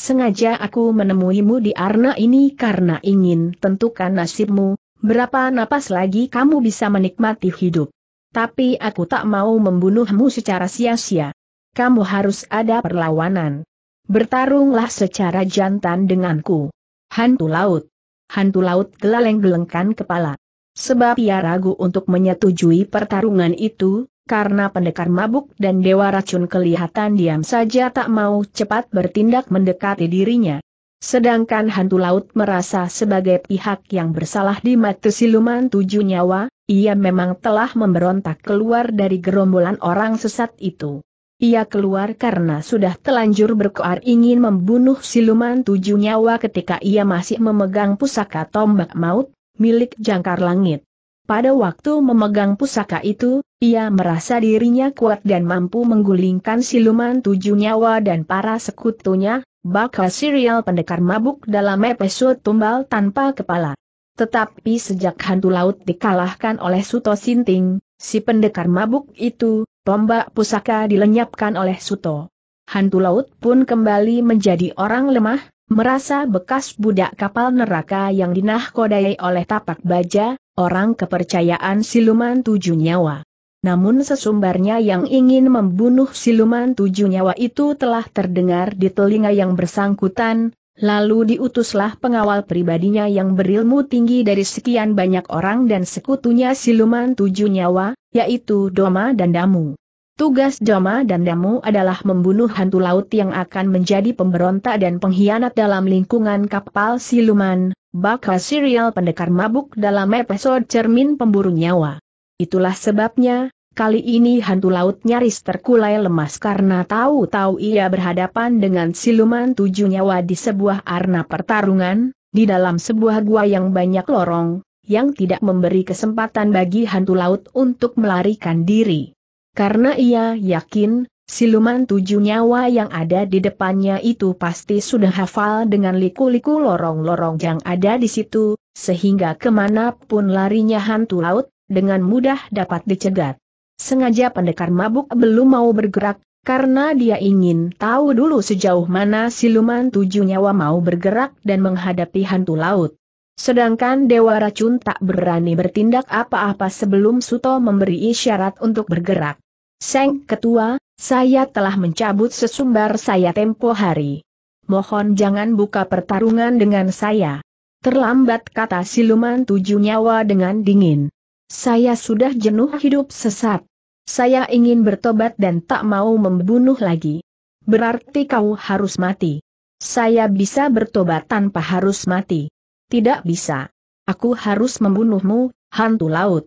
A: Sengaja aku menemuimu di arna ini karena ingin tentukan nasibmu, berapa napas lagi kamu bisa menikmati hidup. Tapi aku tak mau membunuhmu secara sia-sia. Kamu harus ada perlawanan. Bertarunglah secara jantan denganku. Hantu laut. Hantu laut gelaleng-gelengkan kepala. Sebab ia ragu untuk menyetujui pertarungan itu, karena pendekar mabuk dan dewa racun kelihatan diam saja tak mau cepat bertindak mendekati dirinya. Sedangkan hantu laut merasa sebagai pihak yang bersalah di mata siluman tujuh nyawa, ia memang telah memberontak keluar dari gerombolan orang sesat itu. Ia keluar karena sudah telanjur berkoar ingin membunuh siluman tujuh nyawa ketika ia masih memegang pusaka tombak maut, milik jangkar langit. Pada waktu memegang pusaka itu, ia merasa dirinya kuat dan mampu menggulingkan siluman tujuh nyawa dan para sekutunya, bakal serial pendekar mabuk dalam episode tumbal tanpa kepala. Tetapi sejak hantu laut dikalahkan oleh Suto Sinting, si pendekar mabuk itu, tombak pusaka dilenyapkan oleh Suto. Hantu laut pun kembali menjadi orang lemah, merasa bekas budak kapal neraka yang dinahkodai oleh tapak baja, orang kepercayaan siluman tujuh nyawa. Namun sesumbarnya yang ingin membunuh siluman tujuh nyawa itu telah terdengar di telinga yang bersangkutan, Lalu diutuslah pengawal pribadinya yang berilmu tinggi dari sekian banyak orang dan sekutunya siluman tujuh nyawa, yaitu Doma dan Damu. Tugas Doma dan Damu adalah membunuh hantu laut yang akan menjadi pemberontak dan pengkhianat dalam lingkungan kapal siluman, bakal serial pendekar mabuk dalam episode cermin pemburu nyawa. Itulah sebabnya, Kali ini hantu laut nyaris terkulai lemas karena tahu-tahu ia berhadapan dengan siluman tujuh nyawa di sebuah arena pertarungan, di dalam sebuah gua yang banyak lorong, yang tidak memberi kesempatan bagi hantu laut untuk melarikan diri. Karena ia yakin, siluman tujuh nyawa yang ada di depannya itu pasti sudah hafal dengan liku-liku lorong-lorong yang ada di situ, sehingga kemanapun larinya hantu laut, dengan mudah dapat dicegat. Sengaja pendekar mabuk belum mau bergerak, karena dia ingin tahu dulu sejauh mana siluman tujuh nyawa mau bergerak dan menghadapi hantu laut. Sedangkan Dewa Racun tak berani bertindak apa-apa sebelum Suto memberi isyarat untuk bergerak. Seng Ketua, saya telah mencabut sesumbar saya tempo hari. Mohon jangan buka pertarungan dengan saya. Terlambat kata siluman tujuh nyawa dengan dingin. Saya sudah jenuh hidup sesat. Saya ingin bertobat dan tak mau membunuh lagi. Berarti kau harus mati. Saya bisa bertobat tanpa harus mati. Tidak bisa. Aku harus membunuhmu, hantu laut.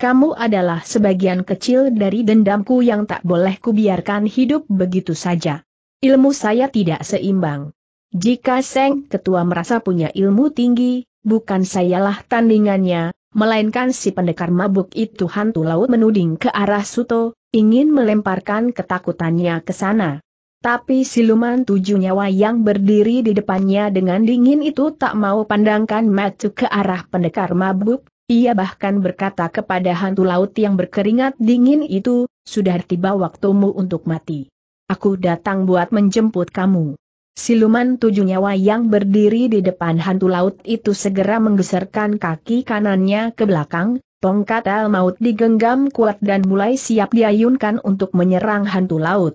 A: Kamu adalah sebagian kecil dari dendamku yang tak boleh kubiarkan hidup begitu saja. Ilmu saya tidak seimbang. Jika Seng Ketua merasa punya ilmu tinggi, bukan sayalah tandingannya, melainkan si pendekar mabuk itu hantu laut menuding ke arah Suto, ingin melemparkan ketakutannya ke sana. Tapi siluman tujuh nyawa yang berdiri di depannya dengan dingin itu tak mau pandangkan mata ke arah pendekar mabuk, ia bahkan berkata kepada hantu laut yang berkeringat dingin itu, sudah tiba waktumu untuk mati. Aku datang buat menjemput kamu. Siluman tujuh nyawa yang berdiri di depan hantu laut itu segera menggeserkan kaki kanannya ke belakang, tongkat al maut digenggam kuat dan mulai siap diayunkan untuk menyerang hantu laut.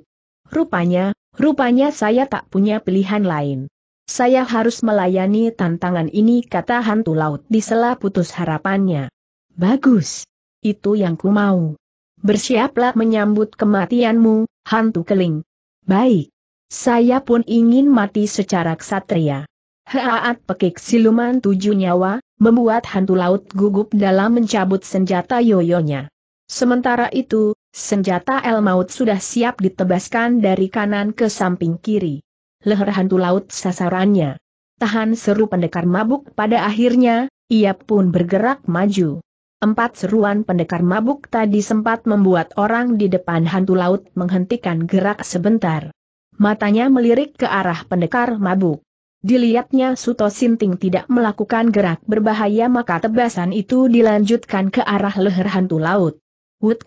A: Rupanya, rupanya saya tak punya pilihan lain. Saya harus melayani tantangan ini kata hantu laut di sela putus harapannya. Bagus. Itu yang ku mau. Bersiaplah menyambut kematianmu, hantu keling. Baik. Saya pun ingin mati secara ksatria. Haat pekik siluman tujuh nyawa, membuat hantu laut gugup dalam mencabut senjata yoyonya. Sementara itu, senjata El Maut sudah siap ditebaskan dari kanan ke samping kiri. Leher hantu laut sasarannya. Tahan seru pendekar mabuk pada akhirnya, ia pun bergerak maju. Empat seruan pendekar mabuk tadi sempat membuat orang di depan hantu laut menghentikan gerak sebentar. Matanya melirik ke arah pendekar mabuk. Dilihatnya Suto Sinting tidak melakukan gerak berbahaya maka tebasan itu dilanjutkan ke arah leher hantu laut. Wut!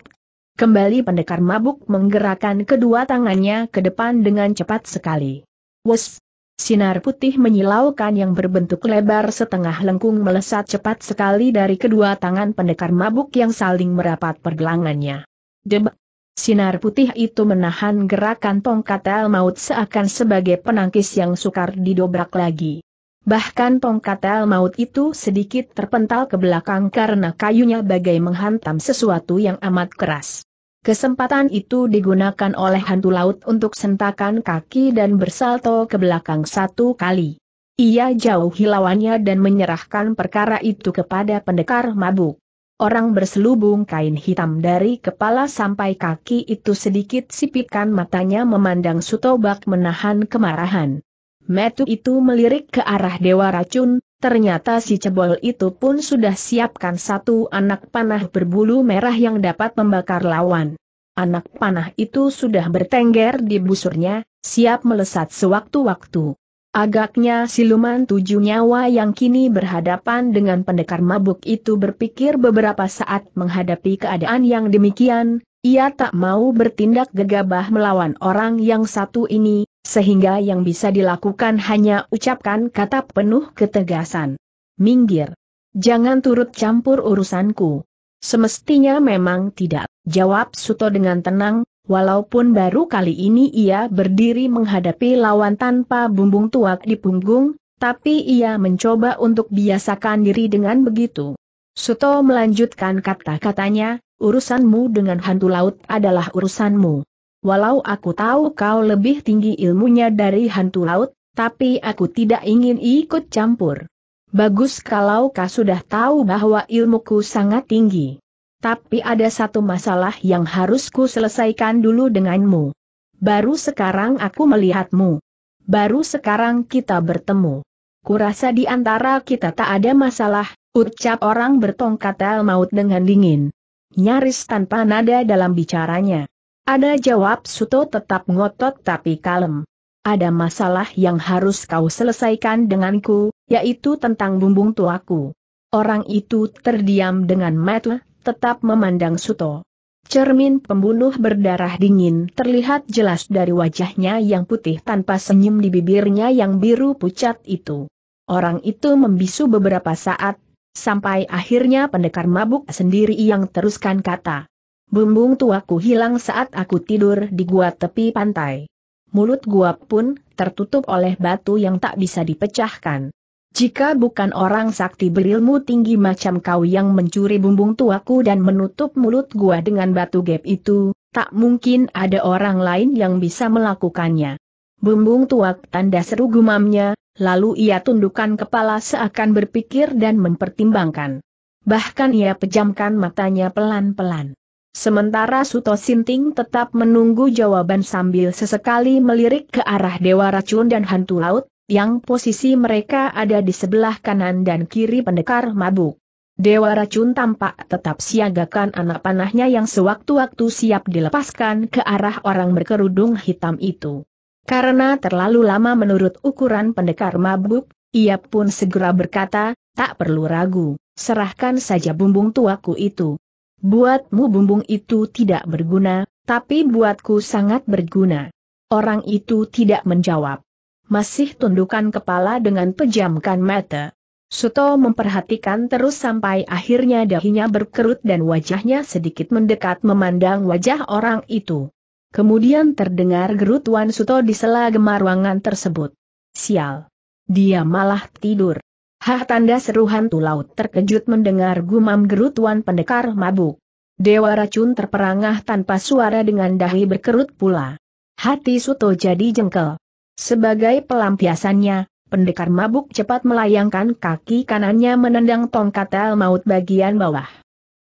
A: Kembali pendekar mabuk menggerakkan kedua tangannya ke depan dengan cepat sekali. Wus. Sinar putih menyilaukan yang berbentuk lebar setengah lengkung melesat cepat sekali dari kedua tangan pendekar mabuk yang saling merapat pergelangannya. Debak! Sinar putih itu menahan gerakan tongkat El Maut seakan sebagai penangkis yang sukar didobrak lagi. Bahkan tongkat El Maut itu sedikit terpental ke belakang karena kayunya bagai menghantam sesuatu yang amat keras. Kesempatan itu digunakan oleh hantu laut untuk sentakan kaki dan bersalto ke belakang satu kali. Ia jauh lawannya dan menyerahkan perkara itu kepada pendekar mabuk orang berselubung kain hitam dari kepala sampai kaki itu sedikit sipitkan matanya memandang Sutobak menahan kemarahan. Metu itu melirik ke arah Dewa Racun, ternyata si cebol itu pun sudah siapkan satu anak panah berbulu merah yang dapat membakar lawan. Anak panah itu sudah bertengger di busurnya, siap melesat sewaktu-waktu. Agaknya siluman tujuh nyawa yang kini berhadapan dengan pendekar mabuk itu berpikir beberapa saat menghadapi keadaan yang demikian, ia tak mau bertindak gegabah melawan orang yang satu ini, sehingga yang bisa dilakukan hanya ucapkan kata penuh ketegasan. Minggir. Jangan turut campur urusanku. Semestinya memang tidak, jawab Suto dengan tenang, Walaupun baru kali ini ia berdiri menghadapi lawan tanpa bumbung tuak di punggung, tapi ia mencoba untuk biasakan diri dengan begitu. Suto melanjutkan kata-katanya, urusanmu dengan hantu laut adalah urusanmu. Walau aku tahu kau lebih tinggi ilmunya dari hantu laut, tapi aku tidak ingin ikut campur. Bagus kalau kau sudah tahu bahwa ilmuku sangat tinggi. Tapi ada satu masalah yang harus ku selesaikan dulu denganmu. Baru sekarang aku melihatmu. Baru sekarang kita bertemu. Kurasa di antara kita tak ada masalah, ucap orang bertongkat tel maut dengan dingin. Nyaris tanpa nada dalam bicaranya. Ada jawab Suto tetap ngotot tapi kalem. Ada masalah yang harus kau selesaikan denganku, yaitu tentang bumbung tuaku. Orang itu terdiam dengan mata tetap memandang Suto. Cermin pembunuh berdarah dingin terlihat jelas dari wajahnya yang putih tanpa senyum di bibirnya yang biru pucat itu. Orang itu membisu beberapa saat, sampai akhirnya pendekar mabuk sendiri yang teruskan kata. Bumbung tuaku hilang saat aku tidur di gua tepi pantai. Mulut gua pun tertutup oleh batu yang tak bisa dipecahkan. Jika bukan orang sakti berilmu tinggi macam kau yang mencuri bumbung tuaku dan menutup mulut gua dengan batu gap itu, tak mungkin ada orang lain yang bisa melakukannya. Bumbung tuak tanda seru gumamnya, lalu ia tundukkan kepala seakan berpikir dan mempertimbangkan. Bahkan ia pejamkan matanya pelan-pelan. Sementara Suto Sinting tetap menunggu jawaban sambil sesekali melirik ke arah Dewa Racun dan Hantu Laut, yang posisi mereka ada di sebelah kanan dan kiri pendekar mabuk. Dewa racun tampak tetap siagakan anak panahnya yang sewaktu-waktu siap dilepaskan ke arah orang berkerudung hitam itu. Karena terlalu lama menurut ukuran pendekar mabuk, ia pun segera berkata, tak perlu ragu, serahkan saja bumbung tuaku itu. Buatmu bumbung itu tidak berguna, tapi buatku sangat berguna. Orang itu tidak menjawab masih tundukkan kepala dengan pejamkan mata. Suto memperhatikan terus sampai akhirnya dahinya berkerut dan wajahnya sedikit mendekat memandang wajah orang itu. Kemudian terdengar gerutuan Suto di sela gemar ruangan tersebut. Sial! Dia malah tidur. Hah tanda seru hantu laut terkejut mendengar gumam gerutuan pendekar mabuk. Dewa racun terperangah tanpa suara dengan dahi berkerut pula. Hati Suto jadi jengkel. Sebagai pelampiasannya, pendekar mabuk cepat melayangkan kaki kanannya menendang tongkat el maut bagian bawah.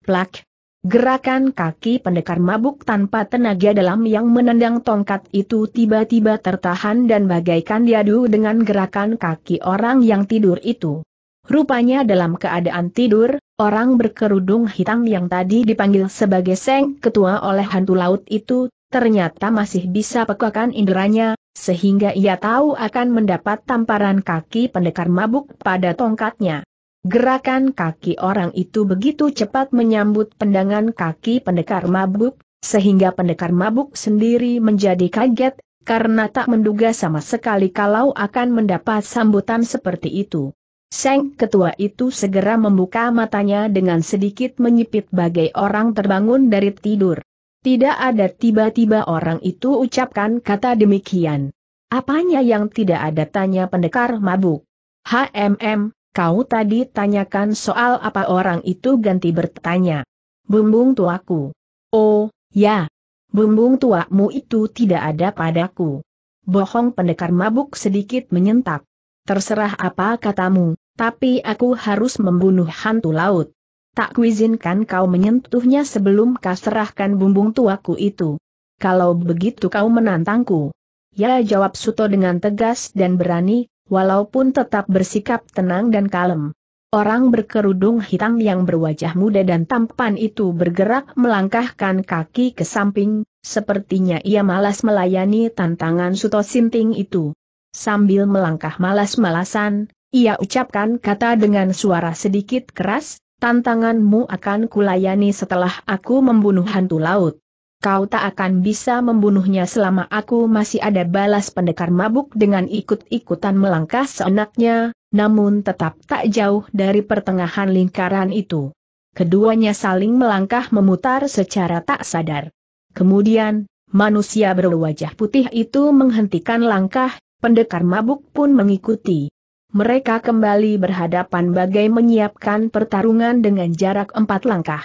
A: Plak! Gerakan kaki pendekar mabuk tanpa tenaga dalam yang menendang tongkat itu tiba-tiba tertahan dan bagaikan diadu dengan gerakan kaki orang yang tidur itu. Rupanya dalam keadaan tidur, orang berkerudung hitam yang tadi dipanggil sebagai Seng Ketua oleh hantu laut itu, ternyata masih bisa pekakan inderanya, sehingga ia tahu akan mendapat tamparan kaki pendekar mabuk pada tongkatnya. Gerakan kaki orang itu begitu cepat menyambut pendangan kaki pendekar mabuk, sehingga pendekar mabuk sendiri menjadi kaget, karena tak menduga sama sekali kalau akan mendapat sambutan seperti itu. Seng ketua itu segera membuka matanya dengan sedikit menyipit bagai orang terbangun dari tidur. Tidak ada tiba-tiba orang itu ucapkan kata demikian. Apanya yang tidak ada tanya pendekar mabuk? HMM, kau tadi tanyakan soal apa orang itu ganti bertanya. Bumbung tuaku. Oh, ya. Bumbung tuamu itu tidak ada padaku. Bohong pendekar mabuk sedikit menyentak. Terserah apa katamu, tapi aku harus membunuh hantu laut. Tak kuizinkan kau menyentuhnya sebelum kau serahkan bumbung tuaku itu. Kalau begitu kau menantangku. Ya jawab Suto dengan tegas dan berani, walaupun tetap bersikap tenang dan kalem. Orang berkerudung hitam yang berwajah muda dan tampan itu bergerak melangkahkan kaki ke samping, sepertinya ia malas melayani tantangan Suto Sinting itu. Sambil melangkah malas-malasan, ia ucapkan kata dengan suara sedikit keras, tantanganmu akan kulayani setelah aku membunuh hantu laut. Kau tak akan bisa membunuhnya selama aku masih ada balas pendekar mabuk dengan ikut-ikutan melangkah seenaknya, namun tetap tak jauh dari pertengahan lingkaran itu. Keduanya saling melangkah memutar secara tak sadar. Kemudian, manusia berwajah putih itu menghentikan langkah, pendekar mabuk pun mengikuti mereka kembali berhadapan bagai menyiapkan pertarungan dengan jarak empat langkah.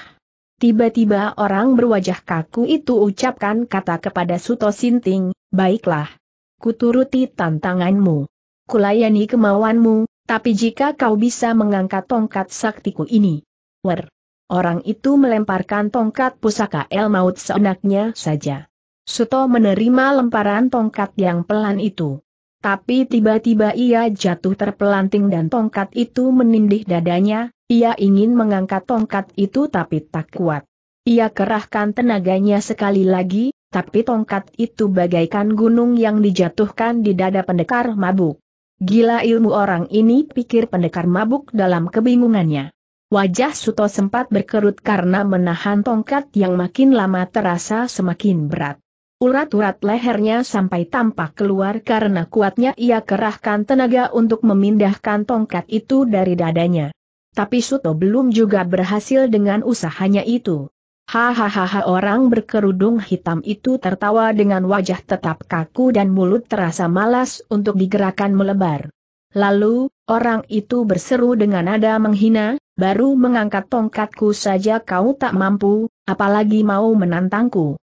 A: Tiba-tiba orang berwajah kaku itu ucapkan kata kepada Suto Sinting, baiklah. Kuturuti tantanganmu. Kulayani kemauanmu, tapi jika kau bisa mengangkat tongkat saktiku ini. Wer. Orang itu melemparkan tongkat pusaka El Maut seenaknya saja. Suto menerima lemparan tongkat yang pelan itu. Tapi tiba-tiba ia jatuh terpelanting dan tongkat itu menindih dadanya, ia ingin mengangkat tongkat itu tapi tak kuat. Ia kerahkan tenaganya sekali lagi, tapi tongkat itu bagaikan gunung yang dijatuhkan di dada pendekar mabuk. Gila ilmu orang ini pikir pendekar mabuk dalam kebingungannya. Wajah Suto sempat berkerut karena menahan tongkat yang makin lama terasa semakin berat. Urat-urat lehernya sampai tampak keluar karena kuatnya ia kerahkan tenaga untuk memindahkan tongkat itu dari dadanya. Tapi Suto belum juga berhasil dengan usahanya itu. Hahaha orang berkerudung hitam itu tertawa dengan wajah tetap kaku dan mulut terasa malas untuk digerakkan melebar. Lalu, orang itu berseru dengan nada menghina, baru mengangkat tongkatku saja kau tak mampu, apalagi mau menantangku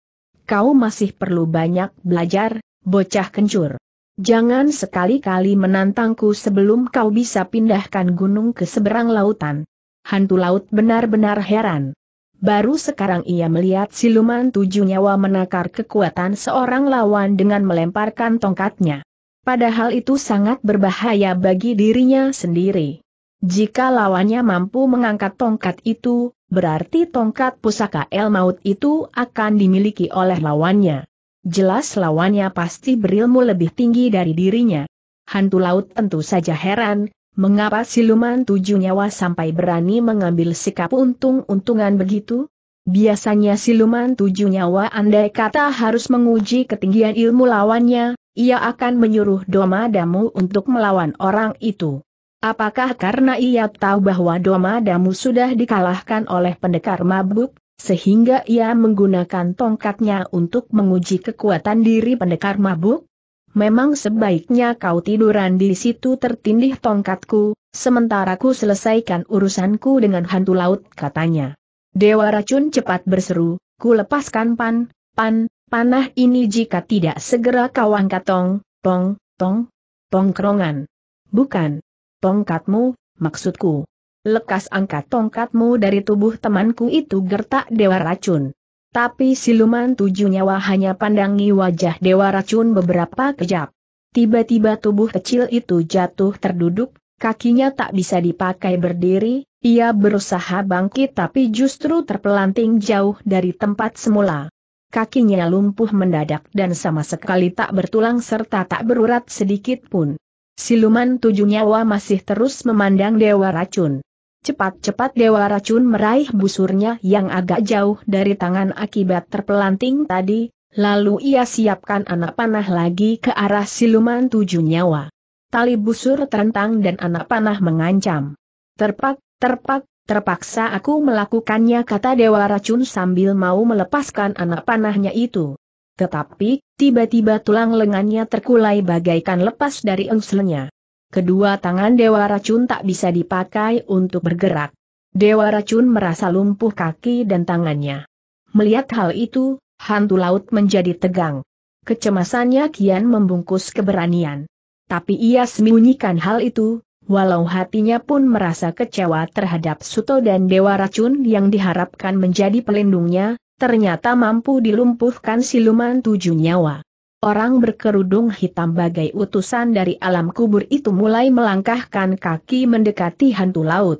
A: kau masih perlu banyak belajar, bocah kencur. Jangan sekali-kali menantangku sebelum kau bisa pindahkan gunung ke seberang lautan. Hantu laut benar-benar heran. Baru sekarang ia melihat siluman tujuh nyawa menakar kekuatan seorang lawan dengan melemparkan tongkatnya. Padahal itu sangat berbahaya bagi dirinya sendiri. Jika lawannya mampu mengangkat tongkat itu, berarti tongkat pusaka El Maut itu akan dimiliki oleh lawannya. Jelas lawannya pasti berilmu lebih tinggi dari dirinya. Hantu laut tentu saja heran, mengapa siluman tujuh nyawa sampai berani mengambil sikap untung-untungan begitu? Biasanya siluman tujuh nyawa andai kata harus menguji ketinggian ilmu lawannya, ia akan menyuruh Doma Damu untuk melawan orang itu. Apakah karena ia tahu bahwa Doma Damu sudah dikalahkan oleh pendekar mabuk, sehingga ia menggunakan tongkatnya untuk menguji kekuatan diri pendekar mabuk? Memang sebaiknya kau tiduran di situ tertindih tongkatku, sementara ku selesaikan urusanku dengan hantu laut katanya. Dewa racun cepat berseru, ku lepaskan pan, pan, panah ini jika tidak segera kau angkat tong, tong, tong, tongkrongan. Bukan, Tongkatmu, maksudku. Lekas angkat tongkatmu dari tubuh temanku itu gertak Dewa Racun. Tapi siluman tujuh nyawa hanya pandangi wajah Dewa Racun beberapa kejap. Tiba-tiba tubuh kecil itu jatuh terduduk, kakinya tak bisa dipakai berdiri, ia berusaha bangkit tapi justru terpelanting jauh dari tempat semula. Kakinya lumpuh mendadak dan sama sekali tak bertulang serta tak berurat sedikit pun. Siluman tujuh nyawa masih terus memandang Dewa Racun. Cepat-cepat Dewa Racun meraih busurnya yang agak jauh dari tangan akibat terpelanting tadi, lalu ia siapkan anak panah lagi ke arah siluman tujuh nyawa. Tali busur terentang dan anak panah mengancam. Terpak, terpak, terpaksa aku melakukannya kata Dewa Racun sambil mau melepaskan anak panahnya itu. Tetapi, tiba-tiba tulang lengannya terkulai bagaikan lepas dari engselnya. Kedua tangan Dewa Racun tak bisa dipakai untuk bergerak. Dewa Racun merasa lumpuh kaki dan tangannya. Melihat hal itu, hantu laut menjadi tegang. Kecemasannya kian membungkus keberanian. Tapi ia sembunyikan hal itu, walau hatinya pun merasa kecewa terhadap Suto dan Dewa Racun yang diharapkan menjadi pelindungnya, ternyata mampu dilumpuhkan siluman tujuh nyawa. Orang berkerudung hitam bagai utusan dari alam kubur itu mulai melangkahkan kaki mendekati hantu laut.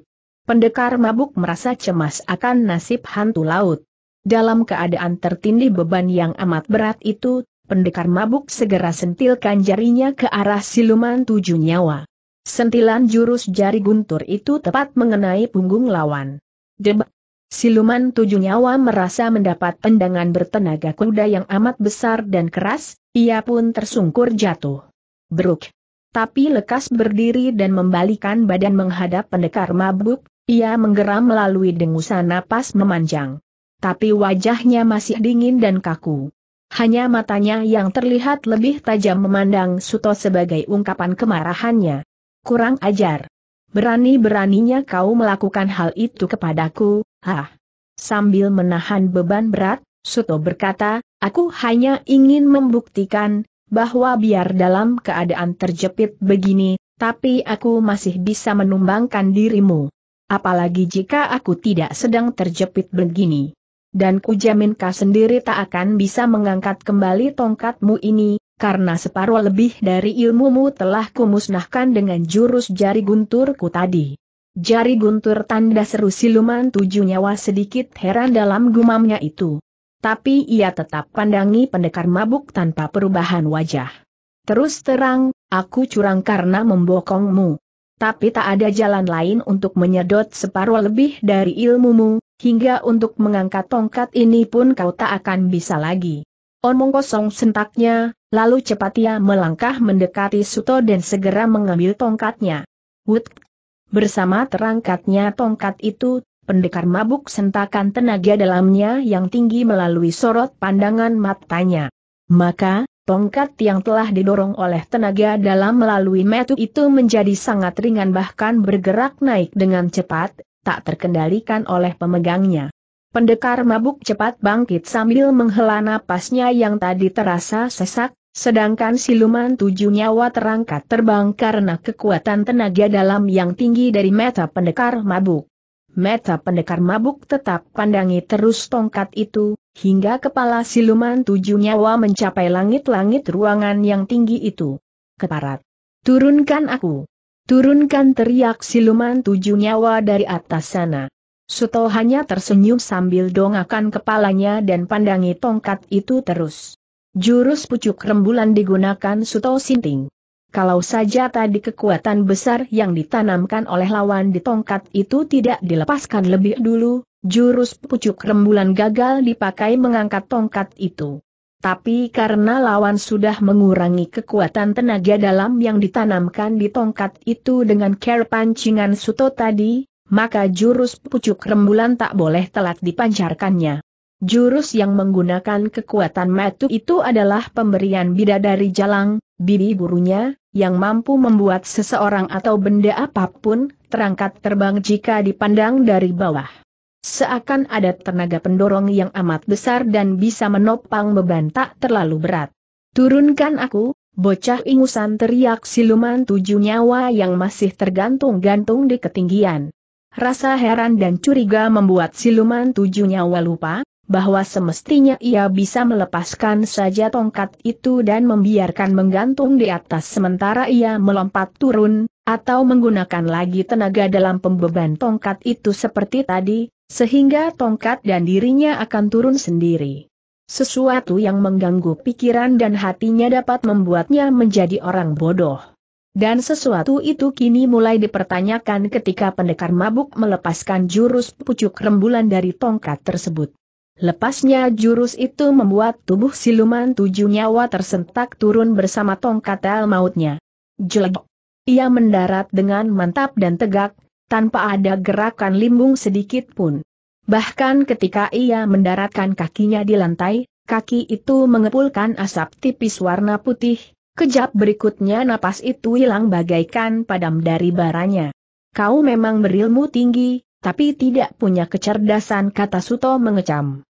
A: Pendekar mabuk merasa cemas akan nasib hantu laut. Dalam keadaan tertindih beban yang amat berat itu, pendekar mabuk segera sentilkan jarinya ke arah siluman tujuh nyawa. Sentilan jurus jari guntur itu tepat mengenai punggung lawan. Debak Siluman tujuh nyawa merasa mendapat tendangan bertenaga kuda yang amat besar dan keras, ia pun tersungkur jatuh. Beruk. Tapi lekas berdiri dan membalikan badan menghadap pendekar mabuk, ia menggeram melalui dengusan napas memanjang. Tapi wajahnya masih dingin dan kaku. Hanya matanya yang terlihat lebih tajam memandang Suto sebagai ungkapan kemarahannya. Kurang ajar. Berani-beraninya kau melakukan hal itu kepadaku, Hah! Sambil menahan beban berat, Suto berkata, aku hanya ingin membuktikan, bahwa biar dalam keadaan terjepit begini, tapi aku masih bisa menumbangkan dirimu. Apalagi jika aku tidak sedang terjepit begini. Dan kujamin kau sendiri tak akan bisa mengangkat kembali tongkatmu ini, karena separuh lebih dari ilmumu telah kumusnahkan dengan jurus jari gunturku tadi. Jari guntur tanda seru siluman tujuh nyawa sedikit heran dalam gumamnya itu. Tapi ia tetap pandangi pendekar mabuk tanpa perubahan wajah. Terus terang, aku curang karena membokongmu. Tapi tak ada jalan lain untuk menyedot separuh lebih dari ilmumu, hingga untuk mengangkat tongkat ini pun kau tak akan bisa lagi. Omong kosong sentaknya, lalu cepat ia melangkah mendekati Suto dan segera mengambil tongkatnya. Wut Bersama terangkatnya tongkat itu, pendekar mabuk sentakan tenaga dalamnya yang tinggi melalui sorot pandangan matanya. Maka, tongkat yang telah didorong oleh tenaga dalam melalui metu itu menjadi sangat ringan bahkan bergerak naik dengan cepat, tak terkendalikan oleh pemegangnya. Pendekar mabuk cepat bangkit sambil menghela napasnya yang tadi terasa sesak, Sedangkan siluman tujuh nyawa terangkat terbang karena kekuatan tenaga dalam yang tinggi dari meta pendekar mabuk. Meta pendekar mabuk tetap pandangi terus tongkat itu, hingga kepala siluman tujuh nyawa mencapai langit-langit ruangan yang tinggi itu. Keparat. Turunkan aku. Turunkan teriak siluman tujuh nyawa dari atas sana. Suto hanya tersenyum sambil dongakan kepalanya dan pandangi tongkat itu terus. Jurus pucuk rembulan digunakan Suto Sinting. Kalau saja tadi kekuatan besar yang ditanamkan oleh lawan di tongkat itu tidak dilepaskan lebih dulu, jurus pucuk rembulan gagal dipakai mengangkat tongkat itu. Tapi karena lawan sudah mengurangi kekuatan tenaga dalam yang ditanamkan di tongkat itu dengan care pancingan Suto tadi, maka jurus pucuk rembulan tak boleh telat dipancarkannya. Jurus yang menggunakan kekuatan metu itu adalah pemberian bidadari jalang, bibi gurunya, yang mampu membuat seseorang atau benda apapun terangkat terbang jika dipandang dari bawah. Seakan ada tenaga pendorong yang amat besar dan bisa menopang beban tak terlalu berat. Turunkan aku, bocah ingusan teriak siluman tujuh nyawa yang masih tergantung-gantung di ketinggian. Rasa heran dan curiga membuat siluman tujuh nyawa lupa, bahwa semestinya ia bisa melepaskan saja tongkat itu dan membiarkan menggantung di atas sementara ia melompat turun, atau menggunakan lagi tenaga dalam pembeban tongkat itu seperti tadi, sehingga tongkat dan dirinya akan turun sendiri. Sesuatu yang mengganggu pikiran dan hatinya dapat membuatnya menjadi orang bodoh. Dan sesuatu itu kini mulai dipertanyakan ketika pendekar mabuk melepaskan jurus pucuk rembulan dari tongkat tersebut. Lepasnya jurus itu membuat tubuh siluman tujuh nyawa tersentak turun bersama tongkat el mautnya. Jelek. Ia mendarat dengan mantap dan tegak, tanpa ada gerakan limbung sedikit pun. Bahkan ketika ia mendaratkan kakinya di lantai, kaki itu mengepulkan asap tipis warna putih, kejap berikutnya napas itu hilang bagaikan padam dari baranya. Kau memang berilmu tinggi, tapi tidak punya kecerdasan kata Suto mengecam.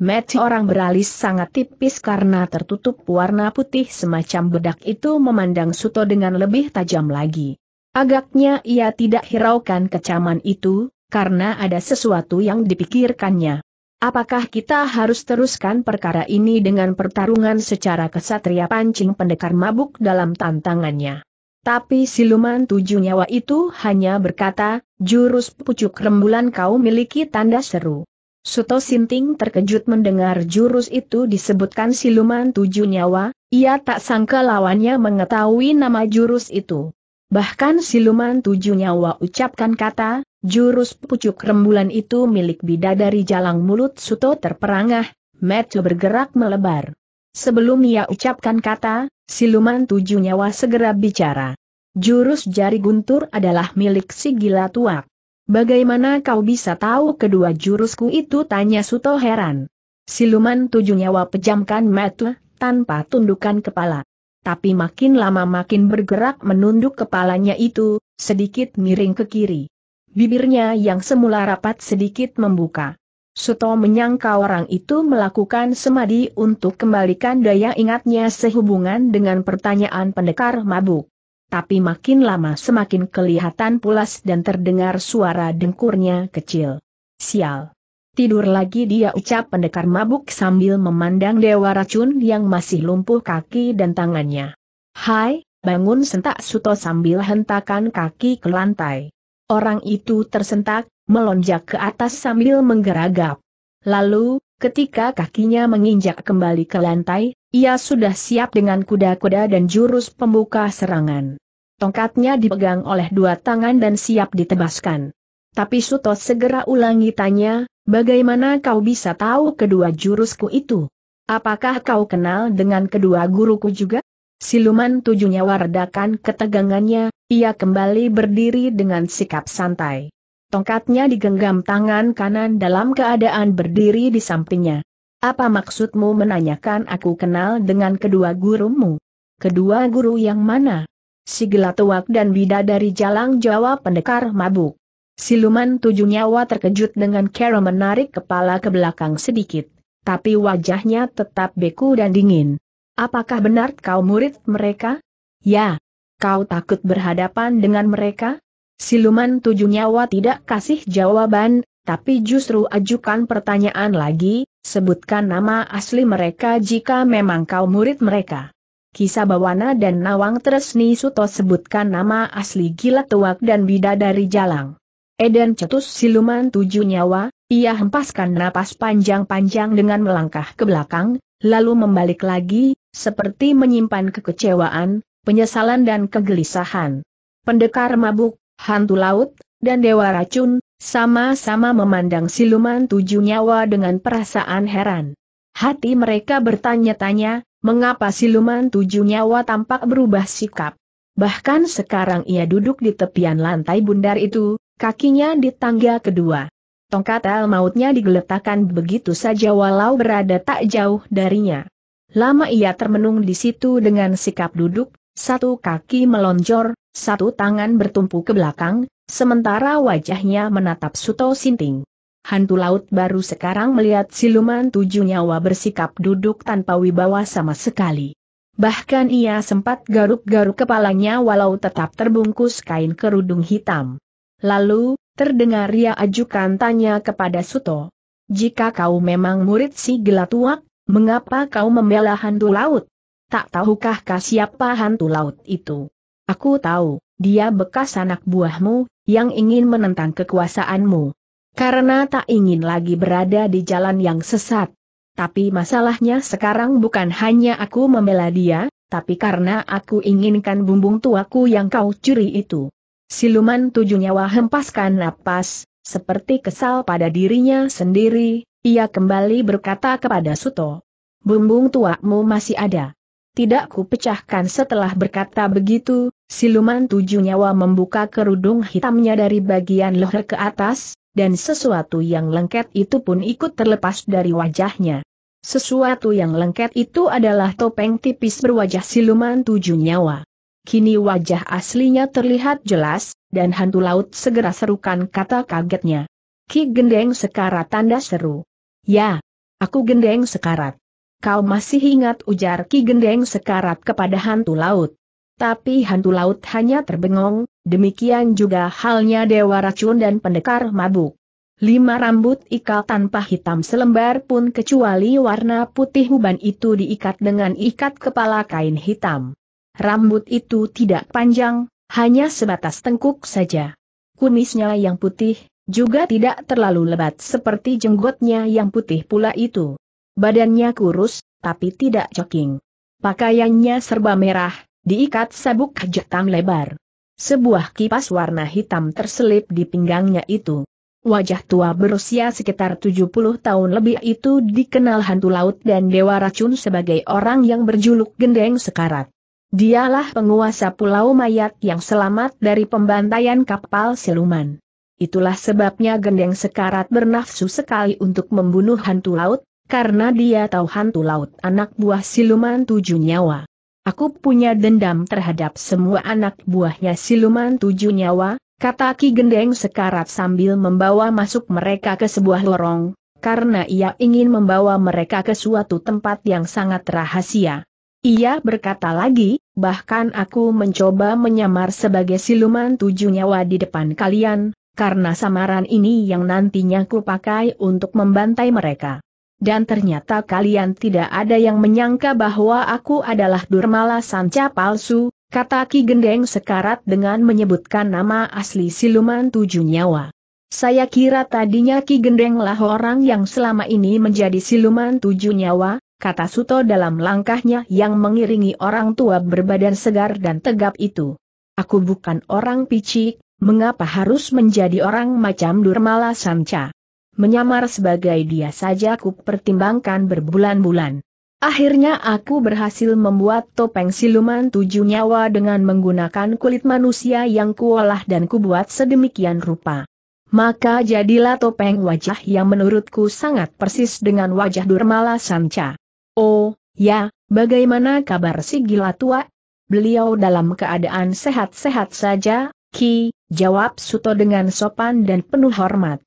A: Match orang beralis sangat tipis karena tertutup warna putih semacam bedak itu memandang Suto dengan lebih tajam lagi. Agaknya ia tidak hiraukan kecaman itu, karena ada sesuatu yang dipikirkannya. Apakah kita harus teruskan perkara ini dengan pertarungan secara kesatria pancing pendekar mabuk dalam tantangannya? Tapi siluman tujuh nyawa itu hanya berkata, jurus pucuk rembulan kau miliki tanda seru. Suto Sinting terkejut mendengar jurus itu disebutkan siluman tujuh nyawa, ia tak sangka lawannya mengetahui nama jurus itu. Bahkan siluman tujuh nyawa ucapkan kata, jurus pucuk rembulan itu milik bidadari jalang mulut Suto terperangah, Matthew bergerak melebar. Sebelum ia ucapkan kata, siluman tujuh nyawa segera bicara. Jurus jari guntur adalah milik si gila tua. Bagaimana kau bisa tahu kedua jurusku itu tanya Suto heran. Siluman tujuh nyawa pejamkan mata, tanpa tundukan kepala. Tapi makin lama makin bergerak menunduk kepalanya itu, sedikit miring ke kiri. Bibirnya yang semula rapat sedikit membuka. Suto menyangka orang itu melakukan semadi untuk kembalikan daya ingatnya sehubungan dengan pertanyaan pendekar mabuk. Tapi makin lama semakin kelihatan pulas dan terdengar suara dengkurnya kecil. Sial. Tidur lagi dia ucap pendekar mabuk sambil memandang dewa racun yang masih lumpuh kaki dan tangannya. Hai, bangun sentak Suto sambil hentakan kaki ke lantai. Orang itu tersentak, melonjak ke atas sambil menggeragap. Lalu, ketika kakinya menginjak kembali ke lantai, ia sudah siap dengan kuda-kuda dan jurus pembuka serangan. Tongkatnya dipegang oleh dua tangan dan siap ditebaskan. Tapi Suto segera ulangi tanya, bagaimana kau bisa tahu kedua jurusku itu? Apakah kau kenal dengan kedua guruku juga? Siluman tujuhnya wardakan ketegangannya, ia kembali berdiri dengan sikap santai. Tongkatnya digenggam tangan kanan dalam keadaan berdiri di sampingnya. Apa maksudmu menanyakan aku kenal dengan kedua gurumu? Kedua guru yang mana? Si gelatuak dan bida dari jalang Jawa pendekar mabuk. Siluman tujuh nyawa terkejut dengan Kara menarik kepala ke belakang sedikit, tapi wajahnya tetap beku dan dingin. Apakah benar kau murid mereka? Ya. Kau takut berhadapan dengan mereka? Siluman tujuh nyawa tidak kasih jawaban, tapi justru ajukan pertanyaan lagi, sebutkan nama asli mereka jika memang kau murid mereka. Kisah Bawana dan Nawang Tresni Suto sebutkan nama asli Gila Tuak dan Bida dari Jalang. Eden cetus siluman tujuh nyawa, ia hempaskan napas panjang-panjang dengan melangkah ke belakang, lalu membalik lagi, seperti menyimpan kekecewaan, penyesalan dan kegelisahan. Pendekar mabuk, hantu laut, dan dewa racun, sama-sama memandang siluman tujuh nyawa dengan perasaan heran. Hati mereka bertanya-tanya, mengapa siluman tujuh nyawa tampak berubah sikap. Bahkan sekarang ia duduk di tepian lantai bundar itu, kakinya di tangga kedua. Tongkat el mautnya digeletakkan begitu saja walau berada tak jauh darinya. Lama ia termenung di situ dengan sikap duduk, satu kaki melonjor, satu tangan bertumpu ke belakang, sementara wajahnya menatap Suto Sinting. Hantu laut baru sekarang melihat siluman tujuh nyawa bersikap duduk tanpa wibawa sama sekali. Bahkan ia sempat garuk-garuk kepalanya walau tetap terbungkus kain kerudung hitam. Lalu, terdengar ia ajukan tanya kepada Suto. Jika kau memang murid si gelatuak, mengapa kau membela hantu laut? Tak tahukah kah siapa hantu laut itu? Aku tahu, dia bekas anak buahmu, yang ingin menentang kekuasaanmu. Karena tak ingin lagi berada di jalan yang sesat. Tapi masalahnya sekarang bukan hanya aku membela dia, tapi karena aku inginkan bumbung tuaku yang kau curi itu. Siluman tujuh nyawa hempaskan napas, seperti kesal pada dirinya sendiri, ia kembali berkata kepada Suto. Bumbung tuakmu masih ada. Tidak ku pecahkan setelah berkata begitu, Siluman tujuh nyawa membuka kerudung hitamnya dari bagian leher ke atas, dan sesuatu yang lengket itu pun ikut terlepas dari wajahnya. Sesuatu yang lengket itu adalah topeng tipis berwajah siluman tujuh nyawa. Kini wajah aslinya terlihat jelas, dan hantu laut segera serukan kata kagetnya. Ki gendeng sekarat tanda seru. Ya, aku gendeng sekarat. Kau masih ingat ujar Ki gendeng sekarat kepada hantu laut. Tapi hantu laut hanya terbengong, demikian juga halnya dewa racun dan pendekar mabuk. Lima rambut ikal tanpa hitam selembar pun kecuali warna putih uban itu diikat dengan ikat kepala kain hitam. Rambut itu tidak panjang, hanya sebatas tengkuk saja. Kumisnya yang putih, juga tidak terlalu lebat seperti jenggotnya yang putih pula itu. Badannya kurus, tapi tidak coking. Pakaiannya serba merah, diikat sabuk kejatan lebar. Sebuah kipas warna hitam terselip di pinggangnya itu. Wajah tua berusia sekitar 70 tahun lebih itu dikenal hantu laut dan dewa racun sebagai orang yang berjuluk gendeng sekarat. Dialah penguasa pulau mayat yang selamat dari pembantaian kapal siluman. Itulah sebabnya gendeng sekarat bernafsu sekali untuk membunuh hantu laut, karena dia tahu hantu laut anak buah siluman tujuh nyawa. Aku punya dendam terhadap semua anak buahnya siluman tujuh nyawa, kata Ki Gendeng sekarat sambil membawa masuk mereka ke sebuah lorong, karena ia ingin membawa mereka ke suatu tempat yang sangat rahasia. Ia berkata lagi, bahkan aku mencoba menyamar sebagai siluman tujuh nyawa di depan kalian, karena samaran ini yang nantinya kupakai untuk membantai mereka dan ternyata kalian tidak ada yang menyangka bahwa aku adalah Durmala Sanca palsu, kata Ki Gendeng sekarat dengan menyebutkan nama asli siluman tujuh nyawa. Saya kira tadinya Ki Gendenglah orang yang selama ini menjadi siluman tujuh nyawa, kata Suto dalam langkahnya yang mengiringi orang tua berbadan segar dan tegap itu. Aku bukan orang picik, mengapa harus menjadi orang macam Durmala Sanca? menyamar sebagai dia saja ku pertimbangkan berbulan-bulan. Akhirnya aku berhasil membuat topeng siluman tujuh nyawa dengan menggunakan kulit manusia yang kuolah dan kubuat sedemikian rupa. Maka jadilah topeng wajah yang menurutku sangat persis dengan wajah Durmala Sanca. Oh, ya, bagaimana kabar si gila tua? Beliau dalam keadaan sehat-sehat saja, Ki, jawab Suto dengan sopan dan penuh hormat.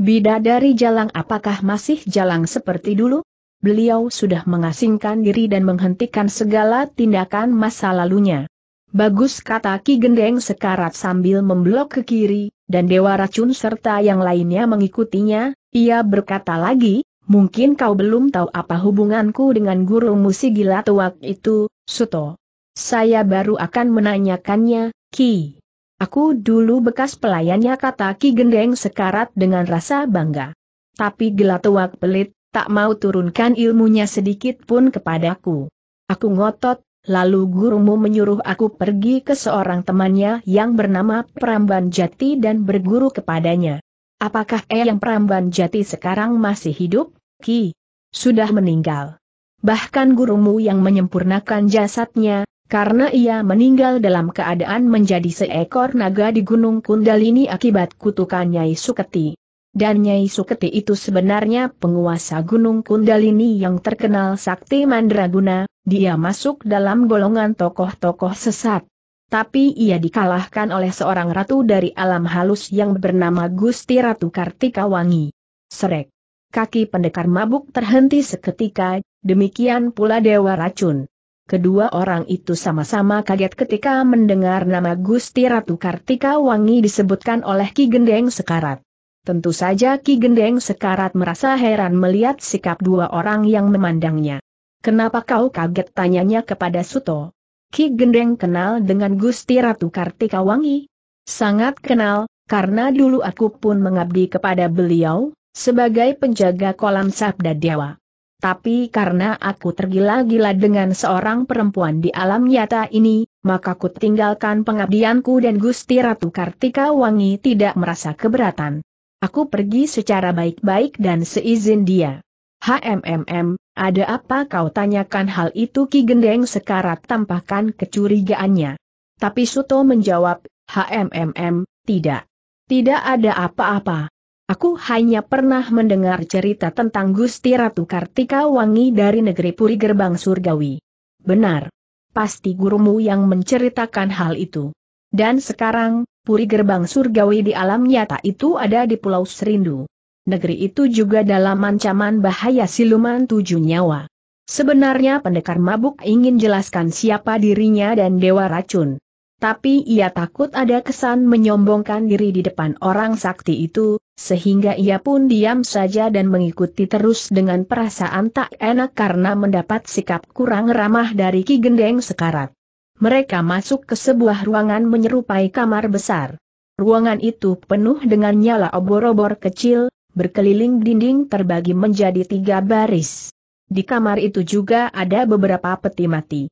A: Bidadari Jalang apakah masih Jalang seperti dulu? Beliau sudah mengasingkan diri dan menghentikan segala tindakan masa lalunya. Bagus kata Ki Gendeng sekarat sambil memblok ke kiri, dan Dewa Racun serta yang lainnya mengikutinya, ia berkata lagi, mungkin kau belum tahu apa hubunganku dengan guru musik gila tuak itu, Suto. Saya baru akan menanyakannya, Ki. Aku dulu bekas pelayannya kata Ki Gendeng sekarat dengan rasa bangga. Tapi gelatuak pelit, tak mau turunkan ilmunya sedikit pun kepadaku. Aku ngotot, lalu gurumu menyuruh aku pergi ke seorang temannya yang bernama Peramban Jati dan berguru kepadanya. Apakah yang Peramban Jati sekarang masih hidup, Ki? Sudah meninggal. Bahkan gurumu yang menyempurnakan jasadnya, karena ia meninggal dalam keadaan menjadi seekor naga di Gunung Kundalini akibat kutukan Nyai Suketi. Dan Nyai Suketi itu sebenarnya penguasa Gunung Kundalini yang terkenal sakti mandraguna, dia masuk dalam golongan tokoh-tokoh sesat. Tapi ia dikalahkan oleh seorang ratu dari alam halus yang bernama Gusti Ratu Kartika Wangi. Serek. Kaki pendekar mabuk terhenti seketika, demikian pula Dewa Racun. Kedua orang itu sama-sama kaget ketika mendengar nama Gusti Ratu Kartika Wangi disebutkan oleh Ki Gendeng Sekarat. Tentu saja Ki Gendeng Sekarat merasa heran melihat sikap dua orang yang memandangnya. Kenapa kau kaget tanyanya kepada Suto? Ki Gendeng kenal dengan Gusti Ratu Kartika Wangi? Sangat kenal, karena dulu aku pun mengabdi kepada beliau, sebagai penjaga kolam sabda dewa tapi karena aku tergila-gila dengan seorang perempuan di alam nyata ini, maka ku tinggalkan pengabdianku dan Gusti Ratu Kartika Wangi tidak merasa keberatan. Aku pergi secara baik-baik dan seizin dia. HMMM, ada apa kau tanyakan hal itu Ki Gendeng sekarat tampakkan kecurigaannya. Tapi Suto menjawab, HMMM, tidak. Tidak ada apa-apa. Aku hanya pernah mendengar cerita tentang Gusti Ratu Kartika Wangi dari negeri Puri Gerbang Surgawi. Benar. Pasti gurumu yang menceritakan hal itu. Dan sekarang, Puri Gerbang Surgawi di alam nyata itu ada di Pulau Serindu. Negeri itu juga dalam ancaman bahaya siluman tujuh nyawa. Sebenarnya pendekar mabuk ingin jelaskan siapa dirinya dan dewa racun. Tapi ia takut ada kesan menyombongkan diri di depan orang sakti itu, sehingga ia pun diam saja dan mengikuti terus dengan perasaan tak enak karena mendapat sikap kurang ramah dari Ki Gendeng sekarat. Mereka masuk ke sebuah ruangan menyerupai kamar besar. Ruangan itu penuh dengan nyala obor-obor kecil, berkeliling dinding terbagi menjadi tiga baris. Di kamar itu juga ada beberapa peti mati.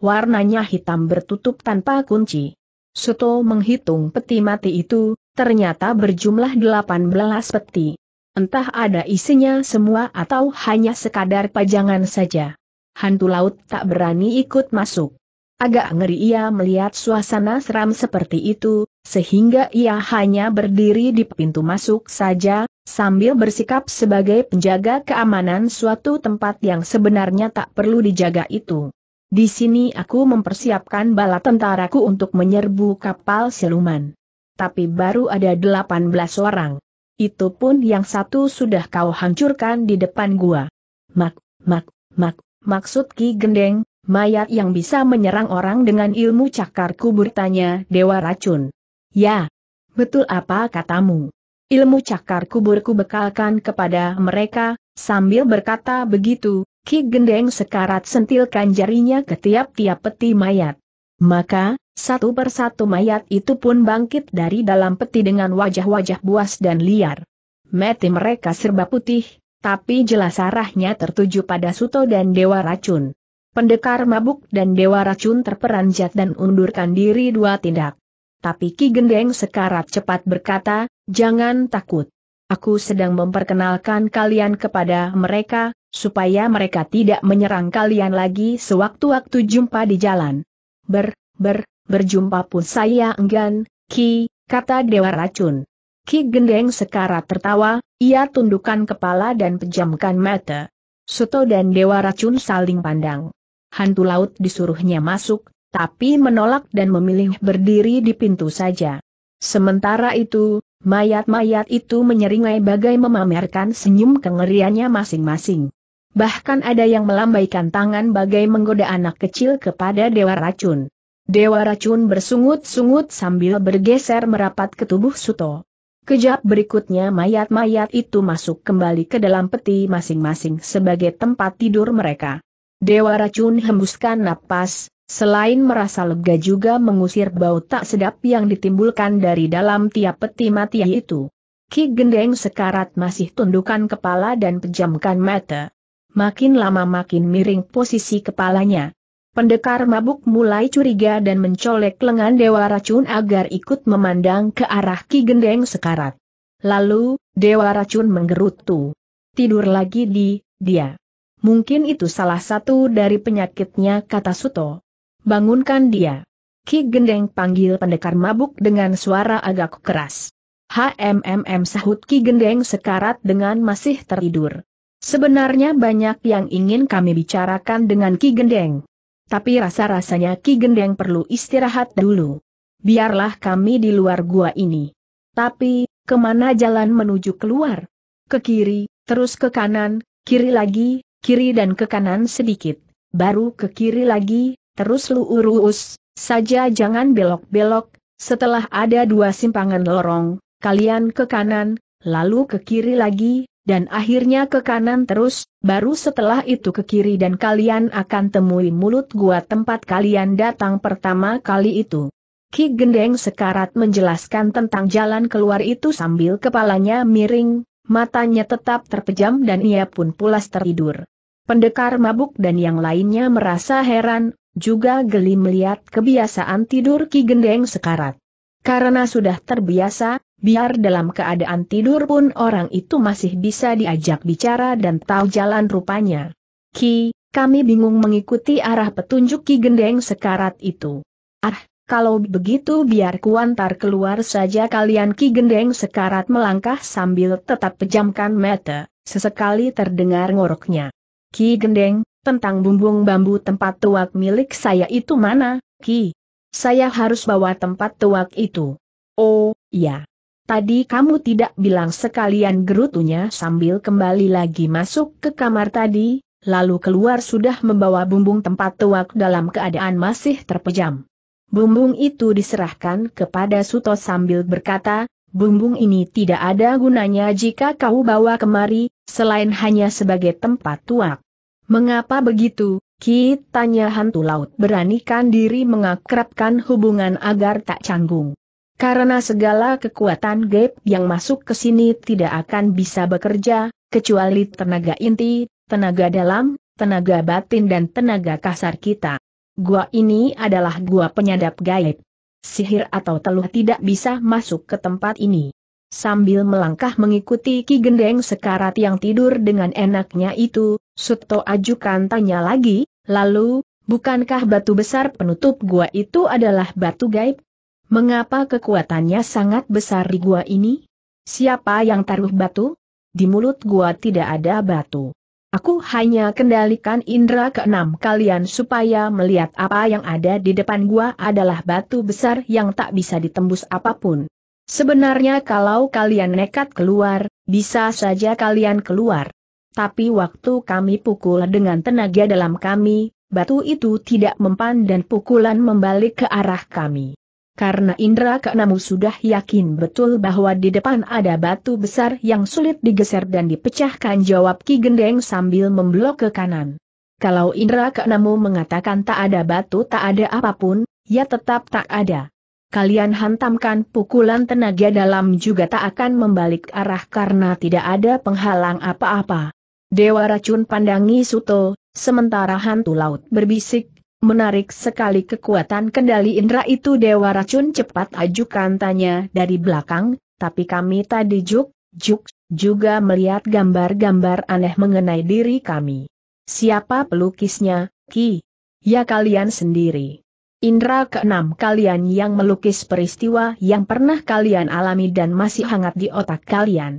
A: Warnanya hitam bertutup tanpa kunci. Soto menghitung peti mati itu, ternyata berjumlah 18 peti. Entah ada isinya semua atau hanya sekadar pajangan saja. Hantu laut tak berani ikut masuk. Agak ngeri ia melihat suasana seram seperti itu, sehingga ia hanya berdiri di pintu masuk saja, sambil bersikap sebagai penjaga keamanan suatu tempat yang sebenarnya tak perlu dijaga itu. Di sini aku mempersiapkan bala tentaraku untuk menyerbu kapal siluman tapi baru ada 18 orang. Itu pun yang satu sudah kau hancurkan di depan gua. Mak, mak, mak, maksud Ki Gendeng, mayat yang bisa menyerang orang dengan ilmu cakar kubur tanya Dewa Racun. Ya, betul apa katamu? Ilmu cakar kuburku bekalkan kepada mereka, sambil berkata begitu, Ki Gendeng sekarat sentilkan jarinya ke tiap-tiap peti mayat. Maka, satu persatu mayat itu pun bangkit dari dalam peti dengan wajah-wajah buas dan liar. Mati mereka serba putih, tapi jelas arahnya tertuju pada Suto dan Dewa Racun. Pendekar mabuk dan Dewa Racun terperanjat dan undurkan diri dua tindak. Tapi Ki Gendeng sekarat cepat berkata, jangan takut. Aku sedang memperkenalkan kalian kepada mereka, supaya mereka tidak menyerang kalian lagi sewaktu-waktu jumpa di jalan ber, ber, berjumpa pun saya enggan, Ki, kata Dewa Racun. Ki Gendeng sekarat tertawa, ia tundukkan kepala dan pejamkan mata. Suto dan Dewa Racun saling pandang. Hantu laut disuruhnya masuk, tapi menolak dan memilih berdiri di pintu saja. Sementara itu, mayat-mayat itu menyeringai bagai memamerkan senyum kengeriannya masing-masing. Bahkan ada yang melambaikan tangan bagai menggoda anak kecil kepada Dewa Racun. Dewa Racun bersungut-sungut sambil bergeser merapat ke tubuh Suto. Kejap berikutnya mayat-mayat itu masuk kembali ke dalam peti masing-masing sebagai tempat tidur mereka. Dewa Racun hembuskan napas, Selain merasa lega juga mengusir bau tak sedap yang ditimbulkan dari dalam tiap peti mati itu. Ki Gendeng sekarat masih tundukkan kepala dan pejamkan mata makin lama makin miring posisi kepalanya. Pendekar mabuk mulai curiga dan mencolek lengan Dewa Racun agar ikut memandang ke arah Ki Gendeng sekarat. Lalu, Dewa Racun menggerutu. Tidur lagi di, dia. Mungkin itu salah satu dari penyakitnya kata Suto. Bangunkan dia. Ki Gendeng panggil pendekar mabuk dengan suara agak keras. HMMM sahut Ki Gendeng sekarat dengan masih tertidur. Sebenarnya banyak yang ingin kami bicarakan dengan Ki Gendeng. Tapi rasa-rasanya Ki Gendeng perlu istirahat dulu. Biarlah kami di luar gua ini. Tapi, kemana jalan menuju keluar? Ke kiri, terus ke kanan, kiri lagi, kiri dan ke kanan sedikit. Baru ke kiri lagi, terus luurus, saja jangan belok-belok, setelah ada dua simpangan lorong, kalian ke kanan, lalu ke kiri lagi, dan akhirnya ke kanan terus, baru setelah itu ke kiri dan kalian akan temui mulut gua tempat kalian datang pertama kali itu. Ki Gendeng sekarat menjelaskan tentang jalan keluar itu sambil kepalanya miring, matanya tetap terpejam dan ia pun pulas tertidur. Pendekar mabuk dan yang lainnya merasa heran, juga geli melihat kebiasaan tidur Ki Gendeng sekarat. Karena sudah terbiasa, Biar dalam keadaan tidur pun orang itu masih bisa diajak bicara dan tahu jalan rupanya. Ki, kami bingung mengikuti arah petunjuk Ki Gendeng sekarat itu. Ah, kalau begitu biar kuantar keluar saja kalian Ki Gendeng sekarat melangkah sambil tetap pejamkan mata, sesekali terdengar ngoroknya. Ki Gendeng, tentang bumbung bambu tempat tuak milik saya itu mana, Ki? Saya harus bawa tempat tuak itu. Oh, iya. Tadi kamu tidak bilang sekalian gerutunya sambil kembali lagi masuk ke kamar tadi, lalu keluar sudah membawa bumbung tempat tuak dalam keadaan masih terpejam. Bumbung itu diserahkan kepada Suto sambil berkata, bumbung ini tidak ada gunanya jika kau bawa kemari, selain hanya sebagai tempat tuak. Mengapa begitu? Kitanya hantu laut beranikan diri mengakrabkan hubungan agar tak canggung. Karena segala kekuatan gaib yang masuk ke sini tidak akan bisa bekerja, kecuali tenaga inti, tenaga dalam, tenaga batin dan tenaga kasar kita. Gua ini adalah gua penyadap gaib. Sihir atau teluh tidak bisa masuk ke tempat ini. Sambil melangkah mengikuti Ki Gendeng sekarat yang tidur dengan enaknya itu, Suto ajukan tanya lagi, lalu, bukankah batu besar penutup gua itu adalah batu gaib? Mengapa kekuatannya sangat besar di gua ini? Siapa yang taruh batu? Di mulut gua tidak ada batu. Aku hanya kendalikan indera keenam kalian supaya melihat apa yang ada di depan gua adalah batu besar yang tak bisa ditembus apapun. Sebenarnya kalau kalian nekat keluar, bisa saja kalian keluar. Tapi waktu kami pukul dengan tenaga dalam kami, batu itu tidak mempan dan pukulan membalik ke arah kami. Karena Indra keenamu sudah yakin betul bahwa di depan ada batu besar yang sulit digeser dan dipecahkan jawab Ki Gendeng sambil memblok ke kanan. Kalau Indra keenamu mengatakan tak ada batu tak ada apapun, ya tetap tak ada. Kalian hantamkan pukulan tenaga dalam juga tak akan membalik arah karena tidak ada penghalang apa-apa. Dewa racun pandangi Suto, sementara hantu laut berbisik, Menarik sekali kekuatan kendali indera itu Dewa Racun cepat ajukan tanya dari belakang, tapi kami tadi juk, juk, juga melihat gambar-gambar aneh mengenai diri kami. Siapa pelukisnya, Ki? Ya kalian sendiri. Indra keenam kalian yang melukis peristiwa yang pernah kalian alami dan masih hangat di otak kalian.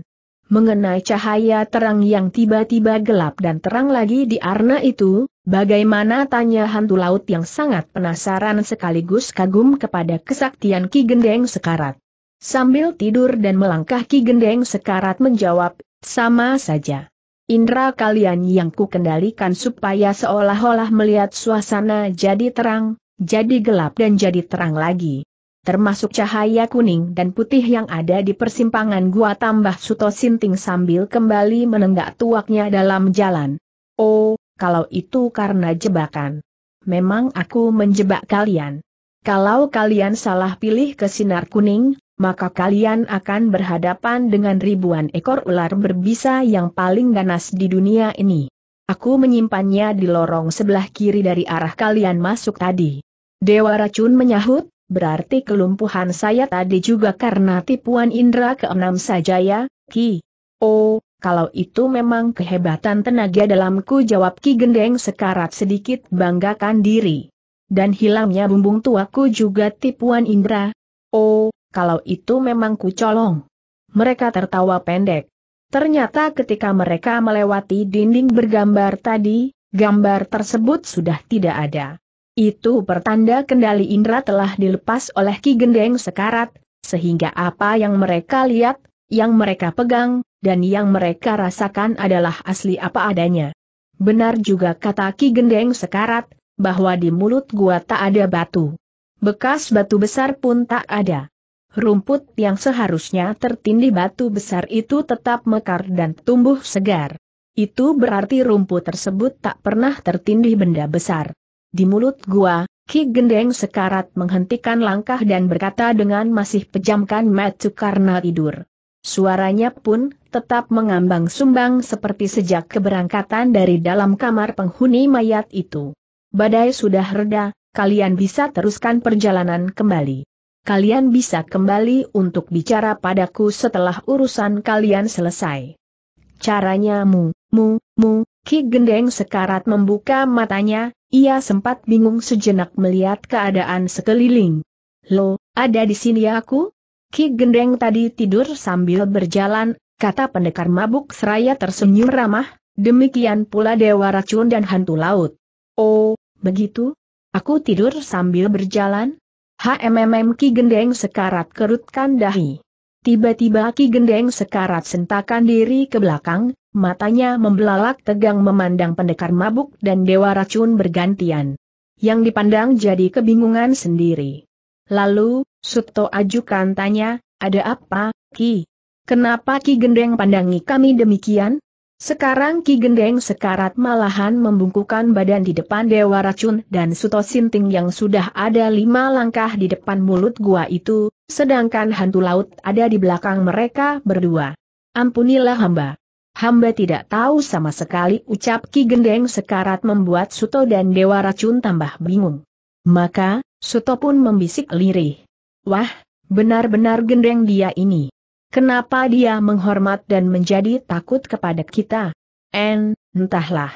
A: Mengenai cahaya terang yang tiba-tiba gelap dan terang lagi di arna itu, bagaimana tanya hantu laut yang sangat penasaran sekaligus kagum kepada kesaktian Ki Gendeng Sekarat. Sambil tidur dan melangkah Ki Gendeng Sekarat menjawab, sama saja. Indra kalian yang ku kendalikan supaya seolah-olah melihat suasana jadi terang, jadi gelap dan jadi terang lagi termasuk cahaya kuning dan putih yang ada di persimpangan gua tambah Suto Sinting sambil kembali menenggak tuaknya dalam jalan. Oh, kalau itu karena jebakan. Memang aku menjebak kalian. Kalau kalian salah pilih ke sinar kuning, maka kalian akan berhadapan dengan ribuan ekor ular berbisa yang paling ganas di dunia ini. Aku menyimpannya di lorong sebelah kiri dari arah kalian masuk tadi. Dewa racun menyahut, berarti kelumpuhan saya tadi juga karena tipuan indera keenam saja ya, Ki. Oh, kalau itu memang kehebatan tenaga dalamku jawab Ki Gendeng sekarat sedikit banggakan diri. Dan hilangnya bumbung tuaku juga tipuan Indra. Oh, kalau itu memang ku colong. Mereka tertawa pendek. Ternyata ketika mereka melewati dinding bergambar tadi, gambar tersebut sudah tidak ada. Itu pertanda kendali indera telah dilepas oleh Ki Gendeng sekarat, sehingga apa yang mereka lihat, yang mereka pegang, dan yang mereka rasakan adalah asli apa adanya. Benar juga kata Ki Gendeng sekarat, bahwa di mulut gua tak ada batu. Bekas batu besar pun tak ada. Rumput yang seharusnya tertindih batu besar itu tetap mekar dan tumbuh segar. Itu berarti rumput tersebut tak pernah tertindih benda besar. Di mulut gua, Ki Gendeng sekarat menghentikan langkah dan berkata dengan masih pejamkan mata karena tidur. Suaranya pun tetap mengambang sumbang seperti sejak keberangkatan dari dalam kamar penghuni mayat itu. Badai sudah reda, kalian bisa teruskan perjalanan kembali. Kalian bisa kembali untuk bicara padaku setelah urusan kalian selesai. Caranya mu, mu, mu, Ki Gendeng sekarat membuka matanya, ia sempat bingung sejenak melihat keadaan sekeliling. Lo, ada di sini aku? Ki Gendeng tadi tidur sambil berjalan, kata pendekar mabuk seraya tersenyum ramah, demikian pula Dewa Racun dan Hantu Laut. Oh, begitu? Aku tidur sambil berjalan? HMMM Ki Gendeng sekarat kerutkan dahi. Tiba-tiba Ki Gendeng sekarat sentakan diri ke belakang, matanya membelalak tegang memandang pendekar mabuk dan dewa racun bergantian. Yang dipandang jadi kebingungan sendiri. Lalu, Suto ajukan tanya, ada apa, Ki? Kenapa Ki Gendeng pandangi kami demikian? Sekarang Ki Gendeng Sekarat malahan membungkukan badan di depan Dewa Racun dan Suto Sinting yang sudah ada lima langkah di depan mulut gua itu, sedangkan hantu laut ada di belakang mereka berdua. Ampunilah hamba. Hamba tidak tahu sama sekali ucap Ki Gendeng Sekarat membuat Suto dan Dewa Racun tambah bingung. Maka, Suto pun membisik lirih. Wah, benar-benar gendeng dia ini. Kenapa dia menghormat dan menjadi takut kepada kita? En, entahlah.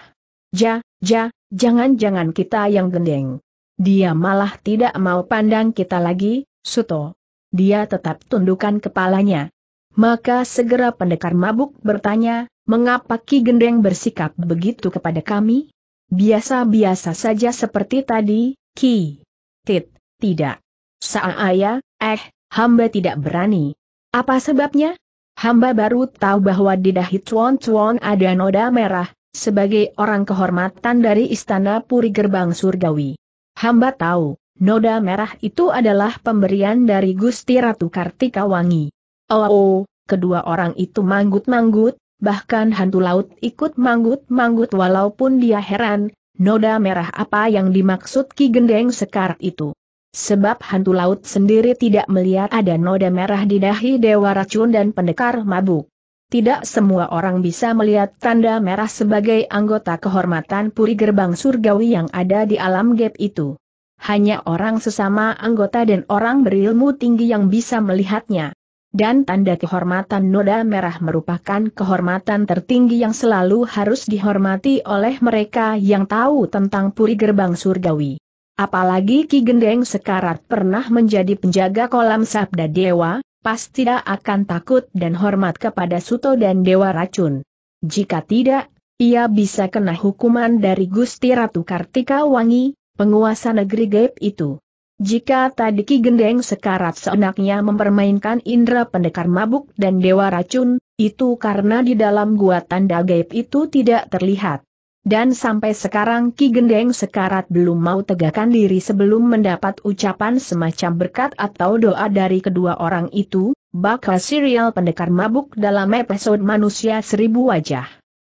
A: Ja, ja, jangan-jangan kita yang gendeng. Dia malah tidak mau pandang kita lagi, Suto. Dia tetap tundukkan kepalanya. Maka segera pendekar mabuk bertanya, mengapa Ki Gendeng bersikap begitu kepada kami? Biasa-biasa saja seperti tadi, Ki. Tit, tidak. Saat ayah, ya, eh, hamba tidak berani. Apa sebabnya? Hamba baru tahu bahwa di dahi Chuan Chuan ada noda merah, sebagai orang kehormatan dari Istana Puri Gerbang Surgawi. Hamba tahu, noda merah itu adalah pemberian dari Gusti Ratu Wangi. Oh, oh kedua orang itu manggut-manggut, bahkan hantu laut ikut manggut-manggut walaupun dia heran, noda merah apa yang dimaksud Ki Gendeng Sekar itu. Sebab hantu laut sendiri tidak melihat ada noda merah di dahi dewa racun dan pendekar mabuk. Tidak semua orang bisa melihat tanda merah sebagai anggota kehormatan puri gerbang surgawi yang ada di alam gap itu. Hanya orang sesama anggota dan orang berilmu tinggi yang bisa melihatnya. Dan tanda kehormatan noda merah merupakan kehormatan tertinggi yang selalu harus dihormati oleh mereka yang tahu tentang puri gerbang surgawi. Apalagi Ki Gendeng sekarat pernah menjadi penjaga kolam sabda dewa, pasti tidak akan takut dan hormat kepada Suto dan Dewa Racun. Jika tidak, ia bisa kena hukuman dari Gusti Ratu Kartika Wangi, penguasa negeri gaib itu. Jika tadi Ki Gendeng sekarat seenaknya mempermainkan indera pendekar mabuk dan Dewa Racun, itu karena di dalam gua tanda gaib itu tidak terlihat. Dan sampai sekarang Ki Gendeng Sekarat belum mau tegakkan diri sebelum mendapat ucapan semacam berkat atau doa dari kedua orang itu, bakal serial pendekar mabuk dalam episode manusia seribu wajah.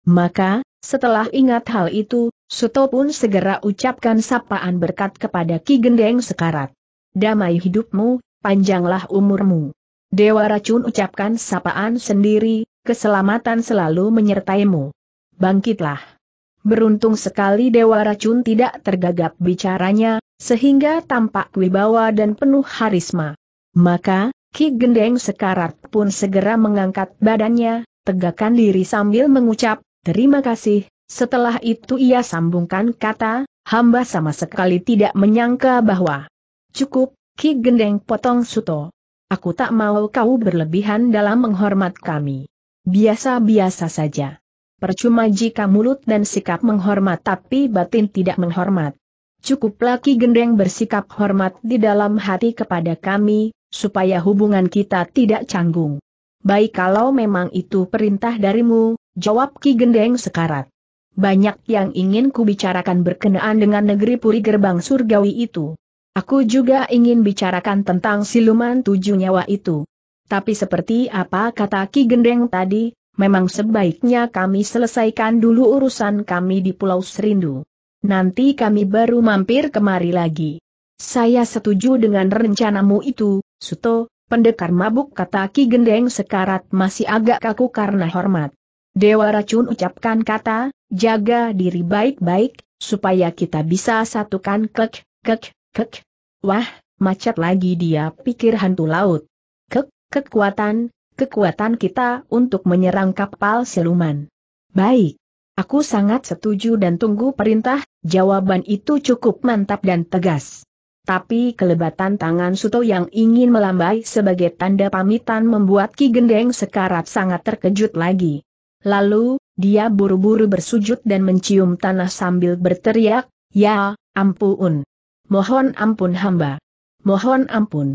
A: Maka, setelah ingat hal itu, Suto pun segera ucapkan sapaan berkat kepada Ki Gendeng Sekarat. Damai hidupmu, panjanglah umurmu. Dewa Racun ucapkan sapaan sendiri, keselamatan selalu menyertaimu. Bangkitlah. Beruntung sekali Dewa Racun tidak tergagap bicaranya, sehingga tampak wibawa dan penuh harisma. Maka, Ki Gendeng Sekarat pun segera mengangkat badannya, tegakkan diri sambil mengucap, terima kasih, setelah itu ia sambungkan kata, hamba sama sekali tidak menyangka bahwa cukup, Ki Gendeng potong suto. Aku tak mau kau berlebihan dalam menghormat kami. Biasa-biasa saja percuma jika mulut dan sikap menghormat tapi batin tidak menghormat. Cukup laki gendeng bersikap hormat di dalam hati kepada kami, supaya hubungan kita tidak canggung. Baik kalau memang itu perintah darimu, jawab Ki Gendeng sekarat. Banyak yang ingin kubicarakan berkenaan dengan negeri Puri Gerbang Surgawi itu. Aku juga ingin bicarakan tentang siluman tujuh nyawa itu. Tapi seperti apa kata Ki Gendeng tadi, memang sebaiknya kami selesaikan dulu urusan kami di Pulau Serindu. Nanti kami baru mampir kemari lagi. Saya setuju dengan rencanamu itu, Suto, pendekar mabuk kata Ki Gendeng sekarat masih agak kaku karena hormat. Dewa racun ucapkan kata, jaga diri baik-baik, supaya kita bisa satukan kek, kek, kek. Wah, macet lagi dia pikir hantu laut. Kek, kekuatan, kekuatan kita untuk menyerang kapal siluman. Baik. Aku sangat setuju dan tunggu perintah, jawaban itu cukup mantap dan tegas. Tapi kelebatan tangan Suto yang ingin melambai sebagai tanda pamitan membuat Ki Gendeng sekarat sangat terkejut lagi. Lalu, dia buru-buru bersujud dan mencium tanah sambil berteriak, Ya, ampun. Mohon ampun hamba. Mohon ampun.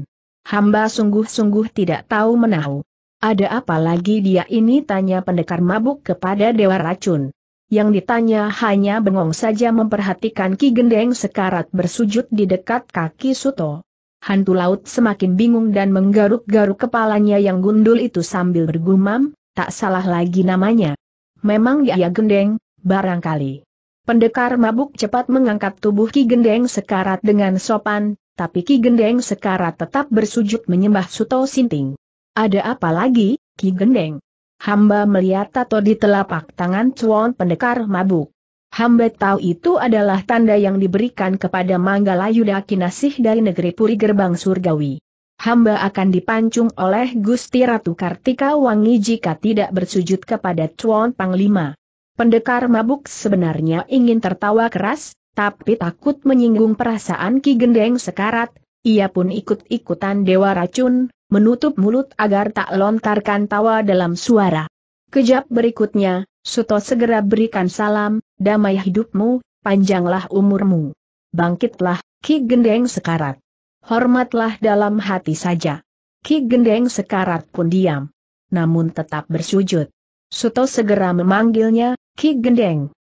A: Hamba sungguh-sungguh tidak tahu menahu. Ada apa lagi dia ini tanya pendekar mabuk kepada Dewa Racun. Yang ditanya hanya bengong saja memperhatikan Ki Gendeng sekarat bersujud di dekat kaki Suto. Hantu laut semakin bingung dan menggaruk-garuk kepalanya yang gundul itu sambil bergumam, tak salah lagi namanya. Memang dia ya, ya, Gendeng, barangkali. Pendekar mabuk cepat mengangkat tubuh Ki Gendeng sekarat dengan sopan, tapi Ki Gendeng sekarat tetap bersujud menyembah Suto Sinting. Ada apa lagi, Ki Gendeng? Hamba melihat tato di telapak tangan Cuan pendekar mabuk. Hamba tahu itu adalah tanda yang diberikan kepada Manggala Yuda Kinasih dari negeri Puri Gerbang Surgawi. Hamba akan dipancung oleh Gusti Ratu Kartika Wangi jika tidak bersujud kepada Cuan Panglima. Pendekar mabuk sebenarnya ingin tertawa keras, tapi takut menyinggung perasaan Ki Gendeng sekarat, ia pun ikut-ikutan dewa racun, menutup mulut agar tak lontarkan tawa dalam suara. Kejap berikutnya, Suto segera berikan salam, damai hidupmu, panjanglah umurmu. Bangkitlah, Ki Gendeng Sekarat. Hormatlah dalam hati saja. Ki Gendeng Sekarat pun diam. Namun tetap bersujud. Suto segera memanggilnya, Ki Gendeng.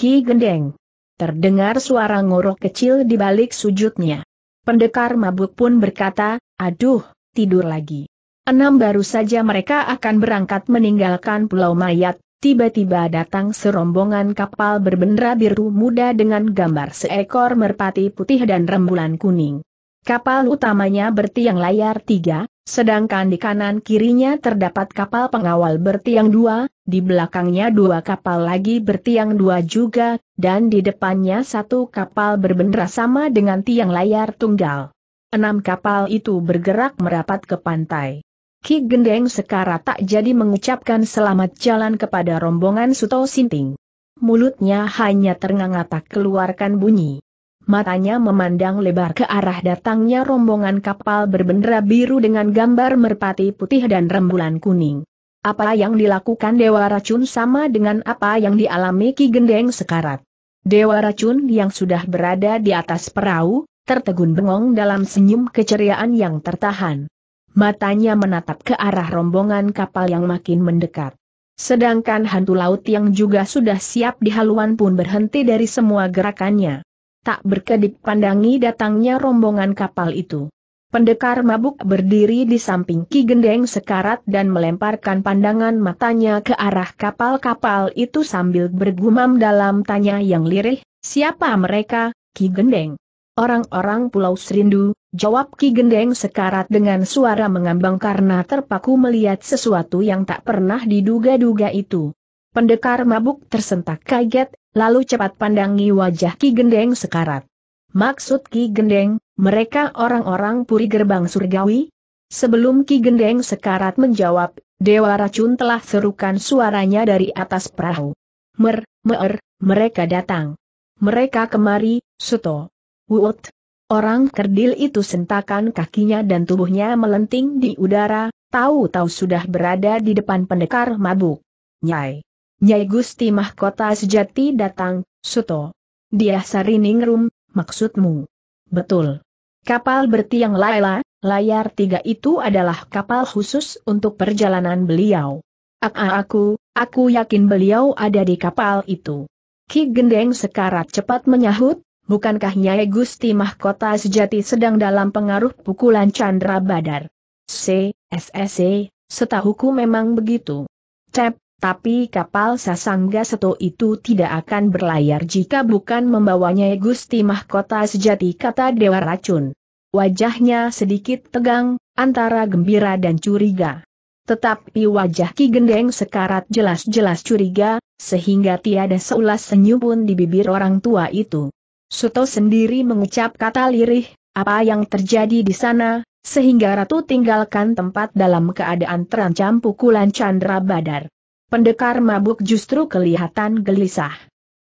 A: Ki Gendeng. Terdengar suara ngorok kecil di balik sujudnya. Pendekar mabuk pun berkata, aduh, tidur lagi. Enam baru saja mereka akan berangkat meninggalkan Pulau Mayat, tiba-tiba datang serombongan kapal berbendera biru muda dengan gambar seekor merpati putih dan rembulan kuning. Kapal utamanya bertiang layar tiga, sedangkan di kanan kirinya terdapat kapal pengawal bertiang dua, di belakangnya dua kapal lagi bertiang dua juga, dan di depannya satu kapal berbendera sama dengan tiang layar tunggal. Enam kapal itu bergerak merapat ke pantai. Ki Gendeng sekarat tak jadi mengucapkan selamat jalan kepada rombongan Suto Sinting. Mulutnya hanya ternganga tak keluarkan bunyi. Matanya memandang lebar ke arah datangnya rombongan kapal berbendera biru dengan gambar merpati putih dan rembulan kuning. Apa yang dilakukan Dewa Racun sama dengan apa yang dialami Ki Gendeng Sekarat. Dewa Racun yang sudah berada di atas perahu, tertegun bengong dalam senyum keceriaan yang tertahan. Matanya menatap ke arah rombongan kapal yang makin mendekat. Sedangkan hantu laut yang juga sudah siap di haluan pun berhenti dari semua gerakannya. Tak berkedip pandangi datangnya rombongan kapal itu. Pendekar mabuk berdiri di samping Ki Gendeng sekarat dan melemparkan pandangan matanya ke arah kapal-kapal itu sambil bergumam dalam tanya yang lirih, siapa mereka, Ki Gendeng? Orang-orang Pulau Serindu, jawab Ki Gendeng sekarat dengan suara mengambang karena terpaku melihat sesuatu yang tak pernah diduga-duga itu. Pendekar mabuk tersentak kaget, lalu cepat pandangi wajah Ki Gendeng sekarat. Maksud Ki Gendeng, mereka orang-orang puri gerbang surgawi? Sebelum Ki Gendeng sekarat menjawab, Dewa Racun telah serukan suaranya dari atas perahu. Mer, mer, mereka datang. Mereka kemari, Suto. Wut, Orang kerdil itu sentakan kakinya dan tubuhnya melenting di udara, tahu-tahu sudah berada di depan pendekar mabuk. Nyai. Nyai Gusti Mahkota Sejati datang, Suto. Dia Sariningrum, maksudmu. Betul. Kapal bertiang Laila, layar tiga itu adalah kapal khusus untuk perjalanan beliau. Aa aku, aku yakin beliau ada di kapal itu. Ki Gendeng sekarat cepat menyahut, bukankah Nyai Gusti Mahkota sejati sedang dalam pengaruh pukulan Chandra Badar? C, SSC, setahuku memang begitu. Cep, tapi kapal Sasangga Seto itu tidak akan berlayar jika bukan membawanya Gusti Mahkota sejati kata Dewa Racun. Wajahnya sedikit tegang, antara gembira dan curiga. Tetapi wajah Ki Gendeng sekarat jelas-jelas curiga, sehingga tiada seulas senyum pun di bibir orang tua itu. Suto sendiri mengucap kata lirih, apa yang terjadi di sana, sehingga Ratu tinggalkan tempat dalam keadaan terancam pukulan Chandra Badar. Pendekar mabuk justru kelihatan gelisah.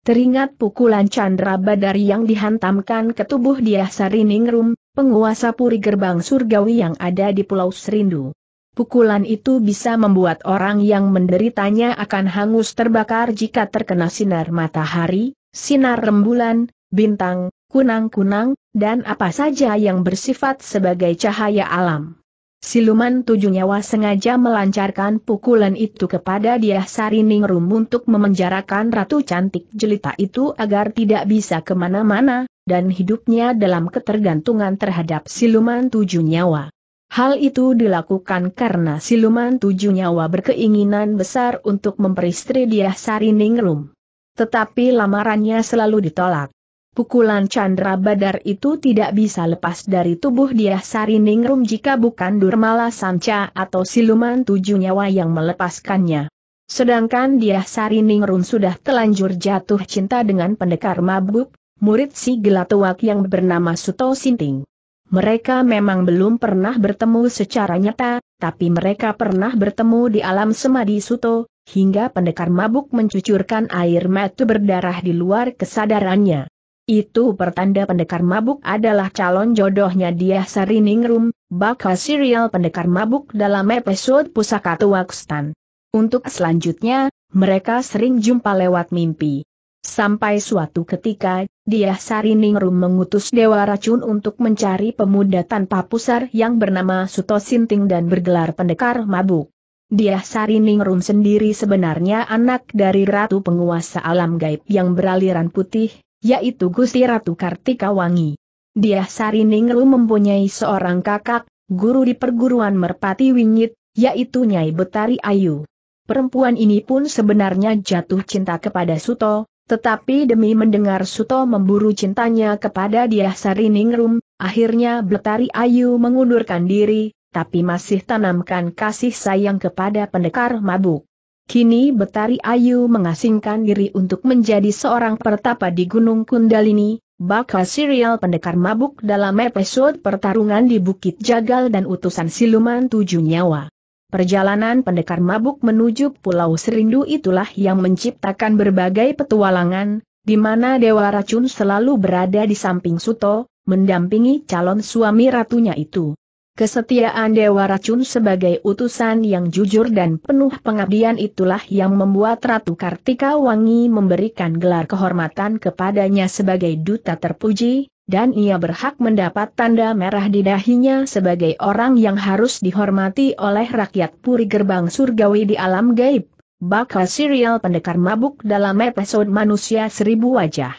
A: Teringat pukulan Chandra Badar yang dihantamkan ke tubuh dia Sariningrum, penguasa puri gerbang surgawi yang ada di Pulau Serindu. Pukulan itu bisa membuat orang yang menderitanya akan hangus terbakar jika terkena sinar matahari, sinar rembulan, bintang, kunang-kunang, dan apa saja yang bersifat sebagai cahaya alam. Siluman tujuh nyawa sengaja melancarkan pukulan itu kepada dia Ningrum untuk memenjarakan Ratu Cantik Jelita itu agar tidak bisa kemana-mana, dan hidupnya dalam ketergantungan terhadap siluman tujuh nyawa. Hal itu dilakukan karena siluman tujuh nyawa berkeinginan besar untuk memperistri dia Ningrum. Tetapi lamarannya selalu ditolak. Pukulan Chandra Badar itu tidak bisa lepas dari tubuh dia Sariningrum jika bukan Durmala Samca atau siluman tujuh nyawa yang melepaskannya. Sedangkan dia Sariningrum sudah telanjur jatuh cinta dengan pendekar mabuk, murid si gelatuak yang bernama Suto Sinting. Mereka memang belum pernah bertemu secara nyata, tapi mereka pernah bertemu di alam semadi Suto, hingga pendekar mabuk mencucurkan air mata berdarah di luar kesadarannya. Itu pertanda pendekar mabuk adalah calon jodohnya dia Sariningrum, bakal serial pendekar mabuk dalam episode Pusaka Tuakstan. Untuk selanjutnya, mereka sering jumpa lewat mimpi. Sampai suatu ketika, dia Sariningrum mengutus Dewa Racun untuk mencari pemuda tanpa pusar yang bernama Suto Sinting dan bergelar pendekar mabuk. Dia Sariningrum sendiri sebenarnya anak dari Ratu Penguasa Alam Gaib yang beraliran putih, yaitu Gusti Ratu Kartika Wangi. Dia Sari Ningru mempunyai seorang kakak, guru di perguruan Merpati Wingit, yaitu Nyai Betari Ayu. Perempuan ini pun sebenarnya jatuh cinta kepada Suto, tetapi demi mendengar Suto memburu cintanya kepada dia Sariningrum, akhirnya Betari Ayu mengundurkan diri, tapi masih tanamkan kasih sayang kepada pendekar mabuk. Kini Betari Ayu mengasingkan diri untuk menjadi seorang pertapa di Gunung Kundalini, bakal serial pendekar mabuk dalam episode pertarungan di Bukit Jagal dan utusan siluman tujuh nyawa. Perjalanan pendekar mabuk menuju Pulau Serindu itulah yang menciptakan berbagai petualangan, di mana Dewa Racun selalu berada di samping Suto, mendampingi calon suami ratunya itu. Kesetiaan Dewa Racun sebagai utusan yang jujur dan penuh pengabdian itulah yang membuat Ratu Kartika Wangi memberikan gelar kehormatan kepadanya sebagai duta terpuji, dan ia berhak mendapat tanda merah di dahinya sebagai orang yang harus dihormati oleh rakyat Puri Gerbang Surgawi di alam gaib. Bakal serial pendekar mabuk dalam episode Manusia Seribu Wajah.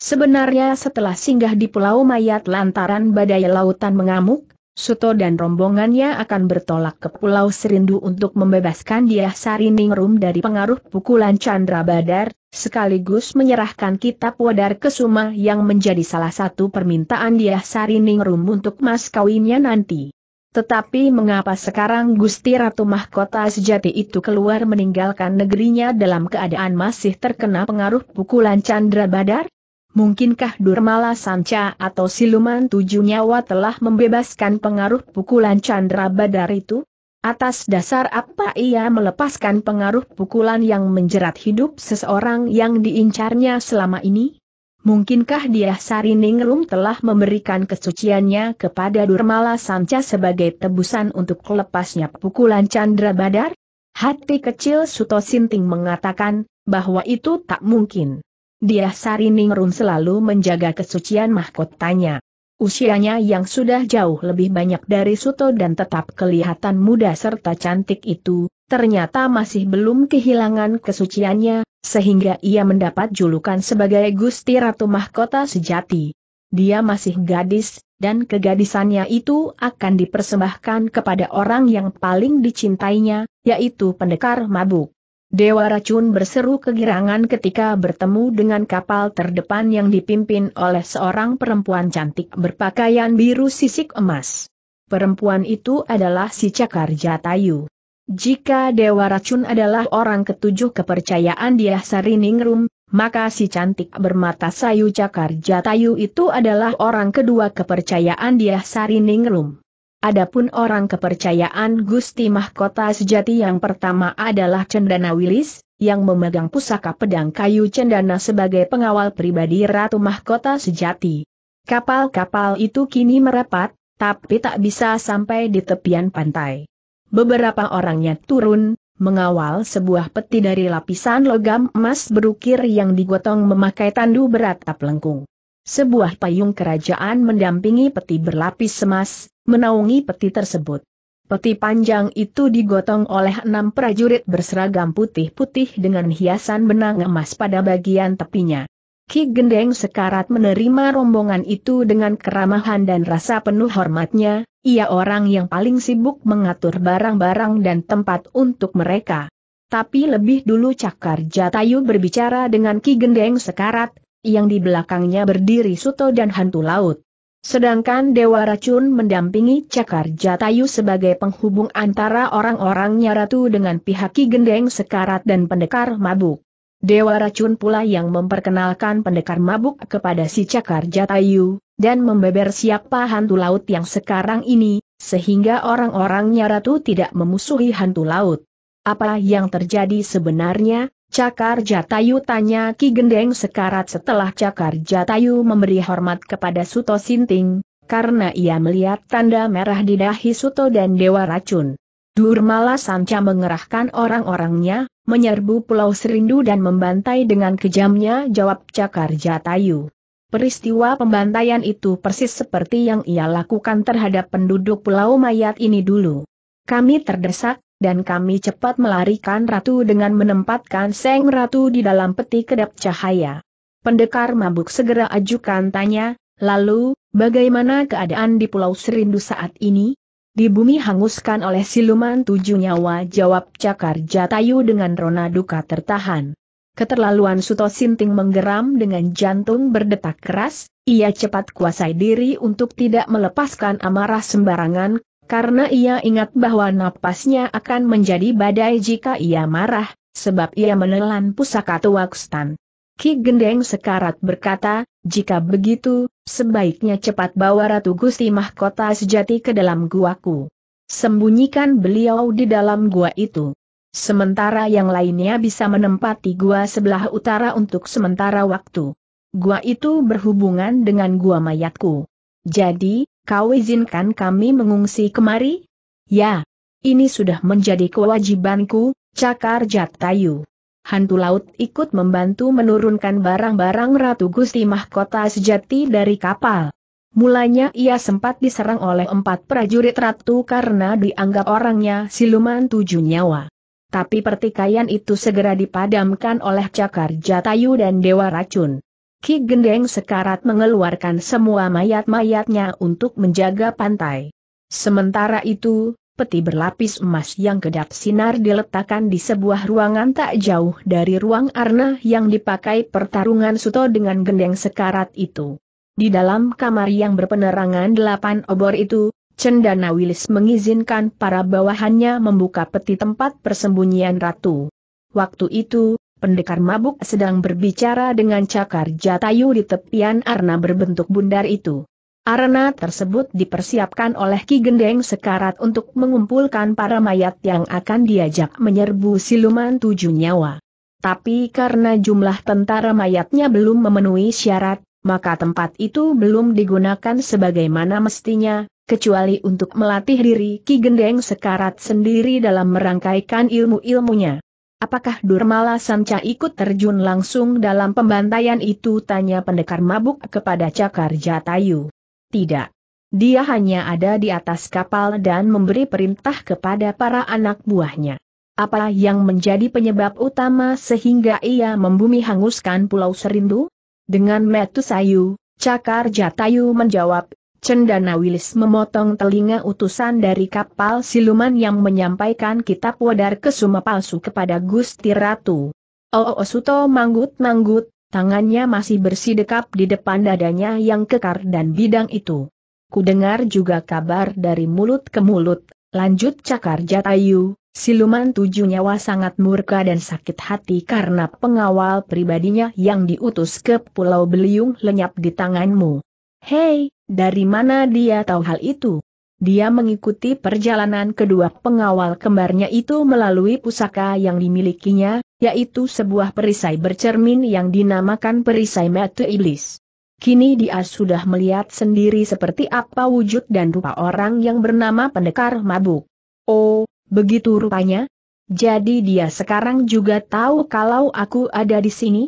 A: Sebenarnya setelah singgah di Pulau Mayat lantaran badai lautan mengamuk, Suto dan rombongannya akan bertolak ke Pulau Serindu untuk membebaskan Diah Sariningrum dari pengaruh pukulan Chandra Badar, sekaligus menyerahkan kitab Wadar Kesuma yang menjadi salah satu permintaan Diah Sariningrum untuk mas kawinnya nanti. Tetapi mengapa sekarang Gusti Ratu Mahkota sejati itu keluar meninggalkan negerinya dalam keadaan masih terkena pengaruh pukulan Chandra Badar? mungkinkah Durmala Sanca atau siluman tujuh nyawa telah membebaskan pengaruh pukulan Chandra Badar itu? Atas dasar apa ia melepaskan pengaruh pukulan yang menjerat hidup seseorang yang diincarnya selama ini? Mungkinkah dia Sariningrum telah memberikan kesuciannya kepada Durmala Sanca sebagai tebusan untuk lepasnya pukulan Chandra Badar? Hati kecil Suto Sinting mengatakan, bahwa itu tak mungkin. Dia Sariningrum selalu menjaga kesucian mahkotanya. Usianya yang sudah jauh lebih banyak dari Suto dan tetap kelihatan muda serta cantik itu, ternyata masih belum kehilangan kesuciannya, sehingga ia mendapat julukan sebagai Gusti Ratu Mahkota Sejati. Dia masih gadis, dan kegadisannya itu akan dipersembahkan kepada orang yang paling dicintainya, yaitu pendekar mabuk. Dewa Racun berseru kegirangan ketika bertemu dengan kapal terdepan yang dipimpin oleh seorang perempuan cantik berpakaian biru sisik emas. Perempuan itu adalah si Cakar Jatayu. Jika Dewa Racun adalah orang ketujuh kepercayaan di Sariningrum, maka si cantik bermata sayu Cakar Jatayu itu adalah orang kedua kepercayaan di Sariningrum. Adapun orang kepercayaan Gusti Mahkota sejati yang pertama adalah Cendana Wilis, yang memegang pusaka pedang kayu Cendana sebagai pengawal pribadi Ratu Mahkota sejati. Kapal-kapal itu kini merapat, tapi tak bisa sampai di tepian pantai. Beberapa orangnya turun, mengawal sebuah peti dari lapisan logam emas berukir yang digotong memakai tandu beratap lengkung. Sebuah payung kerajaan mendampingi peti berlapis emas, menaungi peti tersebut. Peti panjang itu digotong oleh enam prajurit berseragam putih-putih dengan hiasan benang emas pada bagian tepinya. Ki Gendeng sekarat menerima rombongan itu dengan keramahan dan rasa penuh hormatnya, ia orang yang paling sibuk mengatur barang-barang dan tempat untuk mereka. Tapi lebih dulu Cakar Jatayu berbicara dengan Ki Gendeng sekarat, yang di belakangnya berdiri Suto dan Hantu Laut. Sedangkan Dewa Racun mendampingi Cakar Jatayu sebagai penghubung antara orang-orangnya Ratu dengan pihak Ki Gendeng Sekarat dan Pendekar Mabuk. Dewa Racun pula yang memperkenalkan Pendekar Mabuk kepada si Cakar Jatayu, dan membeber siapa hantu laut yang sekarang ini, sehingga orang-orangnya Ratu tidak memusuhi hantu laut. Apa yang terjadi sebenarnya, Cakar Jatayu tanya Ki Gendeng sekarat setelah Cakar Jatayu memberi hormat kepada Suto Sinting, karena ia melihat tanda merah di dahi Suto dan Dewa Racun. Durmala Sanca mengerahkan orang-orangnya, menyerbu Pulau Serindu dan membantai dengan kejamnya jawab Cakar Jatayu. Peristiwa pembantaian itu persis seperti yang ia lakukan terhadap penduduk Pulau Mayat ini dulu. Kami terdesak, dan kami cepat melarikan ratu dengan menempatkan seng ratu di dalam peti kedap cahaya. Pendekar mabuk segera ajukan tanya, lalu, bagaimana keadaan di Pulau Serindu saat ini? Di bumi hanguskan oleh siluman tujuh nyawa jawab Cakar Jatayu dengan rona duka tertahan. Keterlaluan Suto Sinting menggeram dengan jantung berdetak keras, ia cepat kuasai diri untuk tidak melepaskan amarah sembarangan, karena ia ingat bahwa napasnya akan menjadi badai jika ia marah, sebab ia menelan pusaka Tuakstan. Ki Gendeng Sekarat berkata, jika begitu, sebaiknya cepat bawa Ratu Gusti Mahkota sejati ke dalam guaku. Sembunyikan beliau di dalam gua itu. Sementara yang lainnya bisa menempati gua sebelah utara untuk sementara waktu. Gua itu berhubungan dengan gua mayatku. Jadi, kau izinkan kami mengungsi kemari? Ya, ini sudah menjadi kewajibanku, cakar Jatayu. Hantu laut ikut membantu menurunkan barang-barang Ratu Gusti Mahkota sejati dari kapal. Mulanya ia sempat diserang oleh empat prajurit ratu karena dianggap orangnya siluman tujuh nyawa. Tapi pertikaian itu segera dipadamkan oleh Cakar Jatayu dan Dewa Racun. Ki Gendeng sekarat mengeluarkan semua mayat-mayatnya untuk menjaga pantai. Sementara itu, peti berlapis emas yang kedap sinar diletakkan di sebuah ruangan tak jauh dari ruang arna yang dipakai pertarungan Suto dengan gendeng sekarat itu. Di dalam kamar yang berpenerangan delapan obor itu, Cendana Wilis mengizinkan para bawahannya membuka peti tempat persembunyian ratu. Waktu itu, Pendekar mabuk sedang berbicara dengan cakar jatayu di tepian arna berbentuk bundar itu. Arena tersebut dipersiapkan oleh Ki Gendeng Sekarat untuk mengumpulkan para mayat yang akan diajak menyerbu siluman tujuh nyawa. Tapi karena jumlah tentara mayatnya belum memenuhi syarat, maka tempat itu belum digunakan sebagaimana mestinya, kecuali untuk melatih diri Ki Gendeng Sekarat sendiri dalam merangkaikan ilmu-ilmunya. Apakah Durmala Sanca ikut terjun langsung dalam pembantaian itu? Tanya pendekar mabuk kepada Cakar Jatayu. Tidak. Dia hanya ada di atas kapal dan memberi perintah kepada para anak buahnya. Apa yang menjadi penyebab utama sehingga ia membumi hanguskan Pulau Serindu? Dengan metu sayu, Cakar Jatayu menjawab, Cendana Wilis memotong telinga utusan dari kapal siluman yang menyampaikan kitab wadar kesuma palsu kepada Gusti Ratu. Oo oh, oh, oh, Suto manggut-manggut, tangannya masih bersih bersidekap di depan dadanya yang kekar dan bidang itu. Kudengar juga kabar dari mulut ke mulut, lanjut Cakar Jatayu, siluman tujuh nyawa sangat murka dan sakit hati karena pengawal pribadinya yang diutus ke Pulau Beliung lenyap di tanganmu. Hei, dari mana dia tahu hal itu? Dia mengikuti perjalanan kedua pengawal kembarnya itu melalui pusaka yang dimilikinya, yaitu sebuah perisai bercermin yang dinamakan perisai mata iblis. Kini dia sudah melihat sendiri seperti apa wujud dan rupa orang yang bernama pendekar mabuk. Oh, begitu rupanya? Jadi dia sekarang juga tahu kalau aku ada di sini?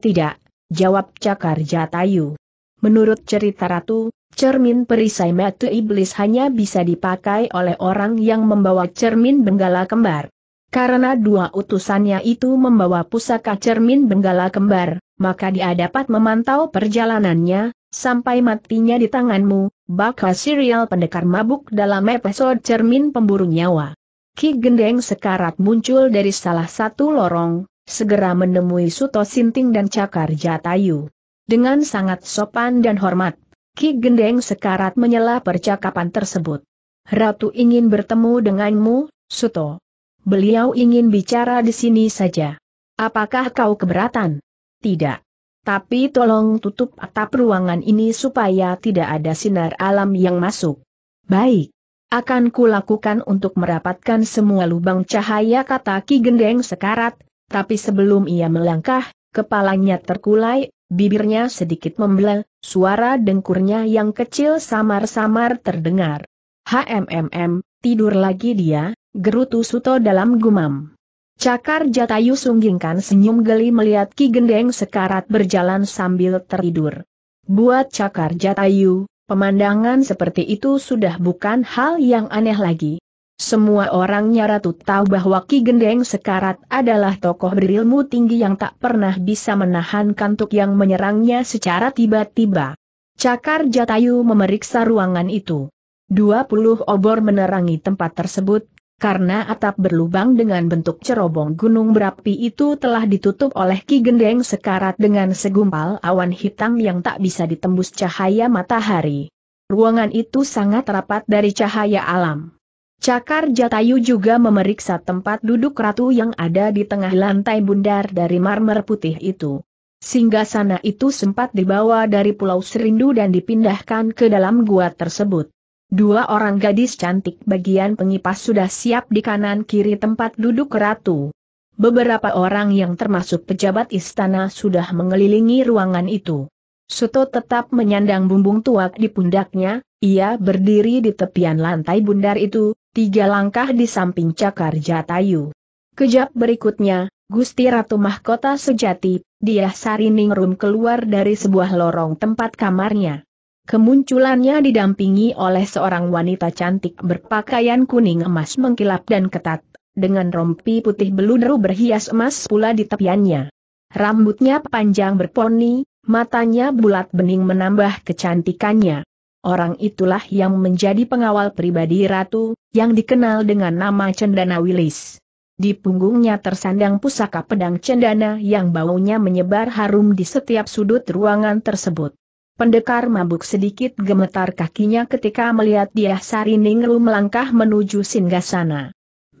A: Tidak, jawab Cakar Jatayu. Menurut cerita Ratu, Cermin perisai metu iblis hanya bisa dipakai oleh orang yang membawa cermin benggala kembar. Karena dua utusannya itu membawa pusaka cermin benggala kembar, maka dia dapat memantau perjalanannya, sampai matinya di tanganmu, bakal serial pendekar mabuk dalam episode cermin pemburu nyawa. Ki Gendeng sekarat muncul dari salah satu lorong, segera menemui Suto Sinting dan Cakar Jatayu. Dengan sangat sopan dan hormat, Ki Gendeng sekarat menyela percakapan tersebut. Ratu ingin bertemu denganmu, Suto. Beliau ingin bicara di sini saja. Apakah kau keberatan? Tidak. Tapi tolong tutup atap ruangan ini supaya tidak ada sinar alam yang masuk. Baik. Akan kulakukan untuk merapatkan semua lubang cahaya kata Ki Gendeng sekarat, tapi sebelum ia melangkah, kepalanya terkulai, bibirnya sedikit membelah, suara dengkurnya yang kecil samar-samar terdengar. HMMM, tidur lagi dia, gerutu Suto dalam gumam. Cakar Jatayu sunggingkan senyum geli melihat Ki Gendeng sekarat berjalan sambil tertidur. Buat Cakar Jatayu, pemandangan seperti itu sudah bukan hal yang aneh lagi. Semua orang ratu tahu bahwa Ki Gendeng Sekarat adalah tokoh berilmu tinggi yang tak pernah bisa menahan kantuk yang menyerangnya secara tiba-tiba. Cakar Jatayu memeriksa ruangan itu. 20 obor menerangi tempat tersebut, karena atap berlubang dengan bentuk cerobong gunung berapi itu telah ditutup oleh Ki Gendeng Sekarat dengan segumpal awan hitam yang tak bisa ditembus cahaya matahari. Ruangan itu sangat rapat dari cahaya alam. Cakar Jatayu juga memeriksa tempat duduk ratu yang ada di tengah lantai bundar dari marmer putih itu. Singgasana itu sempat dibawa dari Pulau Serindu dan dipindahkan ke dalam gua tersebut. Dua orang gadis cantik bagian pengipas sudah siap di kanan kiri tempat duduk ratu. Beberapa orang yang termasuk pejabat istana sudah mengelilingi ruangan itu. Suto tetap menyandang bumbung tuak di pundaknya, ia berdiri di tepian lantai bundar itu, tiga langkah di samping Cakar Jatayu. Kejap berikutnya, Gusti Ratu Mahkota Sejati, dia Sariningrum keluar dari sebuah lorong tempat kamarnya. Kemunculannya didampingi oleh seorang wanita cantik berpakaian kuning emas mengkilap dan ketat, dengan rompi putih beludru berhias emas pula di tepiannya. Rambutnya panjang berponi, matanya bulat bening menambah kecantikannya orang itulah yang menjadi pengawal pribadi ratu, yang dikenal dengan nama Cendana Wilis. Di punggungnya tersandang pusaka pedang cendana yang baunya menyebar harum di setiap sudut ruangan tersebut. Pendekar mabuk sedikit gemetar kakinya ketika melihat dia sari Ningru melangkah menuju singgasana.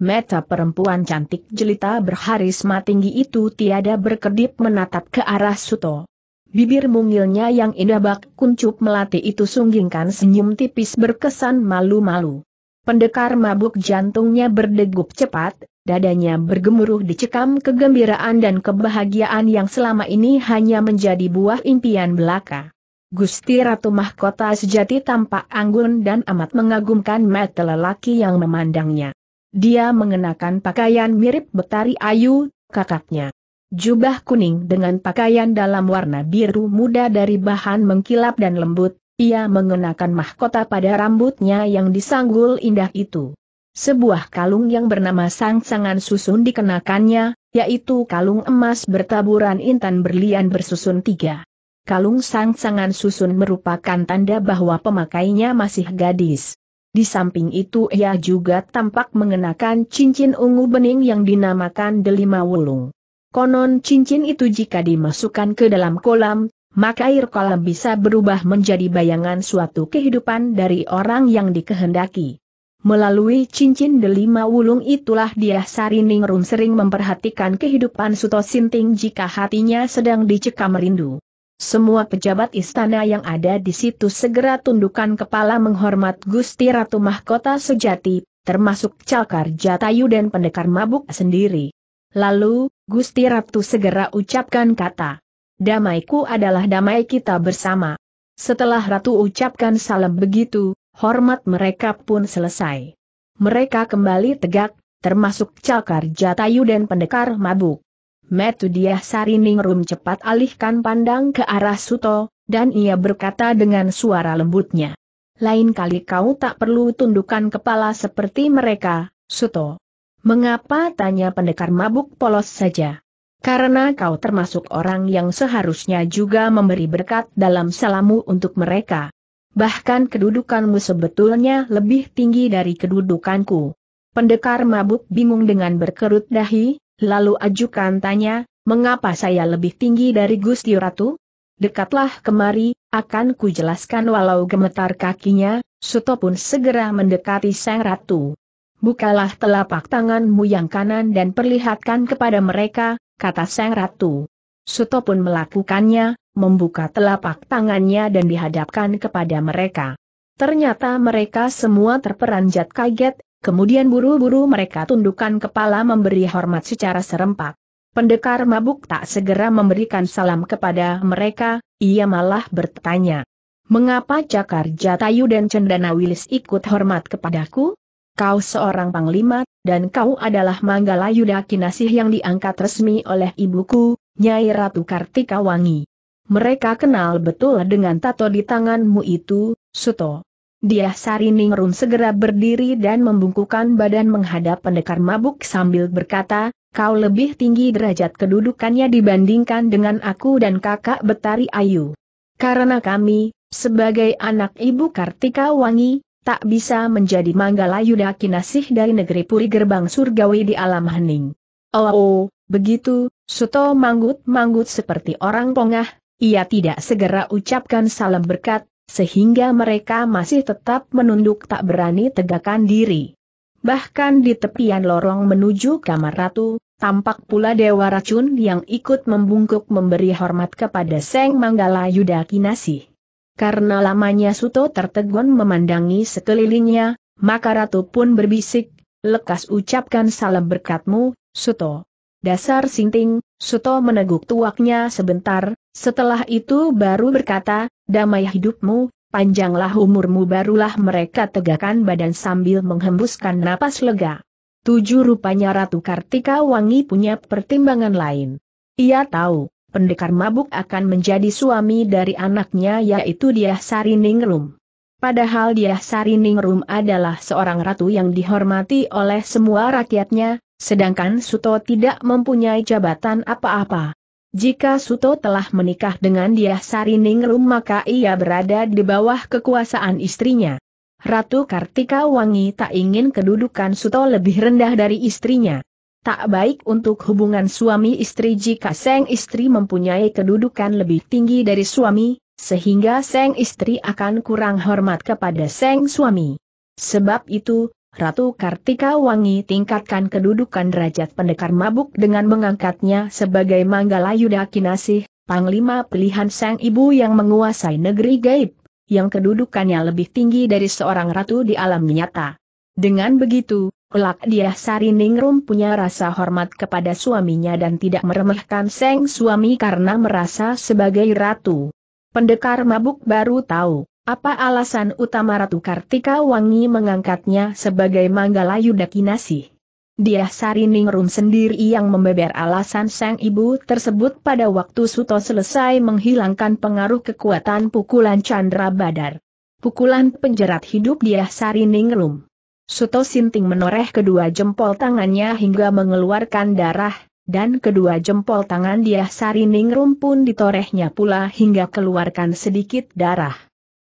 A: Meta perempuan cantik jelita berharisma tinggi itu tiada berkedip menatap ke arah Suto. Bibir mungilnya yang indah bak kuncup melati itu sunggingkan senyum tipis berkesan malu-malu. Pendekar mabuk jantungnya berdegup cepat, dadanya bergemuruh dicekam kegembiraan dan kebahagiaan yang selama ini hanya menjadi buah impian belaka. Gusti Ratu Mahkota sejati tampak anggun dan amat mengagumkan mata lelaki yang memandangnya. Dia mengenakan pakaian mirip Betari Ayu, kakaknya. Jubah kuning dengan pakaian dalam warna biru muda dari bahan mengkilap dan lembut, ia mengenakan mahkota pada rambutnya yang disanggul indah itu. Sebuah kalung yang bernama sang-sangan susun dikenakannya, yaitu kalung emas bertaburan intan berlian bersusun tiga. Kalung sang-sangan susun merupakan tanda bahwa pemakainya masih gadis. Di samping itu ia juga tampak mengenakan cincin ungu bening yang dinamakan delima wulung. Konon cincin itu jika dimasukkan ke dalam kolam, maka air kolam bisa berubah menjadi bayangan suatu kehidupan dari orang yang dikehendaki. Melalui cincin delima wulung itulah dia Sarining Rum sering memperhatikan kehidupan Suto Sinting jika hatinya sedang dicekam rindu. Semua pejabat istana yang ada di situ segera tundukkan kepala menghormat Gusti Ratu Mahkota Sejati, termasuk Cakar Jatayu dan pendekar mabuk sendiri. Lalu, Gusti Ratu segera ucapkan kata, damaiku adalah damai kita bersama. Setelah Ratu ucapkan salam begitu, hormat mereka pun selesai. Mereka kembali tegak, termasuk Cakar Jatayu dan pendekar mabuk. Metudiah Sariningrum cepat alihkan pandang ke arah Suto, dan ia berkata dengan suara lembutnya. Lain kali kau tak perlu tundukkan kepala seperti mereka, Suto. Mengapa tanya pendekar mabuk polos saja? Karena kau termasuk orang yang seharusnya juga memberi berkat dalam salamu untuk mereka. Bahkan kedudukanmu sebetulnya lebih tinggi dari kedudukanku. Pendekar mabuk bingung dengan berkerut dahi, lalu ajukan tanya, mengapa saya lebih tinggi dari Gusti Ratu? Dekatlah kemari, akan kujelaskan walau gemetar kakinya, Suto pun segera mendekati sang ratu bukalah telapak tanganmu yang kanan dan perlihatkan kepada mereka, kata Sang Ratu. Suto pun melakukannya, membuka telapak tangannya dan dihadapkan kepada mereka. Ternyata mereka semua terperanjat kaget, kemudian buru-buru mereka tundukkan kepala memberi hormat secara serempak. Pendekar mabuk tak segera memberikan salam kepada mereka, ia malah bertanya. Mengapa Cakar Jatayu dan Cendana Wilis ikut hormat kepadaku? kau seorang panglima, dan kau adalah Manggala Yuda Kinasih yang diangkat resmi oleh ibuku, Nyai Ratu Kartika Wangi. Mereka kenal betul dengan tato di tanganmu itu, Suto. Dia Sari Ningrum segera berdiri dan membungkukan badan menghadap pendekar mabuk sambil berkata, kau lebih tinggi derajat kedudukannya dibandingkan dengan aku dan kakak Betari Ayu. Karena kami, sebagai anak ibu Kartika Wangi, tak bisa menjadi Manggala Yuda kinasih dari negeri Puri Gerbang Surgawi di alam hening. Oh, oh begitu, Suto manggut-manggut seperti orang pongah, ia tidak segera ucapkan salam berkat, sehingga mereka masih tetap menunduk tak berani tegakkan diri. Bahkan di tepian lorong menuju kamar ratu, tampak pula Dewa Racun yang ikut membungkuk memberi hormat kepada Seng Manggala Yuda Kinasih. Karena lamanya Suto tertegun memandangi sekelilingnya, maka Ratu pun berbisik, lekas ucapkan salam berkatmu, Suto. Dasar sinting, Suto meneguk tuaknya sebentar, setelah itu baru berkata, damai hidupmu, panjanglah umurmu barulah mereka tegakkan badan sambil menghembuskan napas lega. Tujuh rupanya Ratu Kartika Wangi punya pertimbangan lain. Ia tahu, pendekar mabuk akan menjadi suami dari anaknya yaitu Diah Sari Ningrum. Padahal Diah Sari Ningrum adalah seorang ratu yang dihormati oleh semua rakyatnya, sedangkan Suto tidak mempunyai jabatan apa-apa. Jika Suto telah menikah dengan Diah Sari Ningrum maka ia berada di bawah kekuasaan istrinya. Ratu Kartika Wangi tak ingin kedudukan Suto lebih rendah dari istrinya tak baik untuk hubungan suami istri jika sang istri mempunyai kedudukan lebih tinggi dari suami, sehingga sang istri akan kurang hormat kepada sang suami. Sebab itu, Ratu Kartika Wangi tingkatkan kedudukan derajat pendekar mabuk dengan mengangkatnya sebagai Manggalayuda Kinasih, Panglima pilihan sang ibu yang menguasai negeri gaib, yang kedudukannya lebih tinggi dari seorang ratu di alam nyata. Dengan begitu, kelak dia Sariningrum punya rasa hormat kepada suaminya dan tidak meremehkan seng suami karena merasa sebagai ratu. Pendekar mabuk baru tahu, apa alasan utama Ratu Kartika Wangi mengangkatnya sebagai Manggala Yudakinasi. Dia Sariningrum sendiri yang membeber alasan sang ibu tersebut pada waktu Suto selesai menghilangkan pengaruh kekuatan pukulan Chandra Badar. Pukulan penjerat hidup dia Sariningrum. Suto Sinting menoreh kedua jempol tangannya hingga mengeluarkan darah, dan kedua jempol tangan dia sarining rumpun ditorehnya pula hingga keluarkan sedikit darah.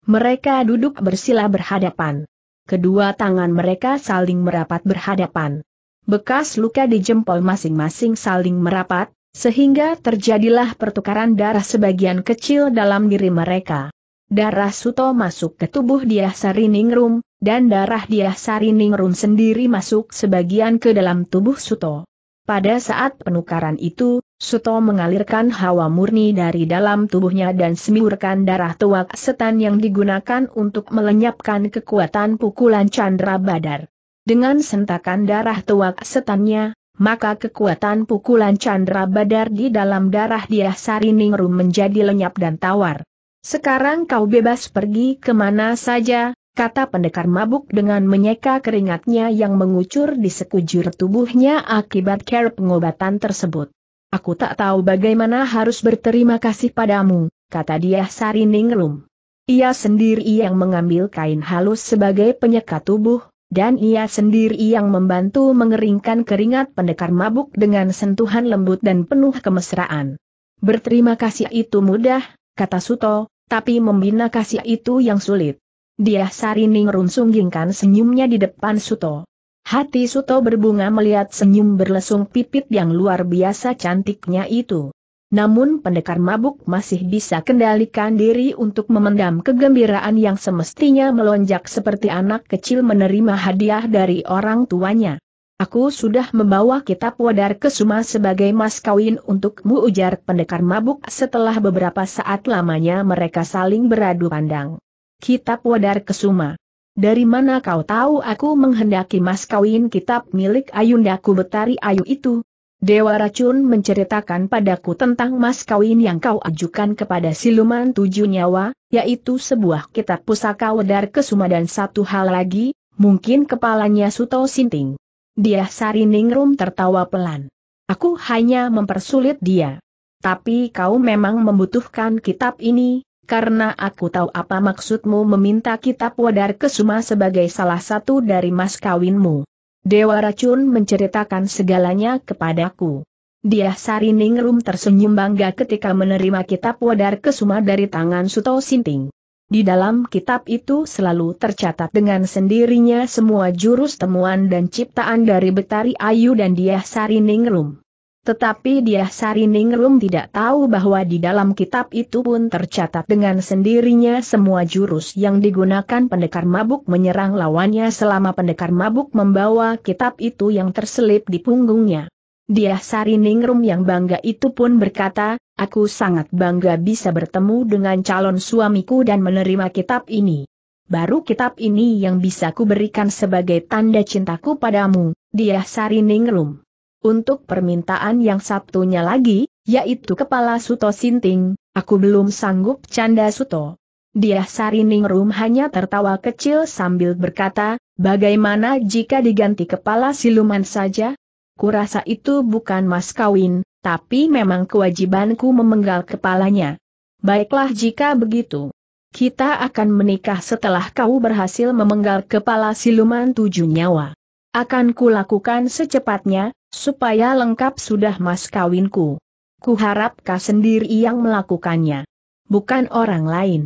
A: Mereka duduk bersila berhadapan. Kedua tangan mereka saling merapat berhadapan. Bekas luka di jempol masing-masing saling merapat, sehingga terjadilah pertukaran darah sebagian kecil dalam diri mereka. Darah Suto masuk ke tubuh dia Ningrum, dan darah dia Ningrum sendiri masuk sebagian ke dalam tubuh Suto. Pada saat penukaran itu, Suto mengalirkan hawa murni dari dalam tubuhnya dan semburkan darah tuak setan yang digunakan untuk melenyapkan kekuatan pukulan Chandra Badar. Dengan sentakan darah tuak setannya, maka kekuatan pukulan Chandra Badar di dalam darah dia Sariningrum menjadi lenyap dan tawar. Sekarang kau bebas pergi kemana saja, kata pendekar mabuk dengan menyeka keringatnya yang mengucur di sekujur tubuhnya akibat care pengobatan tersebut. Aku tak tahu bagaimana harus berterima kasih padamu, kata dia Sari Ningrum. Ia sendiri yang mengambil kain halus sebagai penyekat tubuh, dan ia sendiri yang membantu mengeringkan keringat pendekar mabuk dengan sentuhan lembut dan penuh kemesraan. Berterima kasih itu mudah, kata Suto, tapi membina kasih itu yang sulit. Dia Sarini ngerunsunggingkan senyumnya di depan Suto. Hati Suto berbunga melihat senyum berlesung pipit yang luar biasa cantiknya itu. Namun pendekar mabuk masih bisa kendalikan diri untuk memendam kegembiraan yang semestinya melonjak seperti anak kecil menerima hadiah dari orang tuanya. Aku sudah membawa kitab wadar ke Suma sebagai mas kawin untukmu ujar pendekar mabuk setelah beberapa saat lamanya mereka saling beradu pandang. Kitab wadar ke Suma. Dari mana kau tahu aku menghendaki mas kawin kitab milik ayundaku betari ayu itu? Dewa Racun menceritakan padaku tentang mas kawin yang kau ajukan kepada siluman tujuh nyawa, yaitu sebuah kitab pusaka wadar ke Suma dan satu hal lagi, mungkin kepalanya Suto Sinting. Dia Sari Ningrum tertawa pelan. Aku hanya mempersulit dia. Tapi kau memang membutuhkan kitab ini, karena aku tahu apa maksudmu meminta kitab Wadar Kesuma sebagai salah satu dari mas kawinmu. Dewa Racun menceritakan segalanya kepadaku. Dia Sari Ningrum tersenyum bangga ketika menerima kitab Wadar Kesuma dari tangan Suto Sinting. Di dalam kitab itu selalu tercatat dengan sendirinya semua jurus temuan dan ciptaan dari Betari Ayu dan Diah Sariningrum. Tetapi Diah Sariningrum tidak tahu bahwa di dalam kitab itu pun tercatat dengan sendirinya semua jurus yang digunakan pendekar mabuk menyerang lawannya selama pendekar mabuk membawa kitab itu yang terselip di punggungnya. Dia Ningrum yang bangga itu pun berkata, aku sangat bangga bisa bertemu dengan calon suamiku dan menerima kitab ini. Baru kitab ini yang bisa kuberikan sebagai tanda cintaku padamu, dia Ningrum. Untuk permintaan yang sabtunya lagi, yaitu kepala Suto Sinting, aku belum sanggup canda Suto. Dia Ningrum hanya tertawa kecil sambil berkata, bagaimana jika diganti kepala siluman saja? kurasa itu bukan mas kawin, tapi memang kewajibanku memenggal kepalanya. Baiklah jika begitu. Kita akan menikah setelah kau berhasil memenggal kepala siluman tujuh nyawa. Akan kulakukan secepatnya, supaya lengkap sudah mas kawinku. Kuharap kau sendiri yang melakukannya. Bukan orang lain.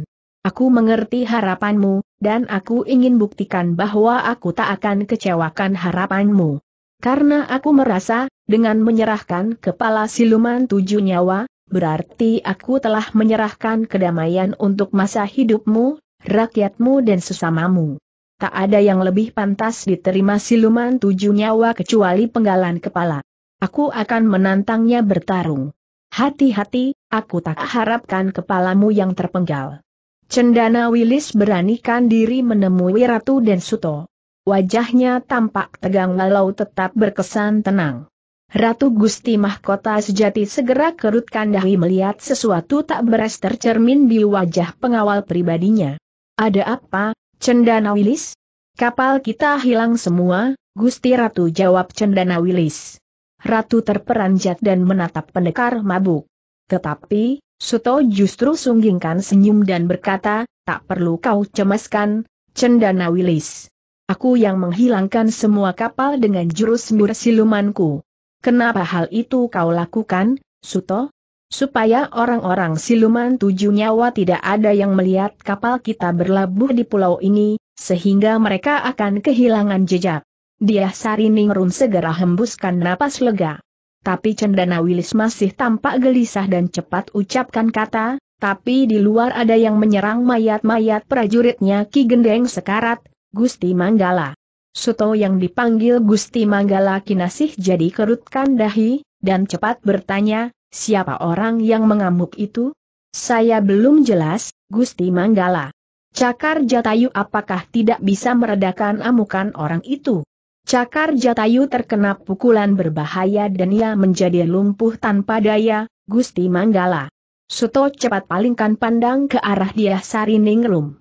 A: Aku mengerti harapanmu, dan aku ingin buktikan bahwa aku tak akan kecewakan harapanmu. Karena aku merasa, dengan menyerahkan kepala siluman tujuh nyawa, berarti aku telah menyerahkan kedamaian untuk masa hidupmu, rakyatmu dan sesamamu. Tak ada yang lebih pantas diterima siluman tujuh nyawa kecuali penggalan kepala. Aku akan menantangnya bertarung. Hati-hati, aku tak harapkan kepalamu yang terpenggal. Cendana Wilis beranikan diri menemui Ratu dan Suto. Wajahnya tampak tegang walau tetap berkesan tenang. Ratu Gusti Mahkota sejati segera kerutkan dahi melihat sesuatu tak beres tercermin di wajah pengawal pribadinya. Ada apa, Cendana Wilis? Kapal kita hilang semua, Gusti Ratu jawab Cendana Wilis. Ratu terperanjat dan menatap pendekar mabuk. Tetapi, Suto justru sunggingkan senyum dan berkata, tak perlu kau cemaskan, Cendana Wilis. Aku yang menghilangkan semua kapal dengan jurus mur silumanku. Kenapa hal itu kau lakukan, Suto? Supaya orang-orang siluman tujuh nyawa tidak ada yang melihat kapal kita berlabuh di pulau ini, sehingga mereka akan kehilangan jejak. Dia Sari Ningrum segera hembuskan napas lega. Tapi Cendana Wilis masih tampak gelisah dan cepat ucapkan kata, tapi di luar ada yang menyerang mayat-mayat prajuritnya Ki Gendeng Sekarat, Gusti Manggala. Suto yang dipanggil Gusti Manggala kinasih jadi kerutkan dahi, dan cepat bertanya, siapa orang yang mengamuk itu? Saya belum jelas, Gusti Manggala. Cakar Jatayu apakah tidak bisa meredakan amukan orang itu? Cakar Jatayu terkena pukulan berbahaya dan ia menjadi lumpuh tanpa daya, Gusti Manggala. Suto cepat palingkan pandang ke arah dia Sariningrum.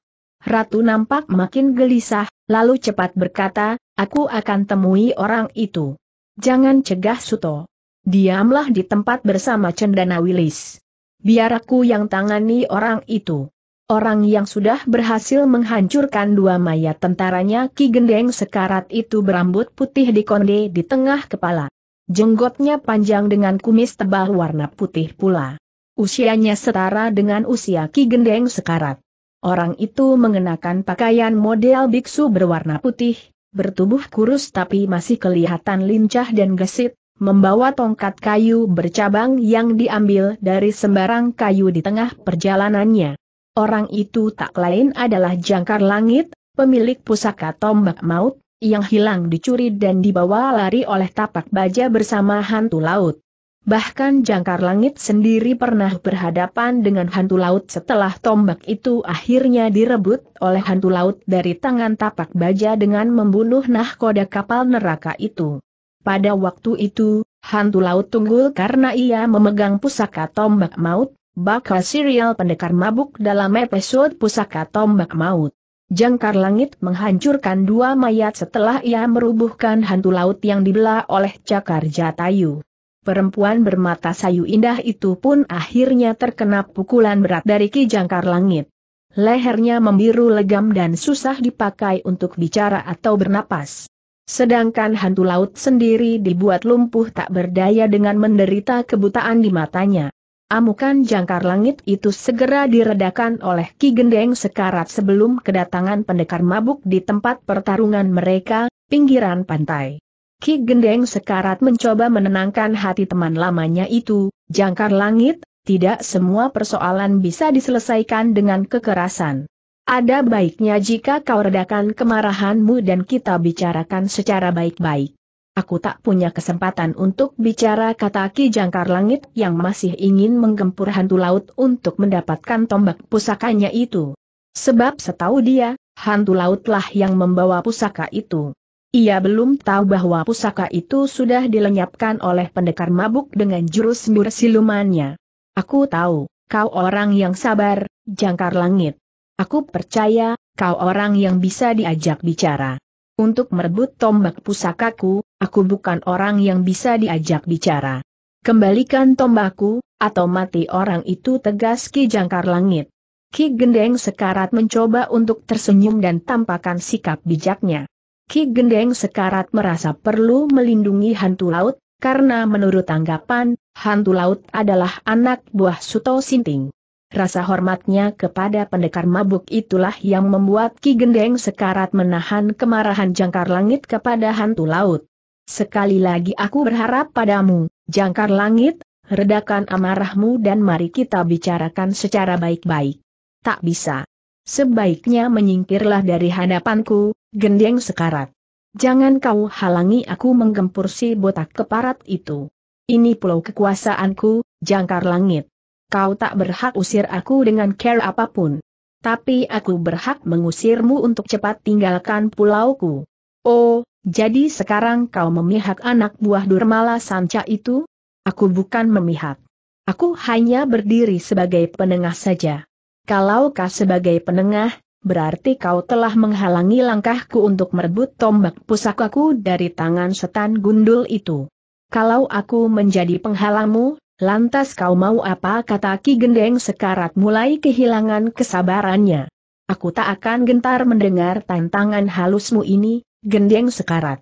A: Ratu nampak makin gelisah, lalu cepat berkata, aku akan temui orang itu. Jangan cegah Suto. Diamlah di tempat bersama Cendana Wilis. Biar aku yang tangani orang itu. Orang yang sudah berhasil menghancurkan dua mayat tentaranya Ki Gendeng sekarat itu berambut putih di konde di tengah kepala. Jenggotnya panjang dengan kumis tebal warna putih pula. Usianya setara dengan usia Ki Gendeng sekarat. Orang itu mengenakan pakaian model biksu berwarna putih, bertubuh kurus tapi masih kelihatan lincah dan gesit, membawa tongkat kayu bercabang yang diambil dari sembarang kayu di tengah perjalanannya. Orang itu tak lain adalah Jangkar Langit, pemilik pusaka tombak maut, yang hilang dicuri dan dibawa lari oleh tapak baja bersama hantu laut. Bahkan jangkar langit sendiri pernah berhadapan dengan hantu laut setelah tombak itu akhirnya direbut oleh hantu laut dari tangan tapak baja dengan membunuh nahkoda kapal neraka itu. Pada waktu itu, hantu laut tunggul karena ia memegang pusaka tombak maut, bakal serial pendekar mabuk dalam episode pusaka tombak maut. Jangkar langit menghancurkan dua mayat setelah ia merubuhkan hantu laut yang dibelah oleh cakar jatayu perempuan bermata sayu indah itu pun akhirnya terkena pukulan berat dari Ki Jangkar Langit. Lehernya membiru legam dan susah dipakai untuk bicara atau bernapas. Sedangkan hantu laut sendiri dibuat lumpuh tak berdaya dengan menderita kebutaan di matanya. Amukan jangkar langit itu segera diredakan oleh Ki Gendeng sekarat sebelum kedatangan pendekar mabuk di tempat pertarungan mereka, pinggiran pantai. Ki Gendeng sekarat mencoba menenangkan hati teman lamanya itu, jangkar langit, tidak semua persoalan bisa diselesaikan dengan kekerasan. Ada baiknya jika kau redakan kemarahanmu dan kita bicarakan secara baik-baik. Aku tak punya kesempatan untuk bicara kata Ki Jangkar Langit yang masih ingin menggempur hantu laut untuk mendapatkan tombak pusakanya itu. Sebab setahu dia, hantu lautlah yang membawa pusaka itu. Ia belum tahu bahwa pusaka itu sudah dilenyapkan oleh pendekar mabuk dengan jurus mur silumannya. Aku tahu, kau orang yang sabar, jangkar langit. Aku percaya, kau orang yang bisa diajak bicara. Untuk merebut tombak pusakaku, aku bukan orang yang bisa diajak bicara. Kembalikan tombakku, atau mati orang itu tegas Ki Jangkar Langit. Ki Gendeng sekarat mencoba untuk tersenyum dan tampakan sikap bijaknya. Ki Gendeng sekarat merasa perlu melindungi hantu laut, karena menurut tanggapan, hantu laut adalah anak buah Suto Sinting. Rasa hormatnya kepada pendekar mabuk itulah yang membuat Ki Gendeng sekarat menahan kemarahan jangkar langit kepada hantu laut. Sekali lagi aku berharap padamu, jangkar langit, redakan amarahmu dan mari kita bicarakan secara baik-baik. Tak bisa. Sebaiknya menyingkirlah dari hadapanku, Gendeng sekarat. Jangan kau halangi aku menggempur si botak keparat itu. Ini pulau kekuasaanku, jangkar langit. Kau tak berhak usir aku dengan care apapun. Tapi aku berhak mengusirmu untuk cepat tinggalkan pulauku. Oh, jadi sekarang kau memihak anak buah Durmala Sanca itu? Aku bukan memihak. Aku hanya berdiri sebagai penengah saja. Kalau kau sebagai penengah, berarti kau telah menghalangi langkahku untuk merebut tombak pusakaku dari tangan setan gundul itu. Kalau aku menjadi penghalangmu, lantas kau mau apa kata Ki Gendeng sekarat mulai kehilangan kesabarannya. Aku tak akan gentar mendengar tantangan halusmu ini, Gendeng sekarat.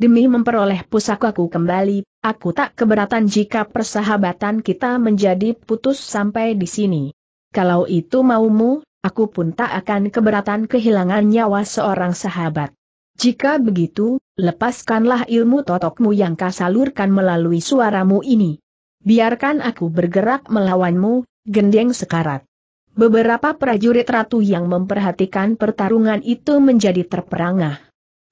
A: Demi memperoleh pusakaku kembali, aku tak keberatan jika persahabatan kita menjadi putus sampai di sini. Kalau itu maumu, aku pun tak akan keberatan kehilangan nyawa seorang sahabat. Jika begitu, lepaskanlah ilmu totokmu yang kau salurkan melalui suaramu ini. Biarkan aku bergerak melawanmu, gendeng sekarat. Beberapa prajurit ratu yang memperhatikan pertarungan itu menjadi terperangah.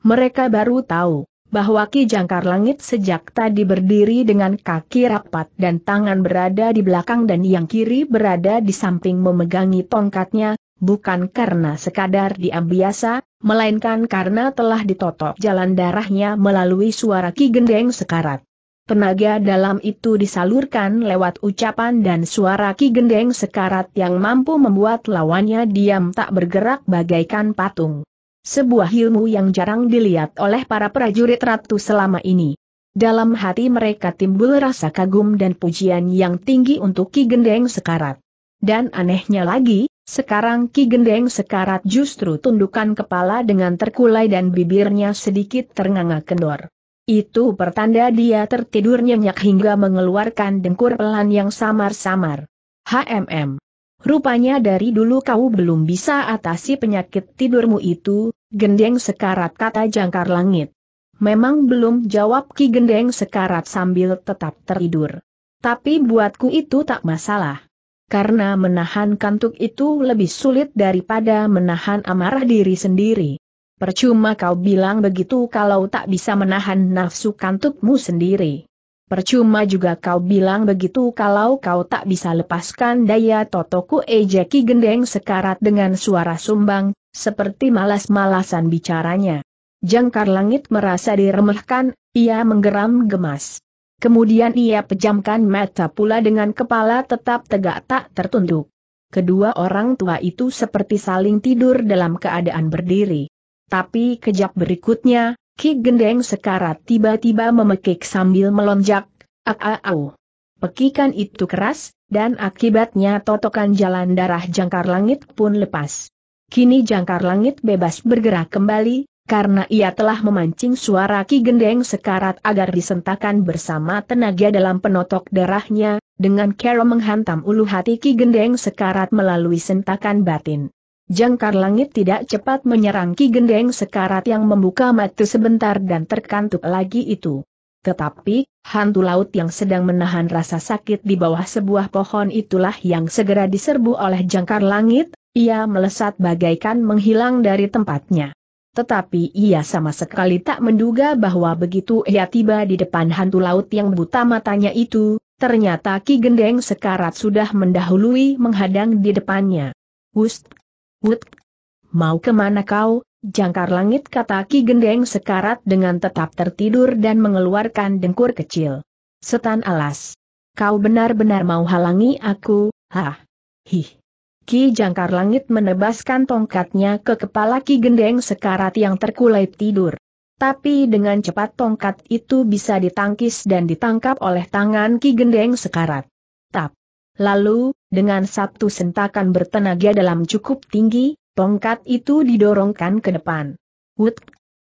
A: Mereka baru tahu, bahwa Ki Jangkar Langit sejak tadi berdiri dengan kaki rapat dan tangan berada di belakang dan yang kiri berada di samping memegangi tongkatnya, bukan karena sekadar diam biasa, melainkan karena telah ditotok jalan darahnya melalui suara Ki Gendeng Sekarat. Tenaga dalam itu disalurkan lewat ucapan dan suara Ki Gendeng Sekarat yang mampu membuat lawannya diam tak bergerak bagaikan patung sebuah ilmu yang jarang dilihat oleh para prajurit ratu selama ini. Dalam hati mereka timbul rasa kagum dan pujian yang tinggi untuk Ki Gendeng Sekarat. Dan anehnya lagi, sekarang Ki Gendeng Sekarat justru tundukkan kepala dengan terkulai dan bibirnya sedikit ternganga kendor. Itu pertanda dia tertidur nyenyak hingga mengeluarkan dengkur pelan yang samar-samar. HMM Rupanya dari dulu kau belum bisa atasi penyakit tidurmu itu, gendeng sekarat kata jangkar langit. Memang belum jawab Ki Gendeng sekarat sambil tetap tertidur. Tapi buatku itu tak masalah. Karena menahan kantuk itu lebih sulit daripada menahan amarah diri sendiri. Percuma kau bilang begitu kalau tak bisa menahan nafsu kantukmu sendiri. Percuma juga kau bilang begitu kalau kau tak bisa lepaskan daya Totoku Ejeki gendeng sekarat dengan suara sumbang, seperti malas-malasan bicaranya. Jangkar langit merasa diremehkan, ia menggeram gemas. Kemudian ia pejamkan mata pula dengan kepala tetap tegak tak tertunduk. Kedua orang tua itu seperti saling tidur dalam keadaan berdiri. Tapi kejap berikutnya, Ki Gendeng sekarat tiba-tiba memekik sambil melonjak, au. Pekikan itu keras, dan akibatnya totokan jalan darah jangkar langit pun lepas. Kini jangkar langit bebas bergerak kembali, karena ia telah memancing suara Ki Gendeng sekarat agar disentakan bersama tenaga dalam penotok darahnya, dengan kera menghantam ulu hati Ki Gendeng sekarat melalui sentakan batin. Jangkar langit tidak cepat menyerang Ki Gendeng sekarat yang membuka mata sebentar dan terkantuk lagi itu. Tetapi, hantu laut yang sedang menahan rasa sakit di bawah sebuah pohon itulah yang segera diserbu oleh jangkar langit, ia melesat bagaikan menghilang dari tempatnya. Tetapi ia sama sekali tak menduga bahwa begitu ia tiba di depan hantu laut yang buta matanya itu, ternyata Ki Gendeng sekarat sudah mendahului menghadang di depannya. Hust Wut! Mau kemana kau? Jangkar langit kata Ki Gendeng sekarat dengan tetap tertidur dan mengeluarkan dengkur kecil. Setan alas. Kau benar-benar mau halangi aku, hah? Hih. Ki Jangkar Langit menebaskan tongkatnya ke kepala Ki Gendeng sekarat yang terkulai tidur. Tapi dengan cepat tongkat itu bisa ditangkis dan ditangkap oleh tangan Ki Gendeng sekarat. Tap. Lalu, dengan satu sentakan bertenaga dalam cukup tinggi, tongkat itu didorongkan ke depan. Wut!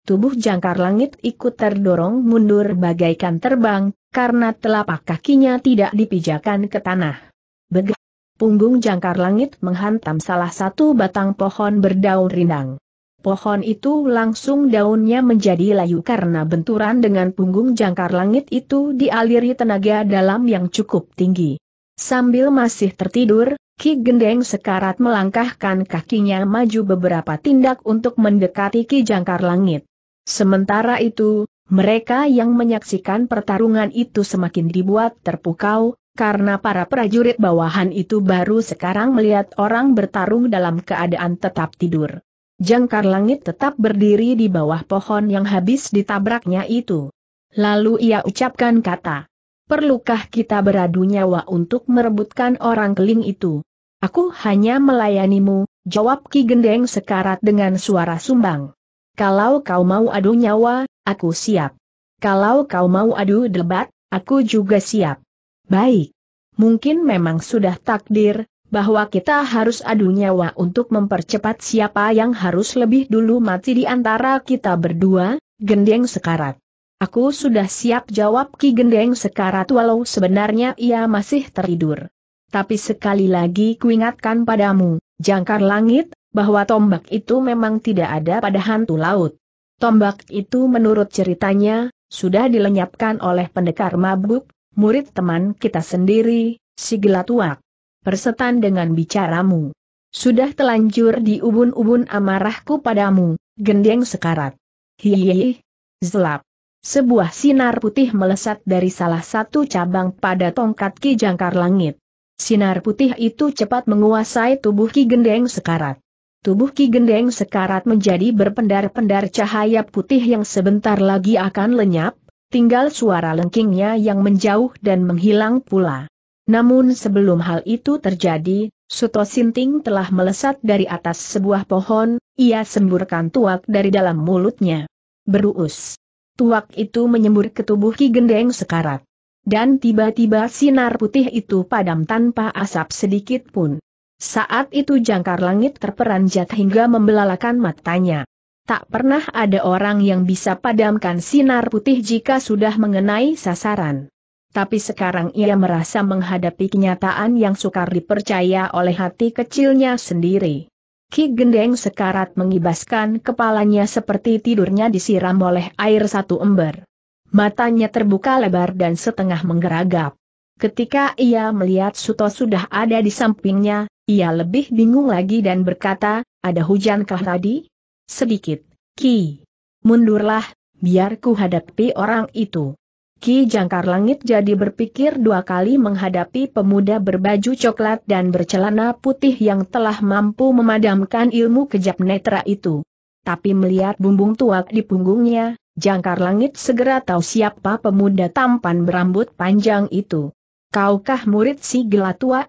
A: Tubuh jangkar langit ikut terdorong mundur bagaikan terbang, karena telapak kakinya tidak dipijakan ke tanah. Begah! Punggung jangkar langit menghantam salah satu batang pohon berdaun rindang. Pohon itu langsung daunnya menjadi layu karena benturan dengan punggung jangkar langit itu dialiri tenaga dalam yang cukup tinggi. Sambil masih tertidur, Ki Gendeng sekarat melangkahkan kakinya maju beberapa tindak untuk mendekati Ki Jangkar Langit. Sementara itu, mereka yang menyaksikan pertarungan itu semakin dibuat terpukau, karena para prajurit bawahan itu baru sekarang melihat orang bertarung dalam keadaan tetap tidur. Jangkar Langit tetap berdiri di bawah pohon yang habis ditabraknya itu. Lalu ia ucapkan kata, Perlukah kita beradu nyawa untuk merebutkan orang keling itu? Aku hanya melayanimu, jawab Ki Gendeng sekarat dengan suara sumbang. Kalau kau mau adu nyawa, aku siap. Kalau kau mau adu debat, aku juga siap. Baik. Mungkin memang sudah takdir, bahwa kita harus adu nyawa untuk mempercepat siapa yang harus lebih dulu mati di antara kita berdua, gendeng sekarat. Aku sudah siap jawab Ki Gendeng sekarat walau sebenarnya ia masih tertidur. Tapi sekali lagi kuingatkan padamu, jangkar langit, bahwa tombak itu memang tidak ada pada hantu laut. Tombak itu menurut ceritanya, sudah dilenyapkan oleh pendekar mabuk, murid teman kita sendiri, si gelatuak. Persetan dengan bicaramu. Sudah telanjur di ubun-ubun amarahku padamu, gendeng sekarat. Hihihi. zlap sebuah sinar putih melesat dari salah satu cabang pada tongkat Ki Jangkar Langit. Sinar putih itu cepat menguasai tubuh Ki Gendeng Sekarat. Tubuh Ki Gendeng Sekarat menjadi berpendar-pendar cahaya putih yang sebentar lagi akan lenyap, tinggal suara lengkingnya yang menjauh dan menghilang pula. Namun sebelum hal itu terjadi, Suto Sinting telah melesat dari atas sebuah pohon, ia semburkan tuak dari dalam mulutnya. Beruus tuak itu menyembur ke tubuh Ki Gendeng sekarat. Dan tiba-tiba sinar putih itu padam tanpa asap sedikit pun. Saat itu jangkar langit terperanjat hingga membelalakan matanya. Tak pernah ada orang yang bisa padamkan sinar putih jika sudah mengenai sasaran. Tapi sekarang ia merasa menghadapi kenyataan yang sukar dipercaya oleh hati kecilnya sendiri. Ki Gendeng sekarat mengibaskan kepalanya seperti tidurnya disiram oleh air satu ember. Matanya terbuka lebar dan setengah menggeragap. Ketika ia melihat Suto sudah ada di sampingnya, ia lebih bingung lagi dan berkata, ada hujan hujankah tadi? Sedikit, Ki. Mundurlah, biar ku hadapi orang itu. Ki Jangkar Langit jadi berpikir dua kali menghadapi pemuda berbaju coklat dan bercelana putih yang telah mampu memadamkan ilmu kejap netra itu. Tapi melihat bumbung tuak di punggungnya, Jangkar Langit segera tahu siapa pemuda tampan berambut panjang itu. Kaukah murid si Gelatua?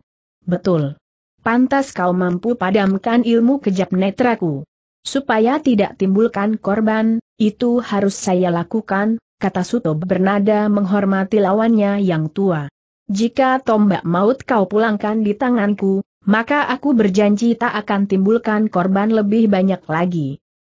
A: Betul. Pantas kau mampu padamkan ilmu kejap netraku. Supaya tidak timbulkan korban, itu harus saya lakukan, kata Suto bernada menghormati lawannya yang tua. Jika tombak maut kau pulangkan di tanganku, maka aku berjanji tak akan timbulkan korban lebih banyak lagi.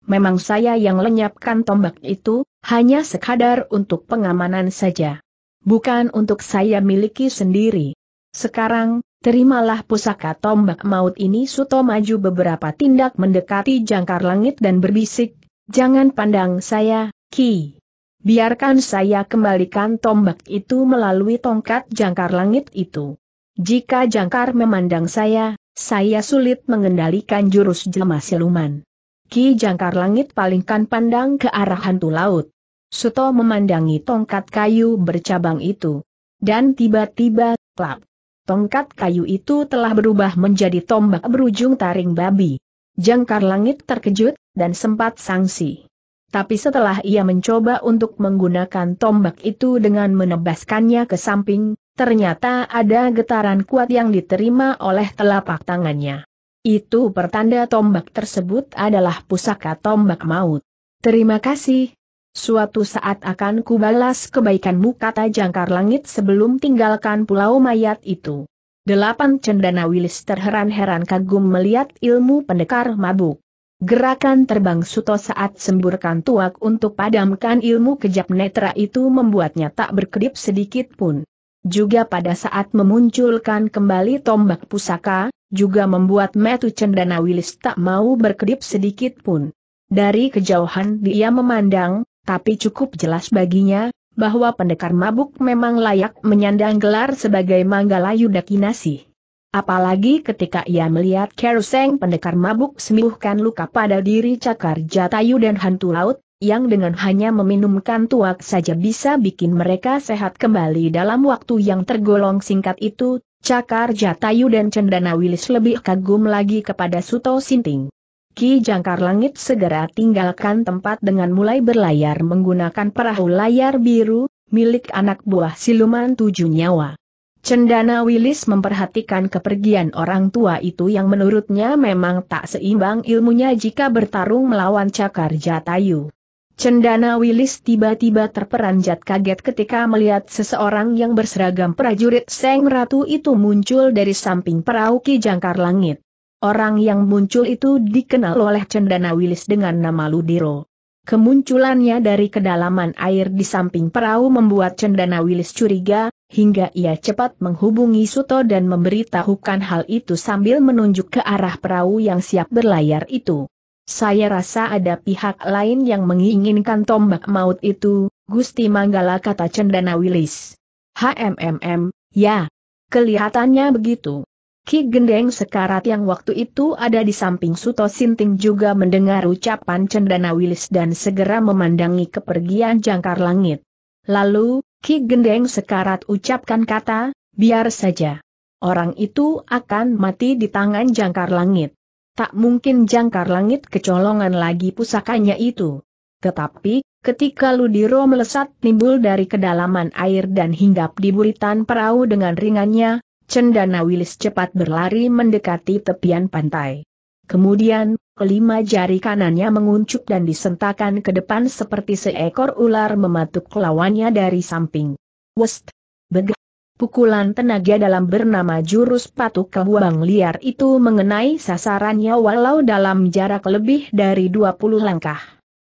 A: Memang saya yang lenyapkan tombak itu, hanya sekadar untuk pengamanan saja. Bukan untuk saya miliki sendiri. Sekarang, terimalah pusaka tombak maut ini Suto maju beberapa tindak mendekati jangkar langit dan berbisik, jangan pandang saya, Ki biarkan saya kembalikan tombak itu melalui tongkat jangkar langit itu. Jika jangkar memandang saya, saya sulit mengendalikan jurus jelma siluman. Ki jangkar langit palingkan pandang ke arah hantu laut. Suto memandangi tongkat kayu bercabang itu. Dan tiba-tiba, klap. Tongkat kayu itu telah berubah menjadi tombak berujung taring babi. Jangkar langit terkejut, dan sempat sangsi. Tapi setelah ia mencoba untuk menggunakan tombak itu dengan menebaskannya ke samping, ternyata ada getaran kuat yang diterima oleh telapak tangannya. Itu pertanda tombak tersebut adalah pusaka tombak maut. Terima kasih. Suatu saat akan kubalas kebaikanmu kata jangkar langit sebelum tinggalkan pulau mayat itu. Delapan cendana wilis terheran-heran kagum melihat ilmu pendekar mabuk. Gerakan terbang Suto saat semburkan tuak untuk padamkan ilmu kejap netra itu membuatnya tak berkedip sedikit pun. Juga pada saat memunculkan kembali tombak pusaka, juga membuat Metu Cendana Wilis tak mau berkedip sedikit pun. Dari kejauhan dia memandang, tapi cukup jelas baginya, bahwa pendekar mabuk memang layak menyandang gelar sebagai Manggala Yudakinasih. Apalagi ketika ia melihat Keruseng pendekar mabuk sembuhkan luka pada diri cakar jatayu dan hantu laut, yang dengan hanya meminumkan tuak saja bisa bikin mereka sehat kembali dalam waktu yang tergolong singkat itu, cakar jatayu dan cendana wilis lebih kagum lagi kepada Suto Sinting. Ki Jangkar Langit segera tinggalkan tempat dengan mulai berlayar menggunakan perahu layar biru, milik anak buah siluman tujuh nyawa. Cendana Wilis memperhatikan kepergian orang tua itu yang menurutnya memang tak seimbang ilmunya jika bertarung melawan Cakar Jatayu. Cendana Wilis tiba-tiba terperanjat kaget ketika melihat seseorang yang berseragam prajurit Seng Ratu itu muncul dari samping perahu Ki Jangkar Langit. Orang yang muncul itu dikenal oleh Cendana Wilis dengan nama Ludiro. Kemunculannya dari kedalaman air di samping perahu membuat Cendana Wilis curiga, hingga ia cepat menghubungi Suto dan memberitahukan hal itu sambil menunjuk ke arah perahu yang siap berlayar itu. Saya rasa ada pihak lain yang menginginkan tombak maut itu, Gusti Manggala kata Cendana Wilis. HMMM, ya. Kelihatannya begitu. Ki Gendeng Sekarat yang waktu itu ada di samping Suto Sinting juga mendengar ucapan Cendana Wilis dan segera memandangi kepergian jangkar langit. Lalu, Ki Gendeng sekarat ucapkan kata, biar saja. Orang itu akan mati di tangan jangkar langit. Tak mungkin jangkar langit kecolongan lagi pusakanya itu. Tetapi, ketika Ludiro melesat timbul dari kedalaman air dan hinggap di buritan perahu dengan ringannya, Cendana Wilis cepat berlari mendekati tepian pantai. Kemudian, kelima jari kanannya menguncup dan disentakan ke depan seperti seekor ular mematuk lawannya dari samping. West! Begah! Pukulan tenaga dalam bernama jurus patuk kebuang liar itu mengenai sasarannya walau dalam jarak lebih dari 20 langkah.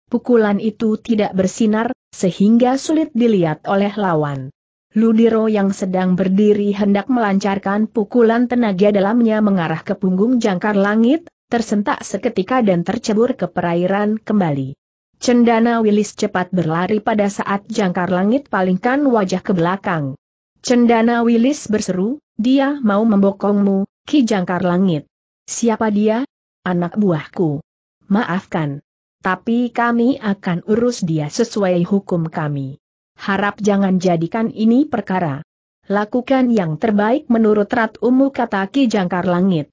A: Pukulan itu tidak bersinar, sehingga sulit dilihat oleh lawan. Ludiro yang sedang berdiri hendak melancarkan pukulan tenaga dalamnya mengarah ke punggung jangkar langit, tersentak seketika dan tercebur ke perairan kembali. Cendana Wilis cepat berlari pada saat jangkar langit palingkan wajah ke belakang. Cendana Wilis berseru, dia mau membokongmu, Ki Jangkar Langit. Siapa dia? Anak buahku. Maafkan. Tapi kami akan urus dia sesuai hukum kami. Harap jangan jadikan ini perkara. Lakukan yang terbaik menurut Ratumu kata Ki Jangkar Langit.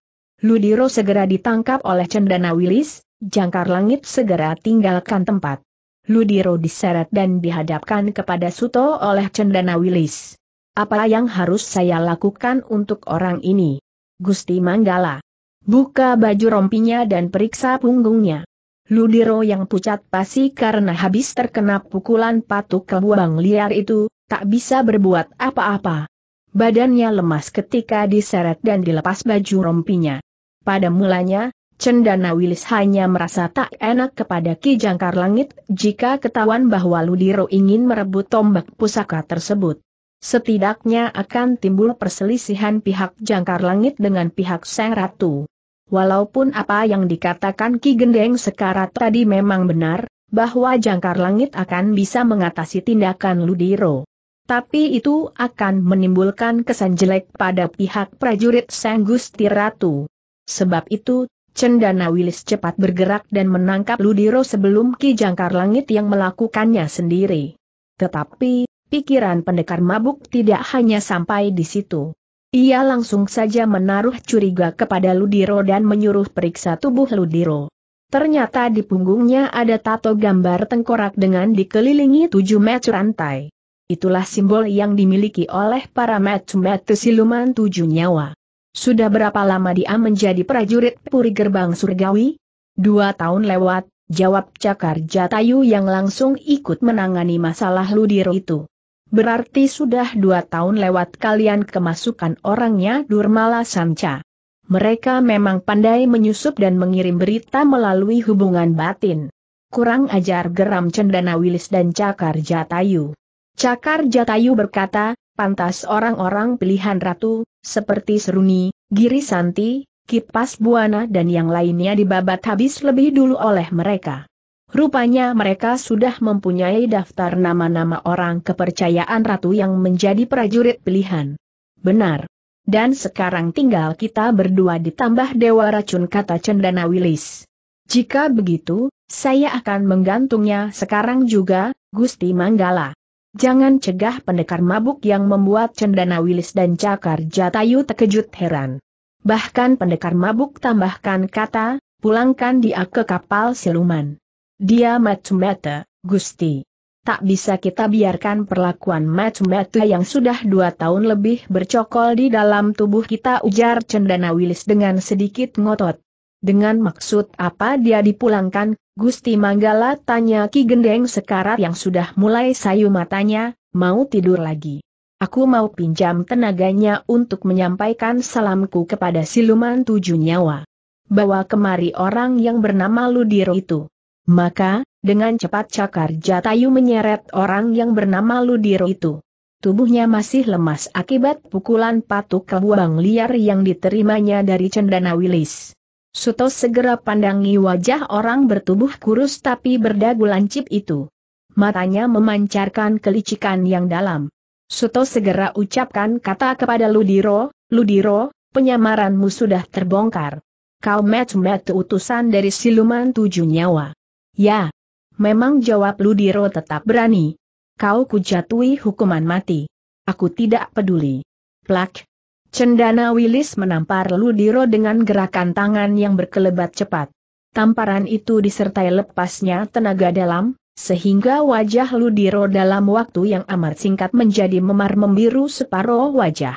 A: Ludiro segera ditangkap oleh Cendana Wilis, jangkar langit segera tinggalkan tempat. Ludiro diseret dan dihadapkan kepada Suto oleh Cendana Wilis. Apa yang harus saya lakukan untuk orang ini? Gusti Manggala. Buka baju rompinya dan periksa punggungnya. Ludiro yang pucat pasi karena habis terkena pukulan patuk kebuang liar itu, tak bisa berbuat apa-apa. Badannya lemas ketika diseret dan dilepas baju rompinya. Pada mulanya, Cendana Wilis hanya merasa tak enak kepada Ki Jangkar Langit jika ketahuan bahwa Ludiro ingin merebut tombak pusaka tersebut. Setidaknya akan timbul perselisihan pihak Jangkar Langit dengan pihak Sang Ratu. Walaupun apa yang dikatakan Ki Gendeng sekarat tadi memang benar, bahwa Jangkar Langit akan bisa mengatasi tindakan Ludiro. Tapi itu akan menimbulkan kesan jelek pada pihak prajurit Sang Gusti Ratu. Sebab itu, Cendana Wilis cepat bergerak dan menangkap Ludiro sebelum Ki Jangkar Langit yang melakukannya sendiri. Tetapi, pikiran pendekar mabuk tidak hanya sampai di situ. Ia langsung saja menaruh curiga kepada Ludiro dan menyuruh periksa tubuh Ludiro. Ternyata di punggungnya ada tato gambar tengkorak dengan dikelilingi tujuh match rantai. Itulah simbol yang dimiliki oleh para match-match siluman tujuh nyawa. Sudah berapa lama dia menjadi prajurit Puri Gerbang Surgawi? Dua tahun lewat, jawab Cakar Jatayu yang langsung ikut menangani masalah Ludiro itu. Berarti sudah dua tahun lewat kalian kemasukan orangnya Durmala Sanca. Mereka memang pandai menyusup dan mengirim berita melalui hubungan batin. Kurang ajar geram Cendana Wilis dan Cakar Jatayu. Cakar Jatayu berkata, pantas orang-orang pilihan ratu, seperti Seruni, Girisanti, Kipas Buana dan yang lainnya dibabat habis lebih dulu oleh mereka. Rupanya mereka sudah mempunyai daftar nama-nama orang kepercayaan ratu yang menjadi prajurit pilihan. Benar. Dan sekarang tinggal kita berdua ditambah dewa racun kata Cendana Wilis. Jika begitu, saya akan menggantungnya sekarang juga, Gusti Manggala. Jangan cegah pendekar mabuk yang membuat Cendana Wilis dan Cakar Jatayu terkejut heran. Bahkan pendekar mabuk tambahkan kata, pulangkan dia ke kapal siluman. Dia macam Gusti. Tak bisa kita biarkan perlakuan macam yang sudah dua tahun lebih bercokol di dalam tubuh kita ujar Cendana Wilis dengan sedikit ngotot. Dengan maksud apa dia dipulangkan, Gusti Manggala tanya Ki Gendeng sekarat yang sudah mulai sayu matanya, mau tidur lagi. Aku mau pinjam tenaganya untuk menyampaikan salamku kepada siluman tujuh nyawa. Bawa kemari orang yang bernama Ludiro itu. Maka, dengan cepat Cakar Jatayu menyeret orang yang bernama Ludiro itu. Tubuhnya masih lemas akibat pukulan patuk kebuang liar yang diterimanya dari Cendana Wilis. Suto segera pandangi wajah orang bertubuh kurus tapi berdagu lancip itu. Matanya memancarkan kelicikan yang dalam. Suto segera ucapkan kata kepada Ludiro, Ludiro, penyamaranmu sudah terbongkar. Kau met-met utusan dari siluman tujuh nyawa. Ya. Memang jawab Ludiro tetap berani. Kau kujatui hukuman mati. Aku tidak peduli. Plak, Cendana Wilis menampar Ludiro dengan gerakan tangan yang berkelebat cepat. Tamparan itu disertai lepasnya tenaga dalam, sehingga wajah Ludiro dalam waktu yang amat singkat menjadi memar membiru separuh wajah.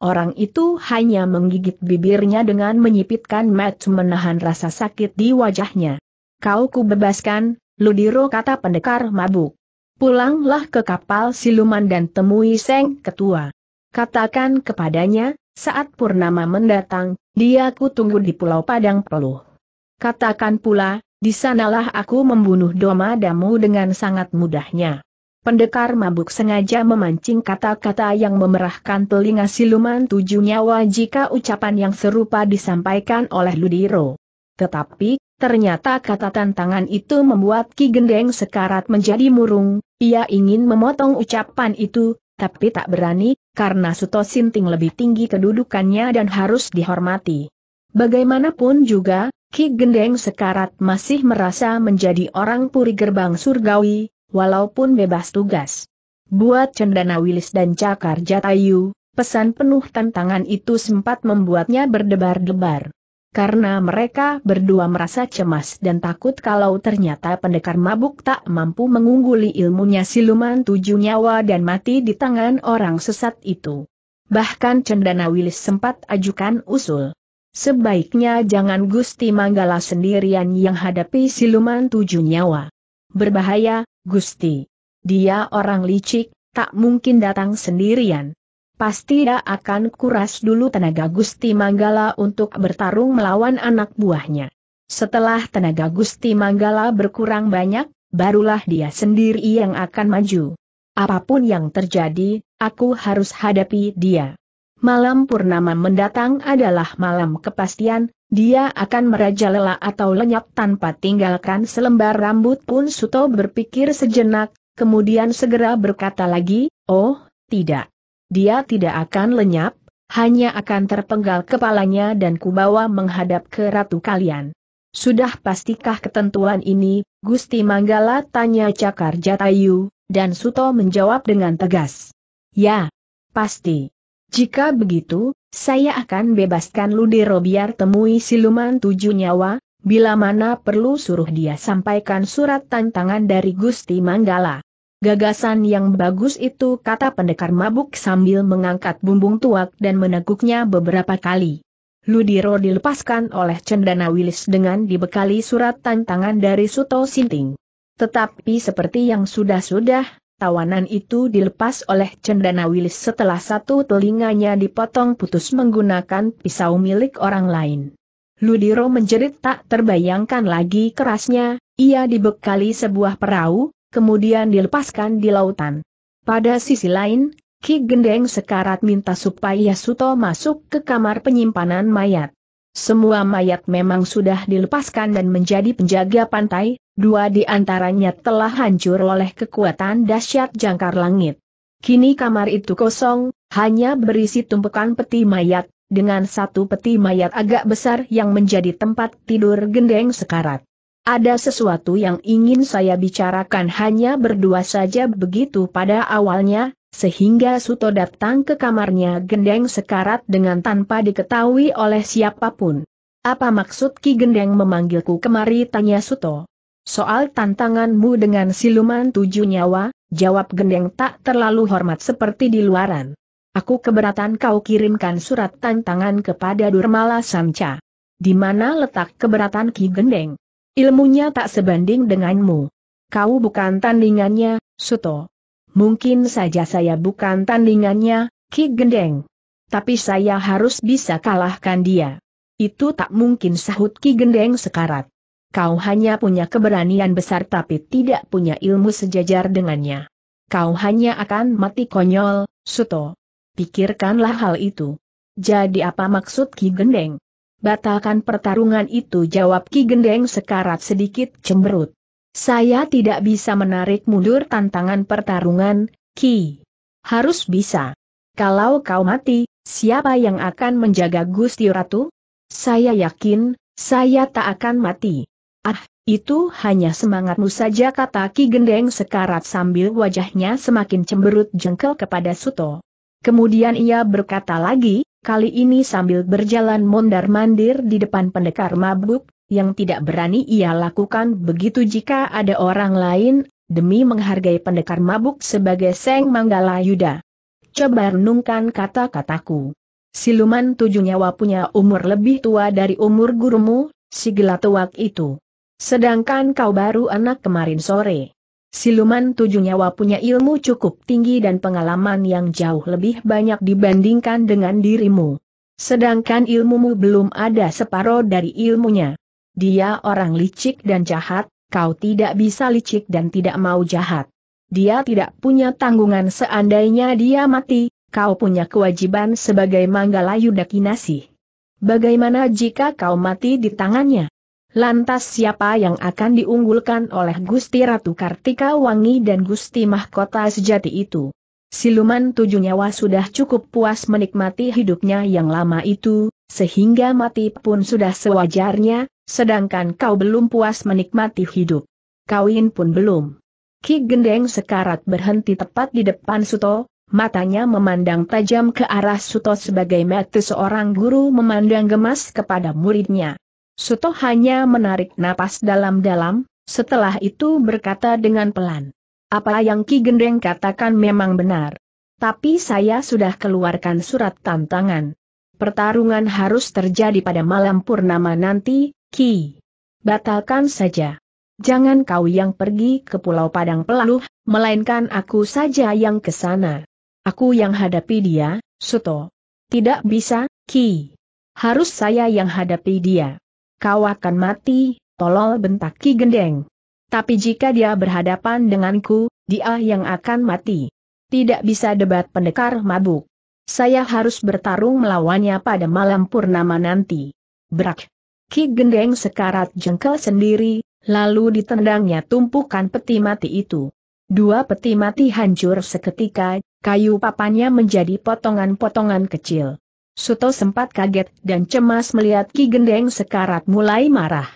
A: Orang itu hanya menggigit bibirnya dengan menyipitkan mat menahan rasa sakit di wajahnya. Kau kubebaskan, Ludiro kata pendekar mabuk. Pulanglah ke kapal siluman dan temui Seng Ketua. Katakan kepadanya, saat Purnama mendatang, dia ku tunggu di Pulau Padang Peluh. Katakan pula, di sanalah aku membunuh doma damu dengan sangat mudahnya. Pendekar mabuk sengaja memancing kata-kata yang memerahkan telinga siluman tujuh nyawa jika ucapan yang serupa disampaikan oleh Ludiro. Tetapi, ternyata kata tantangan itu membuat Ki Gendeng sekarat menjadi murung, ia ingin memotong ucapan itu, tapi tak berani, karena Suto Sinting lebih tinggi kedudukannya dan harus dihormati. Bagaimanapun juga, Ki Gendeng Sekarat masih merasa menjadi orang puri gerbang surgawi, walaupun bebas tugas. Buat Cendana Wilis dan Cakar Jatayu, pesan penuh tantangan itu sempat membuatnya berdebar-debar karena mereka berdua merasa cemas dan takut kalau ternyata pendekar mabuk tak mampu mengungguli ilmunya siluman tujuh nyawa dan mati di tangan orang sesat itu. Bahkan Cendana Wilis sempat ajukan usul. Sebaiknya jangan Gusti Manggala sendirian yang hadapi siluman tujuh nyawa. Berbahaya, Gusti. Dia orang licik, tak mungkin datang sendirian. Pasti dia akan kuras dulu tenaga Gusti Manggala untuk bertarung melawan anak buahnya. Setelah tenaga Gusti Manggala berkurang banyak, barulah dia sendiri yang akan maju. Apapun yang terjadi, aku harus hadapi dia. Malam purnama mendatang adalah malam kepastian, dia akan merajalela atau lenyap tanpa tinggalkan selembar rambut pun Suto berpikir sejenak, kemudian segera berkata lagi, oh, tidak. Dia tidak akan lenyap, hanya akan terpenggal kepalanya dan kubawa menghadap ke ratu kalian. Sudah pastikah ketentuan ini, Gusti Manggala tanya Cakar Jatayu, dan Suto menjawab dengan tegas. Ya, pasti. Jika begitu, saya akan bebaskan Ludiro biar temui siluman tujuh nyawa, bila mana perlu suruh dia sampaikan surat tantangan dari Gusti Manggala. Gagasan yang bagus itu kata pendekar mabuk sambil mengangkat bumbung tuak dan meneguknya beberapa kali. Ludiro dilepaskan oleh Cendana Wilis dengan dibekali surat tantangan dari Suto Sinting. Tetapi seperti yang sudah-sudah, tawanan itu dilepas oleh Cendana Wilis setelah satu telinganya dipotong putus menggunakan pisau milik orang lain. Ludiro menjerit tak terbayangkan lagi kerasnya, ia dibekali sebuah perahu, kemudian dilepaskan di lautan. Pada sisi lain, Ki Gendeng sekarat minta supaya Suto masuk ke kamar penyimpanan mayat. Semua mayat memang sudah dilepaskan dan menjadi penjaga pantai, dua di antaranya telah hancur oleh kekuatan dahsyat jangkar langit. Kini kamar itu kosong, hanya berisi tumpukan peti mayat, dengan satu peti mayat agak besar yang menjadi tempat tidur gendeng sekarat. Ada sesuatu yang ingin saya bicarakan hanya berdua saja begitu pada awalnya, sehingga Suto datang ke kamarnya gendeng sekarat dengan tanpa diketahui oleh siapapun. Apa maksud Ki Gendeng memanggilku kemari tanya Suto? Soal tantanganmu dengan siluman tujuh nyawa, jawab Gendeng tak terlalu hormat seperti di luaran. Aku keberatan kau kirimkan surat tantangan kepada Durmala Samca. Di mana letak keberatan Ki Gendeng? Ilmunya tak sebanding denganmu. Kau bukan tandingannya, Suto. Mungkin saja saya bukan tandingannya, Ki Gendeng. Tapi saya harus bisa kalahkan dia. Itu tak mungkin sahut Ki Gendeng sekarat. Kau hanya punya keberanian besar tapi tidak punya ilmu sejajar dengannya. Kau hanya akan mati konyol, Suto. Pikirkanlah hal itu. Jadi apa maksud Ki Gendeng? Batalkan pertarungan itu jawab Ki Gendeng sekarat sedikit cemberut. Saya tidak bisa menarik mundur tantangan pertarungan, Ki. Harus bisa. Kalau kau mati, siapa yang akan menjaga Gusti Ratu? Saya yakin, saya tak akan mati. Ah, itu hanya semangatmu saja kata Ki Gendeng sekarat sambil wajahnya semakin cemberut jengkel kepada Suto. Kemudian ia berkata lagi, kali ini sambil berjalan mondar-mandir di depan pendekar mabuk, yang tidak berani ia lakukan begitu jika ada orang lain, demi menghargai pendekar mabuk sebagai Seng Manggala Yuda. Coba renungkan kata-kataku. Siluman tujuh nyawa punya umur lebih tua dari umur gurumu, si gelatuak itu. Sedangkan kau baru anak kemarin sore. Siluman tujuh nyawa punya ilmu cukup tinggi dan pengalaman yang jauh lebih banyak dibandingkan dengan dirimu. Sedangkan ilmumu belum ada separoh dari ilmunya. Dia orang licik dan jahat, kau tidak bisa licik dan tidak mau jahat. Dia tidak punya tanggungan seandainya dia mati, kau punya kewajiban sebagai Manggala yudakinasi. Bagaimana jika kau mati di tangannya? Lantas siapa yang akan diunggulkan oleh Gusti Ratu Kartika Wangi dan Gusti Mahkota sejati itu? Siluman tujuh nyawa sudah cukup puas menikmati hidupnya yang lama itu, sehingga mati pun sudah sewajarnya, sedangkan kau belum puas menikmati hidup. Kawin pun belum. Ki Gendeng sekarat berhenti tepat di depan Suto, matanya memandang tajam ke arah Suto sebagai mata seorang guru memandang gemas kepada muridnya. Suto hanya menarik napas dalam-dalam, setelah itu berkata dengan pelan. Apa yang Ki Gendeng katakan memang benar. Tapi saya sudah keluarkan surat tantangan. Pertarungan harus terjadi pada malam purnama nanti, Ki. Batalkan saja. Jangan kau yang pergi ke Pulau Padang Pelaluh, melainkan aku saja yang ke sana. Aku yang hadapi dia, Suto. Tidak bisa, Ki. Harus saya yang hadapi dia. Kau akan mati, tolol bentak Ki Gendeng. Tapi jika dia berhadapan denganku, dia yang akan mati. Tidak bisa debat pendekar mabuk. Saya harus bertarung melawannya pada malam purnama nanti. Brak. Ki Gendeng sekarat jengkel sendiri, lalu ditendangnya tumpukan peti mati itu. Dua peti mati hancur seketika, kayu papannya menjadi potongan-potongan kecil. Suto sempat kaget dan cemas melihat Ki Gendeng sekarat mulai marah.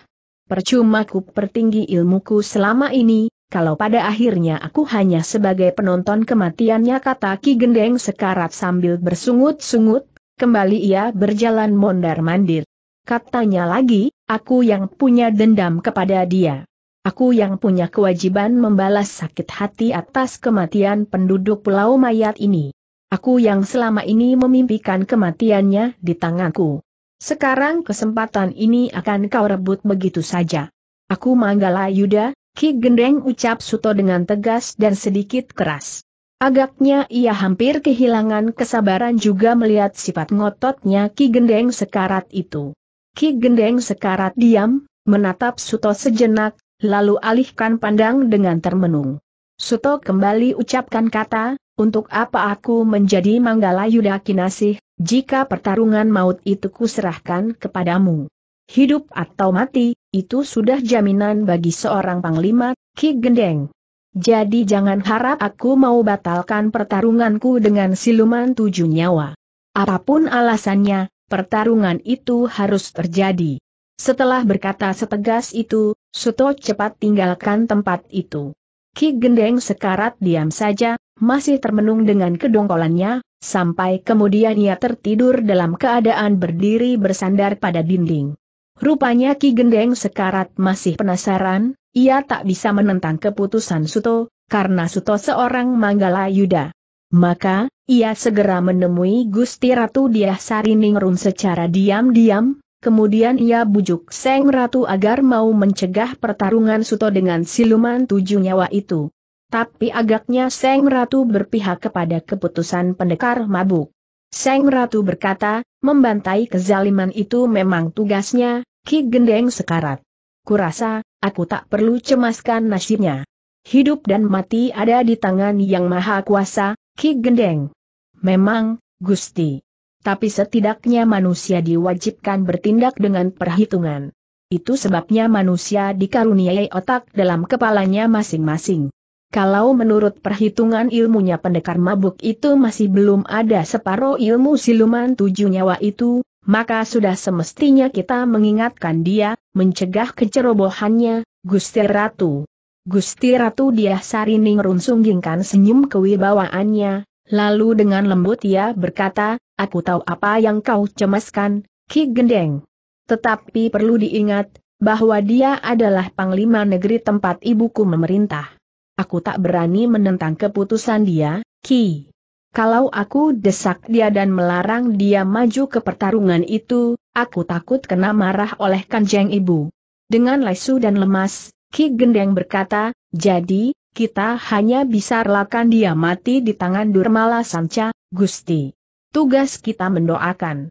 A: Percuma ku pertinggi ilmuku selama ini, kalau pada akhirnya aku hanya sebagai penonton kematiannya kata Ki Gendeng sekarat sambil bersungut-sungut, kembali ia berjalan mondar-mandir. Katanya lagi, aku yang punya dendam kepada dia. Aku yang punya kewajiban membalas sakit hati atas kematian penduduk Pulau Mayat ini. Aku yang selama ini memimpikan kematiannya di tanganku. Sekarang kesempatan ini akan kau rebut begitu saja. Aku Manggala Yuda, Ki Gendeng ucap Suto dengan tegas dan sedikit keras. Agaknya ia hampir kehilangan kesabaran juga melihat sifat ngototnya Ki Gendeng sekarat itu. Ki Gendeng sekarat diam, menatap Suto sejenak, lalu alihkan pandang dengan termenung. Suto kembali ucapkan kata, untuk apa aku menjadi Manggala Yuda Kinasih, jika pertarungan maut itu kuserahkan kepadamu? Hidup atau mati, itu sudah jaminan bagi seorang panglima, Ki Gendeng. Jadi jangan harap aku mau batalkan pertarunganku dengan siluman tujuh nyawa. Apapun alasannya, pertarungan itu harus terjadi. Setelah berkata setegas itu, Suto cepat tinggalkan tempat itu. Ki Gendeng sekarat diam saja, masih termenung dengan kedongkolannya, sampai kemudian ia tertidur dalam keadaan berdiri bersandar pada dinding. Rupanya Ki Gendeng sekarat masih penasaran, ia tak bisa menentang keputusan Suto, karena Suto seorang Manggala Yuda. Maka, ia segera menemui Gusti Ratu Diah Ningrum secara diam-diam, kemudian ia bujuk Seng Ratu agar mau mencegah pertarungan Suto dengan siluman tujuh nyawa itu. Tapi agaknya Seng Ratu berpihak kepada keputusan pendekar mabuk. Seng Ratu berkata, membantai kezaliman itu memang tugasnya, Ki Gendeng sekarat. Kurasa, aku tak perlu cemaskan nasibnya. Hidup dan mati ada di tangan yang maha kuasa, Ki Gendeng. Memang, Gusti. Tapi setidaknya manusia diwajibkan bertindak dengan perhitungan. Itu sebabnya manusia dikaruniai otak dalam kepalanya masing-masing. Kalau menurut perhitungan ilmunya pendekar mabuk itu masih belum ada separuh ilmu siluman tujuh nyawa itu, maka sudah semestinya kita mengingatkan dia, mencegah kecerobohannya, Gusti Ratu. Gusti Ratu Diahsarining runsungginkan senyum kewibawaannya, lalu dengan lembut ia berkata, aku tahu apa yang kau cemaskan, Ki Gendeng. Tetapi perlu diingat, bahwa dia adalah Panglima Negeri tempat ibuku memerintah aku tak berani menentang keputusan dia, Ki. Kalau aku desak dia dan melarang dia maju ke pertarungan itu, aku takut kena marah oleh kanjeng ibu. Dengan lesu dan lemas, Ki Gendeng berkata, jadi, kita hanya bisa relakan dia mati di tangan Durmala Sanca, Gusti. Tugas kita mendoakan.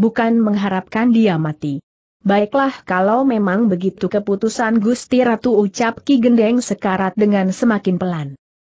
A: Bukan mengharapkan dia mati. Baiklah kalau memang begitu keputusan Gusti Ratu ucap Ki Gendeng sekarat dengan semakin pelan.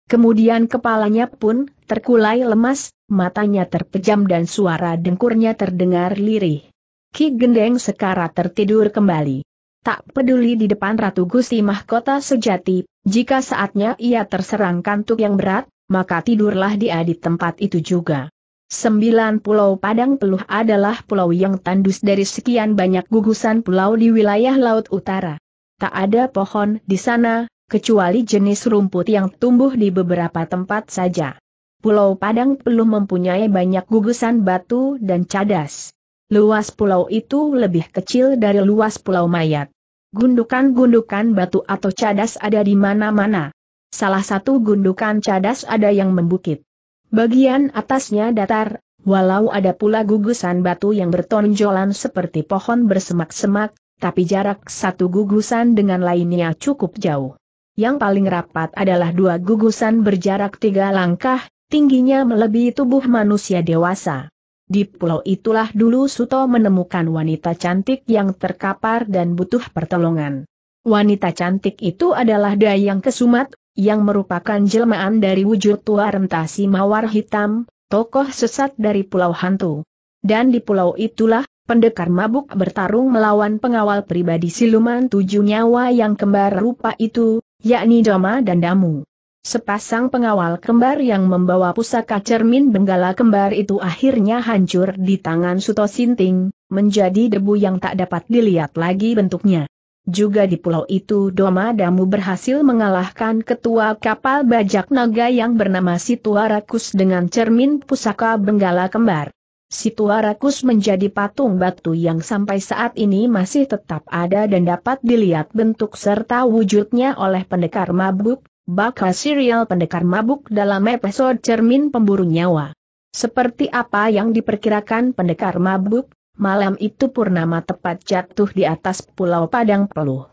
A: Kemudian kepalanya pun terkulai lemas, matanya terpejam dan suara dengkurnya terdengar lirih. Ki Gendeng sekarat tertidur kembali. Tak peduli di depan Ratu Gusti Mahkota sejati, jika saatnya ia terserang kantuk yang berat, maka tidurlah dia di tempat itu juga. Sembilan pulau Padang Peluh adalah pulau yang tandus dari sekian banyak gugusan pulau di wilayah Laut Utara. Tak ada pohon di sana, kecuali jenis rumput yang tumbuh di beberapa tempat saja. Pulau Padang Peluh mempunyai banyak gugusan batu dan cadas. Luas pulau itu lebih kecil dari luas pulau mayat. Gundukan-gundukan batu atau cadas ada di mana-mana. Salah satu gundukan cadas ada yang membukit. Bagian atasnya datar, walau ada pula gugusan batu yang bertonjolan seperti pohon bersemak-semak, tapi jarak satu gugusan dengan lainnya cukup jauh. Yang paling rapat adalah dua gugusan berjarak tiga langkah, tingginya melebihi tubuh manusia dewasa. Di pulau itulah dulu Suto menemukan wanita cantik yang terkapar dan butuh pertolongan. Wanita cantik itu adalah Dayang Kesumat, yang merupakan jelmaan dari wujud tua rentasi mawar hitam, tokoh sesat dari Pulau Hantu. Dan di pulau itulah, pendekar mabuk bertarung melawan pengawal pribadi siluman tujuh nyawa yang kembar rupa itu, yakni Doma dan Damu. Sepasang pengawal kembar yang membawa pusaka cermin benggala kembar itu akhirnya hancur di tangan Suto Sinting, menjadi debu yang tak dapat dilihat lagi bentuknya. Juga di pulau itu Doma Damu berhasil mengalahkan ketua kapal bajak naga yang bernama Situarakus dengan cermin pusaka Benggala Kembar. Situarakus menjadi patung batu yang sampai saat ini masih tetap ada dan dapat dilihat bentuk serta wujudnya oleh pendekar mabuk, bakal serial pendekar mabuk dalam episode cermin pemburu nyawa. Seperti apa yang diperkirakan pendekar mabuk, Malam itu purnama tepat jatuh di atas pulau Padang Peluh.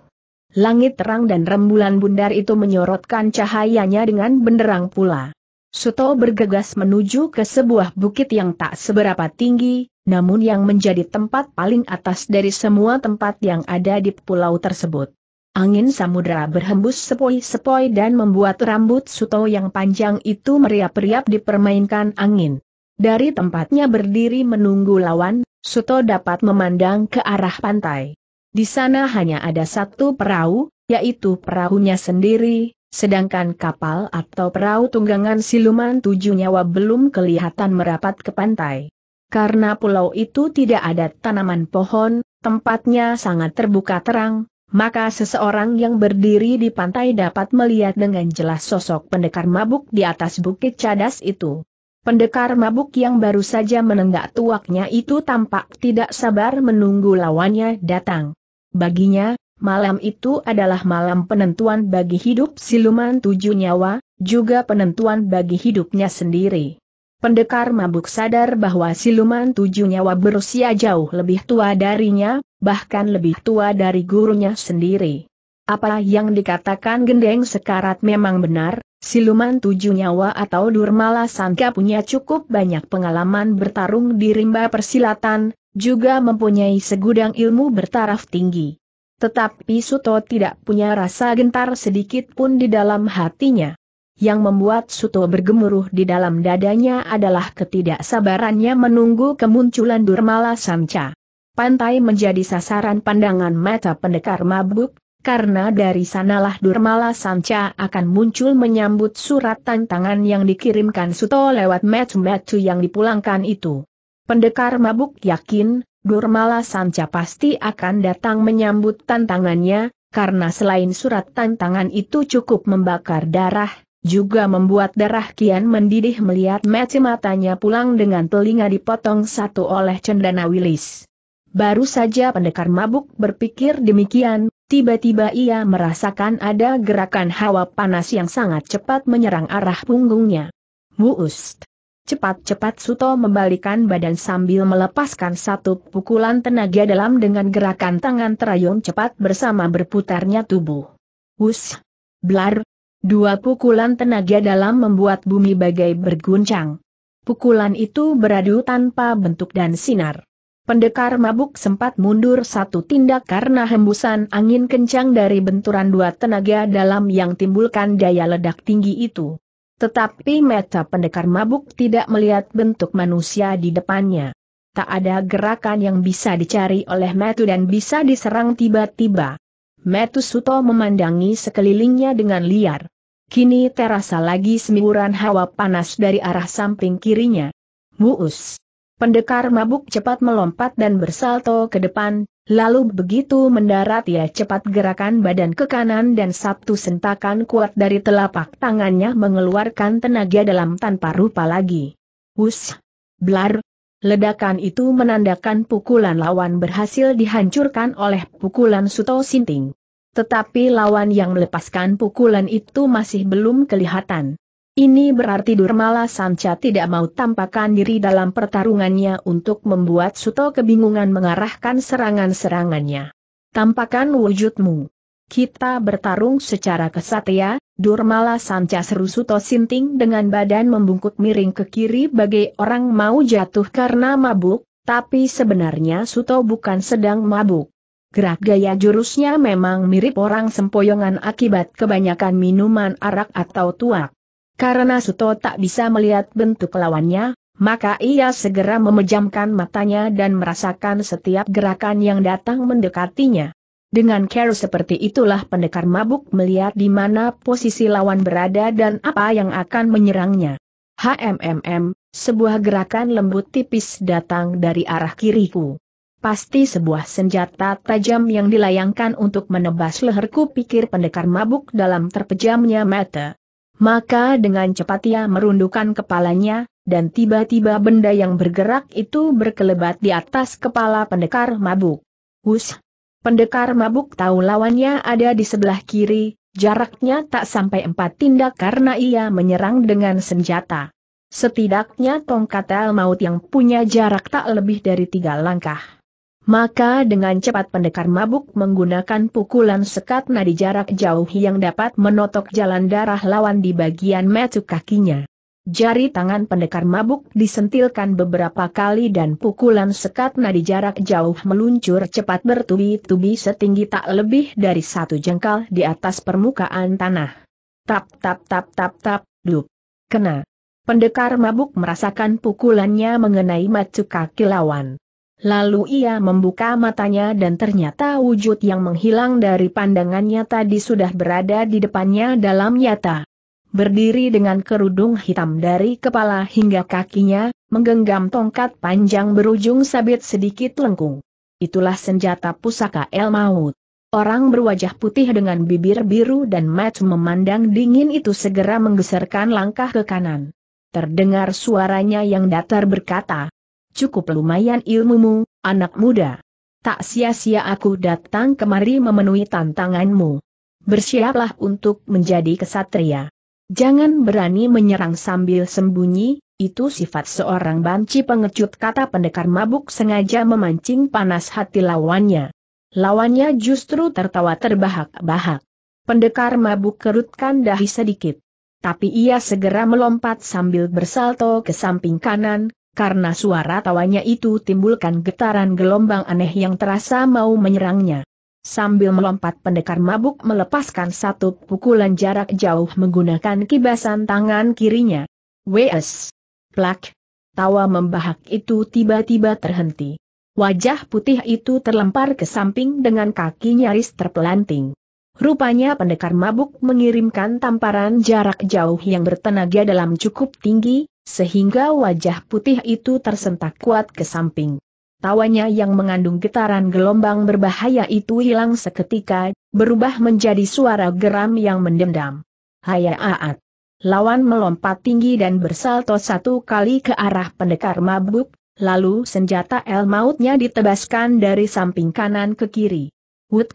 A: Langit terang dan rembulan bundar itu menyorotkan cahayanya dengan benderang pula. Suto bergegas menuju ke sebuah bukit yang tak seberapa tinggi, namun yang menjadi tempat paling atas dari semua tempat yang ada di pulau tersebut. Angin samudera berhembus sepoi-sepoi dan membuat rambut Suto yang panjang itu meriap-riap dipermainkan angin. Dari tempatnya berdiri menunggu lawan, Suto dapat memandang ke arah pantai. Di sana hanya ada satu perahu, yaitu perahunya sendiri, sedangkan kapal atau perahu tunggangan siluman tujuh nyawa belum kelihatan merapat ke pantai. Karena pulau itu tidak ada tanaman pohon, tempatnya sangat terbuka terang, maka seseorang yang berdiri di pantai dapat melihat dengan jelas sosok pendekar mabuk di atas bukit cadas itu. Pendekar mabuk yang baru saja menenggak tuaknya itu tampak tidak sabar menunggu lawannya datang. Baginya, malam itu adalah malam penentuan bagi hidup siluman tujuh nyawa, juga penentuan bagi hidupnya sendiri. Pendekar mabuk sadar bahwa siluman tujuh nyawa berusia jauh lebih tua darinya, bahkan lebih tua dari gurunya sendiri. Apa yang dikatakan gendeng sekarat memang benar, siluman tujuh nyawa atau durmala sangka punya cukup banyak pengalaman bertarung di rimba persilatan, juga mempunyai segudang ilmu bertaraf tinggi. Tetapi Suto tidak punya rasa gentar sedikit pun di dalam hatinya. Yang membuat Suto bergemuruh di dalam dadanya adalah ketidaksabarannya menunggu kemunculan Durmala Sanca. Pantai menjadi sasaran pandangan mata pendekar mabuk, karena dari sanalah Durmala Sanca akan muncul menyambut surat tantangan yang dikirimkan Suto lewat Metu-Metu yang dipulangkan itu. Pendekar mabuk yakin, Durmala Sanca pasti akan datang menyambut tantangannya, karena selain surat tantangan itu cukup membakar darah, juga membuat darah kian mendidih melihat mati matanya pulang dengan telinga dipotong satu oleh Cendana Wilis. Baru saja pendekar mabuk berpikir demikian, Tiba-tiba ia merasakan ada gerakan hawa panas yang sangat cepat menyerang arah punggungnya. Wuust! Cepat-cepat Suto membalikan badan sambil melepaskan satu pukulan tenaga dalam dengan gerakan tangan terayun cepat bersama berputarnya tubuh. Us! Blar! Dua pukulan tenaga dalam membuat bumi bagai berguncang. Pukulan itu beradu tanpa bentuk dan sinar. Pendekar mabuk sempat mundur satu tindak karena hembusan angin kencang dari benturan dua tenaga dalam yang timbulkan daya ledak tinggi itu. Tetapi mata pendekar mabuk tidak melihat bentuk manusia di depannya. Tak ada gerakan yang bisa dicari oleh Metu dan bisa diserang tiba-tiba. Metu Suto memandangi sekelilingnya dengan liar. Kini terasa lagi semburan hawa panas dari arah samping kirinya. Muus. Pendekar mabuk cepat melompat dan bersalto ke depan, lalu begitu mendarat ia cepat gerakan badan ke kanan dan satu sentakan kuat dari telapak tangannya mengeluarkan tenaga dalam tanpa rupa lagi. Wus! Blar! Ledakan itu menandakan pukulan lawan berhasil dihancurkan oleh pukulan Suto Sinting. Tetapi lawan yang melepaskan pukulan itu masih belum kelihatan. Ini berarti Durmala Sanca tidak mau tampakkan diri dalam pertarungannya untuk membuat Suto kebingungan mengarahkan serangan-serangannya. Tampakkan wujudmu. Kita bertarung secara kesatria, Durmala Sanca seru Suto Sinting dengan badan membungkuk miring ke kiri bagai orang mau jatuh karena mabuk, tapi sebenarnya Suto bukan sedang mabuk. Gerak gaya jurusnya memang mirip orang sempoyongan akibat kebanyakan minuman arak atau tuak. Karena Suto tak bisa melihat bentuk lawannya, maka ia segera memejamkan matanya dan merasakan setiap gerakan yang datang mendekatinya. Dengan care seperti itulah pendekar mabuk melihat di mana posisi lawan berada dan apa yang akan menyerangnya. HMMM, sebuah gerakan lembut tipis datang dari arah kiriku. Pasti sebuah senjata tajam yang dilayangkan untuk menebas leherku pikir pendekar mabuk dalam terpejamnya mata. Maka dengan cepat ia merundukkan kepalanya, dan tiba-tiba benda yang bergerak itu berkelebat di atas kepala pendekar mabuk. Hus! Pendekar mabuk tahu lawannya ada di sebelah kiri, jaraknya tak sampai empat tindak karena ia menyerang dengan senjata. Setidaknya tongkat el maut yang punya jarak tak lebih dari tiga langkah. Maka dengan cepat pendekar mabuk menggunakan pukulan sekat nadi jarak jauh yang dapat menotok jalan darah lawan di bagian metu kakinya. Jari tangan pendekar mabuk disentilkan beberapa kali dan pukulan sekat nadi jarak jauh meluncur cepat bertubi-tubi setinggi tak lebih dari satu jengkal di atas permukaan tanah. Tap tap tap tap tap, dup. Kena. Pendekar mabuk merasakan pukulannya mengenai matu kaki lawan. Lalu ia membuka matanya dan ternyata wujud yang menghilang dari pandangannya tadi sudah berada di depannya dalam nyata. Berdiri dengan kerudung hitam dari kepala hingga kakinya, menggenggam tongkat panjang berujung sabit sedikit lengkung. Itulah senjata pusaka El Maut. Orang berwajah putih dengan bibir biru dan mat memandang dingin itu segera menggeserkan langkah ke kanan. Terdengar suaranya yang datar berkata, Cukup lumayan ilmumu, anak muda. Tak sia-sia aku datang kemari memenuhi tantanganmu. Bersiaplah untuk menjadi kesatria. Jangan berani menyerang sambil sembunyi, itu sifat seorang banci pengecut kata pendekar mabuk sengaja memancing panas hati lawannya. Lawannya justru tertawa terbahak-bahak. Pendekar mabuk kerutkan dahi sedikit. Tapi ia segera melompat sambil bersalto ke samping kanan, karena suara tawanya itu timbulkan getaran gelombang aneh yang terasa mau menyerangnya. Sambil melompat pendekar mabuk melepaskan satu pukulan jarak jauh menggunakan kibasan tangan kirinya. Wes! Plak! Tawa membahak itu tiba-tiba terhenti. Wajah putih itu terlempar ke samping dengan kaki nyaris terpelanting. Rupanya pendekar mabuk mengirimkan tamparan jarak jauh yang bertenaga dalam cukup tinggi, sehingga wajah putih itu tersentak kuat ke samping. Tawanya yang mengandung getaran gelombang berbahaya itu hilang seketika, berubah menjadi suara geram yang mendendam. Hayaat. Lawan melompat tinggi dan bersalto satu kali ke arah pendekar mabuk, lalu senjata el mautnya ditebaskan dari samping kanan ke kiri. Wut!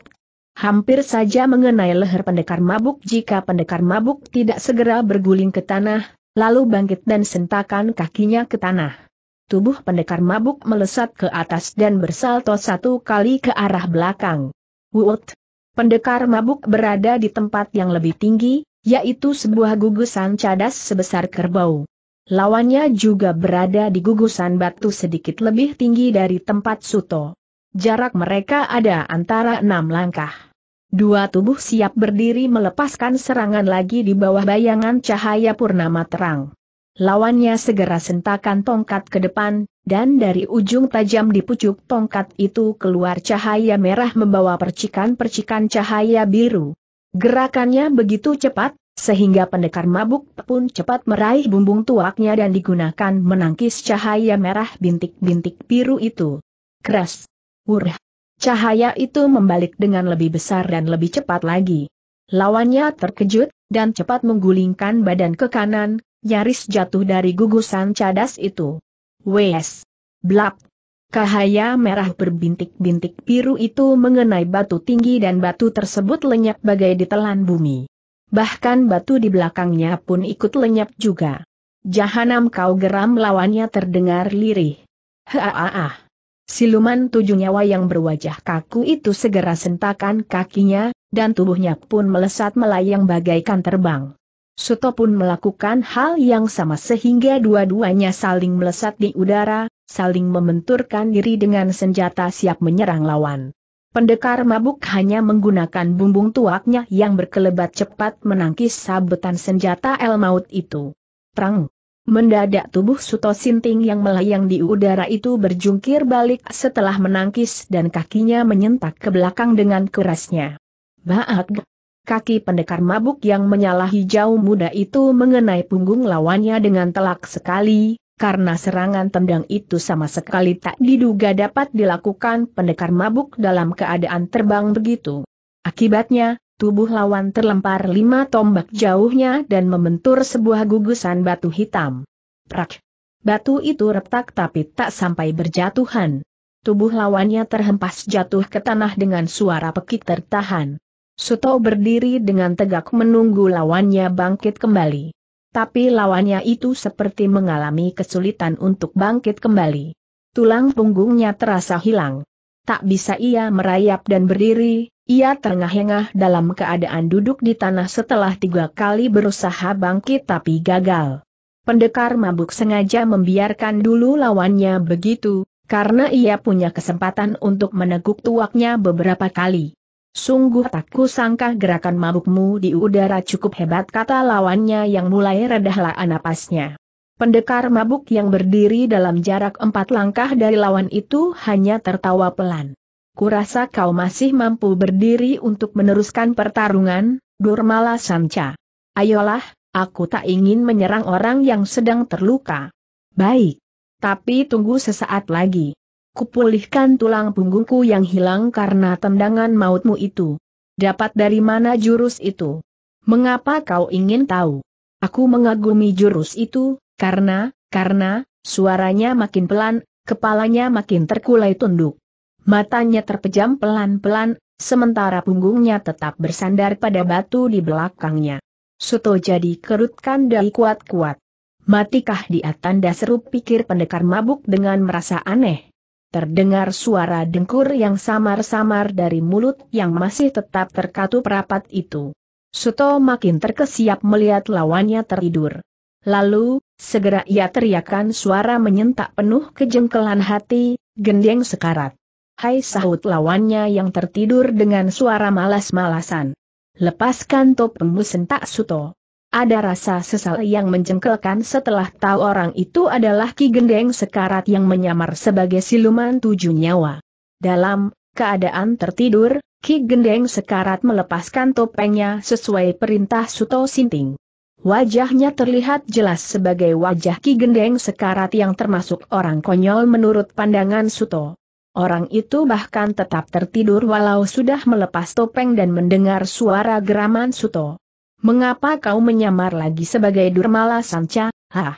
A: Hampir saja mengenai leher pendekar mabuk jika pendekar mabuk tidak segera berguling ke tanah, lalu bangkit dan sentakan kakinya ke tanah. Tubuh pendekar mabuk melesat ke atas dan bersalto satu kali ke arah belakang. Wut! Pendekar mabuk berada di tempat yang lebih tinggi, yaitu sebuah gugusan cadas sebesar kerbau. Lawannya juga berada di gugusan batu sedikit lebih tinggi dari tempat Suto. Jarak mereka ada antara enam langkah. Dua tubuh siap berdiri melepaskan serangan lagi di bawah bayangan cahaya purnama terang. Lawannya segera sentakan tongkat ke depan, dan dari ujung tajam di pucuk tongkat itu keluar cahaya merah membawa percikan-percikan cahaya biru. Gerakannya begitu cepat, sehingga pendekar mabuk pun cepat meraih bumbung tuaknya dan digunakan menangkis cahaya merah bintik-bintik biru itu. Keras. Wurah. Cahaya itu membalik dengan lebih besar dan lebih cepat lagi. Lawannya terkejut, dan cepat menggulingkan badan ke kanan, nyaris jatuh dari gugusan cadas itu. Wes! Blap! Cahaya merah berbintik-bintik biru itu mengenai batu tinggi dan batu tersebut lenyap bagai ditelan bumi. Bahkan batu di belakangnya pun ikut lenyap juga. Jahanam kau geram lawannya terdengar lirih. Haaah. Siluman tujuh nyawa yang berwajah kaku itu segera sentakan kakinya, dan tubuhnya pun melesat melayang bagaikan terbang. Suto pun melakukan hal yang sama sehingga dua-duanya saling melesat di udara, saling membenturkan diri dengan senjata siap menyerang lawan. Pendekar mabuk hanya menggunakan bumbung tuaknya yang berkelebat cepat menangkis sabetan senjata el maut itu. Terang! Mendadak tubuh Suto Sinting yang melayang di udara itu berjungkir balik setelah menangkis dan kakinya menyentak ke belakang dengan kerasnya. Baak! Kaki pendekar mabuk yang menyala hijau muda itu mengenai punggung lawannya dengan telak sekali, karena serangan tendang itu sama sekali tak diduga dapat dilakukan pendekar mabuk dalam keadaan terbang begitu. Akibatnya, tubuh lawan terlempar lima tombak jauhnya dan membentur sebuah gugusan batu hitam. Prak! Batu itu retak tapi tak sampai berjatuhan. Tubuh lawannya terhempas jatuh ke tanah dengan suara pekik tertahan. Suto berdiri dengan tegak menunggu lawannya bangkit kembali. Tapi lawannya itu seperti mengalami kesulitan untuk bangkit kembali. Tulang punggungnya terasa hilang. Tak bisa ia merayap dan berdiri, ia terengah-engah dalam keadaan duduk di tanah setelah tiga kali berusaha bangkit tapi gagal. Pendekar mabuk sengaja membiarkan dulu lawannya begitu, karena ia punya kesempatan untuk meneguk tuaknya beberapa kali. Sungguh tak kusangka gerakan mabukmu di udara cukup hebat kata lawannya yang mulai redahlah napasnya. Pendekar mabuk yang berdiri dalam jarak empat langkah dari lawan itu hanya tertawa pelan kurasa kau masih mampu berdiri untuk meneruskan pertarungan, Durmala Sanca. Ayolah, aku tak ingin menyerang orang yang sedang terluka. Baik. Tapi tunggu sesaat lagi. Kupulihkan tulang punggungku yang hilang karena tendangan mautmu itu. Dapat dari mana jurus itu? Mengapa kau ingin tahu? Aku mengagumi jurus itu, karena, karena, suaranya makin pelan, kepalanya makin terkulai tunduk. Matanya terpejam pelan-pelan, sementara punggungnya tetap bersandar pada batu di belakangnya. Suto jadi kerutkan dari kuat-kuat. Matikah dia tanda seru pikir pendekar mabuk dengan merasa aneh? Terdengar suara dengkur yang samar-samar dari mulut yang masih tetap terkatup rapat itu. Suto makin terkesiap melihat lawannya tertidur. Lalu, segera ia teriakan suara menyentak penuh kejengkelan hati, gendeng sekarat. Hai sahut lawannya yang tertidur dengan suara malas-malasan. Lepaskan topengmu sentak suto. Ada rasa sesal yang menjengkelkan setelah tahu orang itu adalah Ki Gendeng Sekarat yang menyamar sebagai siluman tujuh nyawa. Dalam keadaan tertidur, Ki Gendeng Sekarat melepaskan topengnya sesuai perintah Suto Sinting. Wajahnya terlihat jelas sebagai wajah Ki Gendeng Sekarat yang termasuk orang konyol menurut pandangan Suto. Orang itu bahkan tetap tertidur walau sudah melepas topeng dan mendengar suara geraman Suto. Mengapa kau menyamar lagi sebagai Durmala Sanca, hah?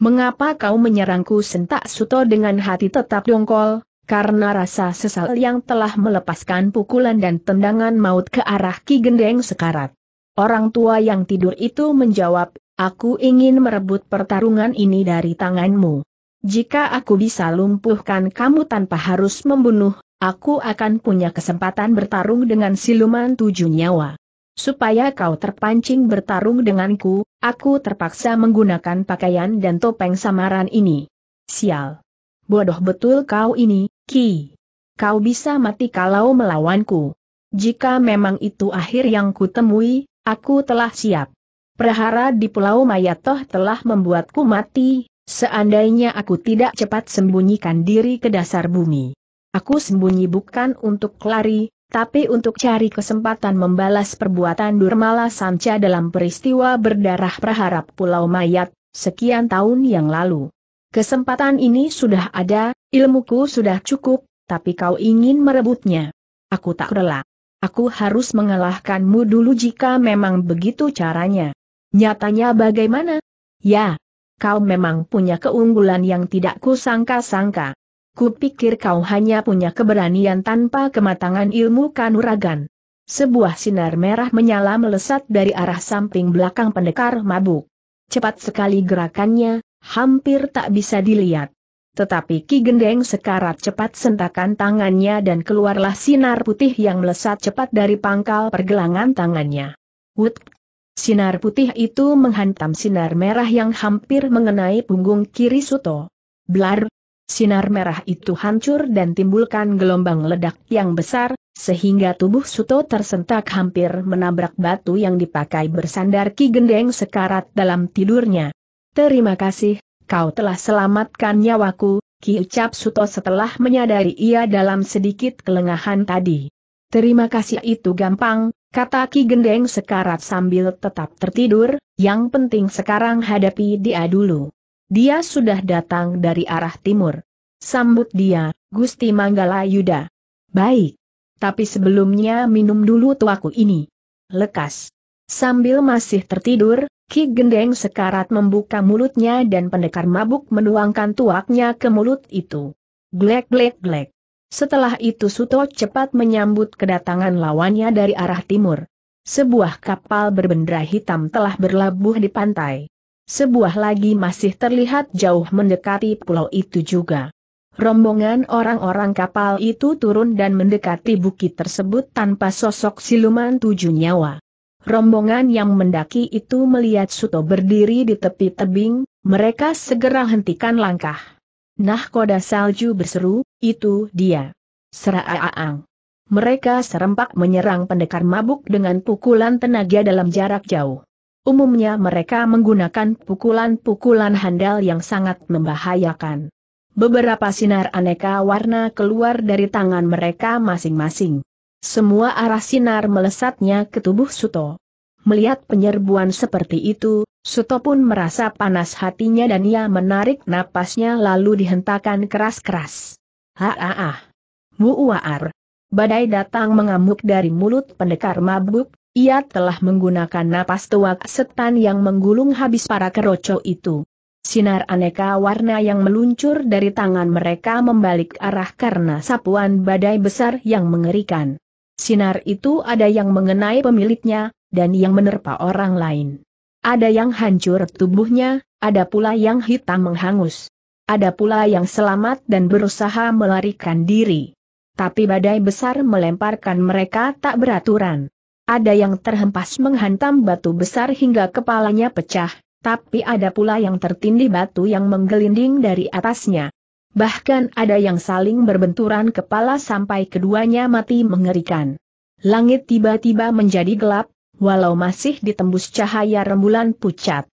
A: Mengapa kau menyerangku sentak Suto dengan hati tetap dongkol, karena rasa sesal yang telah melepaskan pukulan dan tendangan maut ke arah Ki Gendeng sekarat. Orang tua yang tidur itu menjawab, aku ingin merebut pertarungan ini dari tanganmu. Jika aku bisa lumpuhkan kamu tanpa harus membunuh, aku akan punya kesempatan bertarung dengan siluman tujuh nyawa. Supaya kau terpancing bertarung denganku, aku terpaksa menggunakan pakaian dan topeng samaran ini. Sial. Bodoh betul kau ini, Ki. Kau bisa mati kalau melawanku. Jika memang itu akhir yang kutemui, aku telah siap. Prahara di Pulau Mayatoh telah membuatku mati, Seandainya aku tidak cepat sembunyikan diri ke dasar bumi. Aku sembunyi bukan untuk lari, tapi untuk cari kesempatan membalas perbuatan Durmala Sanca dalam peristiwa berdarah perharap Pulau Mayat, sekian tahun yang lalu. Kesempatan ini sudah ada, ilmuku sudah cukup, tapi kau ingin merebutnya. Aku tak rela. Aku harus mengalahkanmu dulu jika memang begitu caranya. Nyatanya bagaimana? Ya, kau memang punya keunggulan yang tidak kusangka-sangka. Kupikir kau hanya punya keberanian tanpa kematangan ilmu kanuragan. Sebuah sinar merah menyala melesat dari arah samping belakang pendekar mabuk. Cepat sekali gerakannya, hampir tak bisa dilihat. Tetapi Ki Gendeng sekarat cepat sentakan tangannya dan keluarlah sinar putih yang melesat cepat dari pangkal pergelangan tangannya. Wut Sinar putih itu menghantam sinar merah yang hampir mengenai punggung kiri Suto. Blar! Sinar merah itu hancur dan timbulkan gelombang ledak yang besar, sehingga tubuh Suto tersentak hampir menabrak batu yang dipakai bersandar Ki Gendeng sekarat dalam tidurnya. Terima kasih, kau telah selamatkan nyawaku, Ki ucap Suto setelah menyadari ia dalam sedikit kelengahan tadi. Terima kasih itu gampang, Kata Ki Gendeng sekarat sambil tetap tertidur, yang penting sekarang hadapi dia dulu. Dia sudah datang dari arah timur. Sambut dia, Gusti Manggala Yuda. Baik. Tapi sebelumnya minum dulu tuaku ini. Lekas. Sambil masih tertidur, Ki Gendeng sekarat membuka mulutnya dan pendekar mabuk menuangkan tuaknya ke mulut itu. Glek glek glek. Setelah itu Suto cepat menyambut kedatangan lawannya dari arah timur. Sebuah kapal berbendera hitam telah berlabuh di pantai. Sebuah lagi masih terlihat jauh mendekati pulau itu juga. Rombongan orang-orang kapal itu turun dan mendekati bukit tersebut tanpa sosok siluman tujuh nyawa. Rombongan yang mendaki itu melihat Suto berdiri di tepi tebing, mereka segera hentikan langkah. Nah koda salju berseru, itu dia. Seraaang. Mereka serempak menyerang pendekar mabuk dengan pukulan tenaga dalam jarak jauh. Umumnya mereka menggunakan pukulan-pukulan handal yang sangat membahayakan. Beberapa sinar aneka warna keluar dari tangan mereka masing-masing. Semua arah sinar melesatnya ke tubuh Suto. Melihat penyerbuan seperti itu, Suto pun merasa panas hatinya dan ia menarik napasnya lalu dihentakan keras-keras. Haaah! Mu'uar! Badai datang mengamuk dari mulut pendekar mabuk, ia telah menggunakan napas tua setan yang menggulung habis para keroco itu. Sinar aneka warna yang meluncur dari tangan mereka membalik arah karena sapuan badai besar yang mengerikan. Sinar itu ada yang mengenai pemiliknya, dan yang menerpa orang lain. Ada yang hancur tubuhnya, ada pula yang hitam menghangus. Ada pula yang selamat dan berusaha melarikan diri. Tapi badai besar melemparkan mereka tak beraturan. Ada yang terhempas menghantam batu besar hingga kepalanya pecah, tapi ada pula yang tertindih batu yang menggelinding dari atasnya. Bahkan ada yang saling berbenturan kepala sampai keduanya mati mengerikan. Langit tiba-tiba menjadi gelap, walau masih ditembus cahaya rembulan pucat.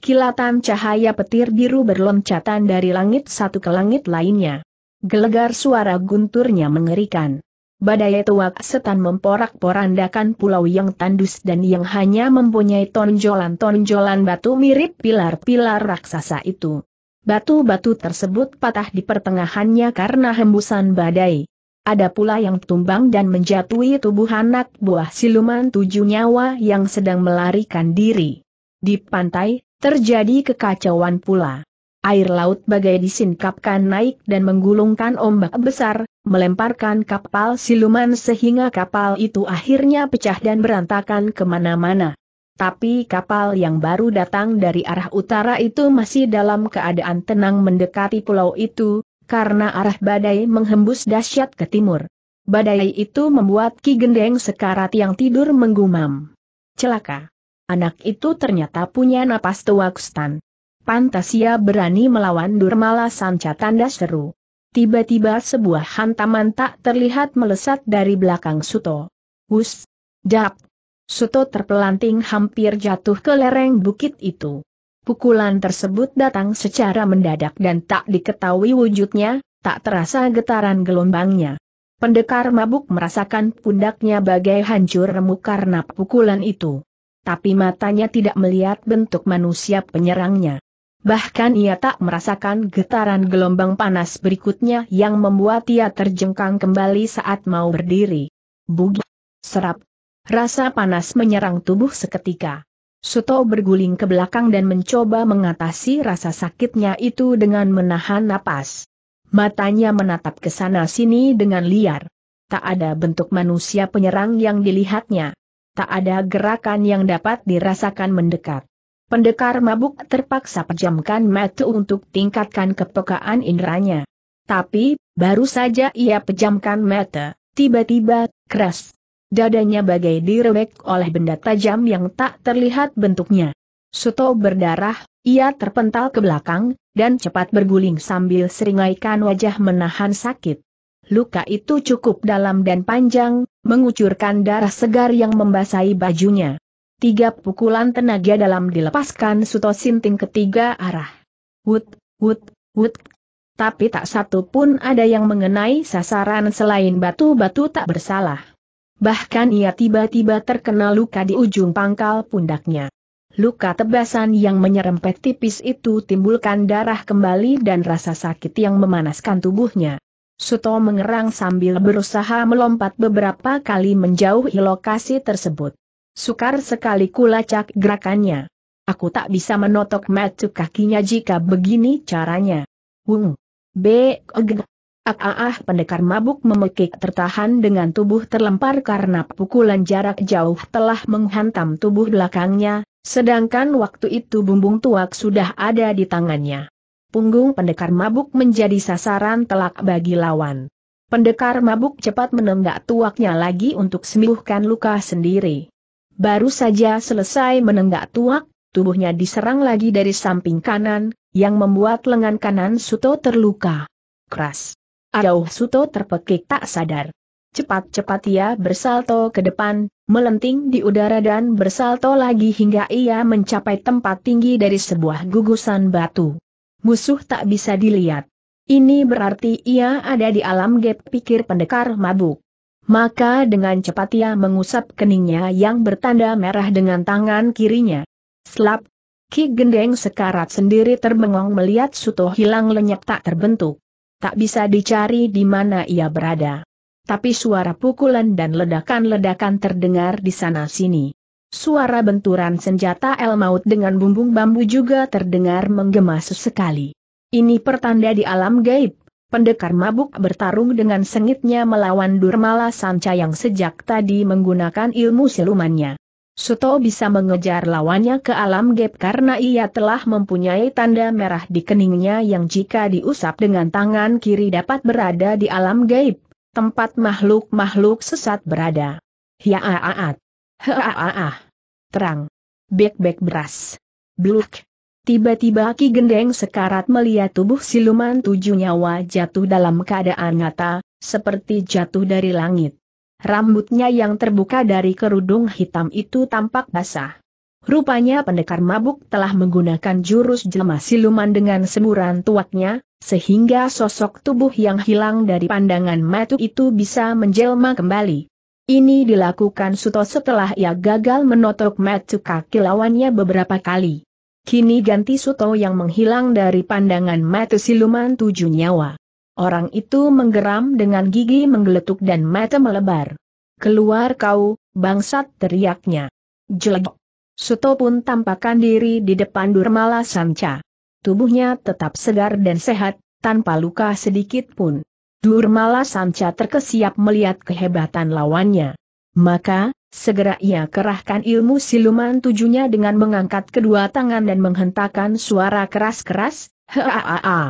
A: Kilatan cahaya petir biru berloncatan dari langit satu ke langit lainnya. Gelegar suara gunturnya mengerikan. Badai tuak setan memporak-porandakan pulau yang tandus dan yang hanya mempunyai tonjolan-tonjolan batu mirip pilar-pilar raksasa itu. Batu-batu tersebut patah di pertengahannya karena hembusan badai. Ada pula yang tumbang dan menjatuhi tubuh anak buah siluman tujuh nyawa yang sedang melarikan diri. Di pantai, terjadi kekacauan pula. Air laut bagai disingkapkan naik dan menggulungkan ombak besar, melemparkan kapal siluman sehingga kapal itu akhirnya pecah dan berantakan kemana-mana. Tapi kapal yang baru datang dari arah utara itu masih dalam keadaan tenang mendekati pulau itu, karena arah badai menghembus dahsyat ke timur. Badai itu membuat Ki Gendeng sekarat yang tidur menggumam. Celaka. Anak itu ternyata punya napas tuakstan. ia berani melawan Durmala Sanca tanda seru. Tiba-tiba sebuah hantaman tak terlihat melesat dari belakang Suto. Hus! Dap! Suto terpelanting hampir jatuh ke lereng bukit itu. Pukulan tersebut datang secara mendadak dan tak diketahui wujudnya, tak terasa getaran gelombangnya. Pendekar mabuk merasakan pundaknya bagai hancur remuk karena pukulan itu. Tapi matanya tidak melihat bentuk manusia penyerangnya. Bahkan ia tak merasakan getaran gelombang panas berikutnya yang membuat ia terjengkang kembali saat mau berdiri. Bugi, serap, rasa panas menyerang tubuh seketika. Suto berguling ke belakang dan mencoba mengatasi rasa sakitnya itu dengan menahan napas. Matanya menatap ke sana sini dengan liar. Tak ada bentuk manusia penyerang yang dilihatnya. Tak ada gerakan yang dapat dirasakan mendekat. Pendekar mabuk terpaksa pejamkan mata untuk tingkatkan kepekaan inderanya. Tapi, baru saja ia pejamkan mata, tiba-tiba, keras, dadanya bagai direwek oleh benda tajam yang tak terlihat bentuknya. Suto berdarah, ia terpental ke belakang, dan cepat berguling sambil seringaikan wajah menahan sakit. Luka itu cukup dalam dan panjang, mengucurkan darah segar yang membasahi bajunya. Tiga pukulan tenaga dalam dilepaskan Suto Sinting ketiga arah. Wut, wut, wut. Tapi tak satu pun ada yang mengenai sasaran selain batu-batu tak bersalah. Bahkan ia tiba-tiba terkena luka di ujung pangkal pundaknya. Luka tebasan yang menyerempet tipis itu timbulkan darah kembali dan rasa sakit yang memanaskan tubuhnya. Suto mengerang sambil berusaha melompat beberapa kali menjauhi lokasi tersebut. Sukar sekali kulacak gerakannya. Aku tak bisa menotok metu kakinya jika begini caranya. Wung. Beg. Ah, ah, ah pendekar mabuk memekik tertahan dengan tubuh terlempar karena pukulan jarak jauh telah menghantam tubuh belakangnya, sedangkan waktu itu bumbung tuak sudah ada di tangannya. Punggung pendekar mabuk menjadi sasaran telak bagi lawan. Pendekar mabuk cepat menenggak tuaknya lagi untuk sembuhkan luka sendiri. Baru saja selesai menenggak tuak, tubuhnya diserang lagi dari samping kanan, yang membuat lengan kanan Suto terluka. Keras. Jauh Suto terpekik tak sadar. Cepat-cepat ia bersalto ke depan, melenting di udara dan bersalto lagi hingga ia mencapai tempat tinggi dari sebuah gugusan batu. Musuh tak bisa dilihat. Ini berarti ia ada di alam gap pikir pendekar mabuk. Maka dengan cepat ia mengusap keningnya yang bertanda merah dengan tangan kirinya. Slap! Ki Gendeng sekarat sendiri terbengong melihat Suto hilang lenyap tak terbentuk tak bisa dicari di mana ia berada. Tapi suara pukulan dan ledakan-ledakan terdengar di sana-sini. Suara benturan senjata El Maut dengan bumbung bambu juga terdengar menggema sesekali. Ini pertanda di alam gaib, pendekar mabuk bertarung dengan sengitnya melawan Durmala Sanca yang sejak tadi menggunakan ilmu silumannya. Suto bisa mengejar lawannya ke alam gap karena ia telah mempunyai tanda merah di keningnya yang jika diusap dengan tangan kiri dapat berada di alam gaib, tempat makhluk-makhluk sesat berada. Hiaaat. Heaaah. Terang. Bek-bek beras. Bluk. Tiba-tiba Ki Gendeng sekarat melihat tubuh siluman tujuh nyawa jatuh dalam keadaan ngata, seperti jatuh dari langit rambutnya yang terbuka dari kerudung hitam itu tampak basah. Rupanya pendekar mabuk telah menggunakan jurus jelma siluman dengan semburan tuaknya, sehingga sosok tubuh yang hilang dari pandangan matu itu bisa menjelma kembali. Ini dilakukan Suto setelah ia gagal menotok matu kaki lawannya beberapa kali. Kini ganti Suto yang menghilang dari pandangan matu siluman tujuh nyawa. Orang itu menggeram dengan gigi menggeletuk dan mata melebar. Keluar kau, bangsat teriaknya. Jelek. Suto pun tampakkan diri di depan Durmala Sanca. Tubuhnya tetap segar dan sehat, tanpa luka sedikit pun. Durmala Sanca terkesiap melihat kehebatan lawannya. Maka, segera ia kerahkan ilmu siluman tujunya dengan mengangkat kedua tangan dan menghentakkan suara keras-keras, ha ha ha.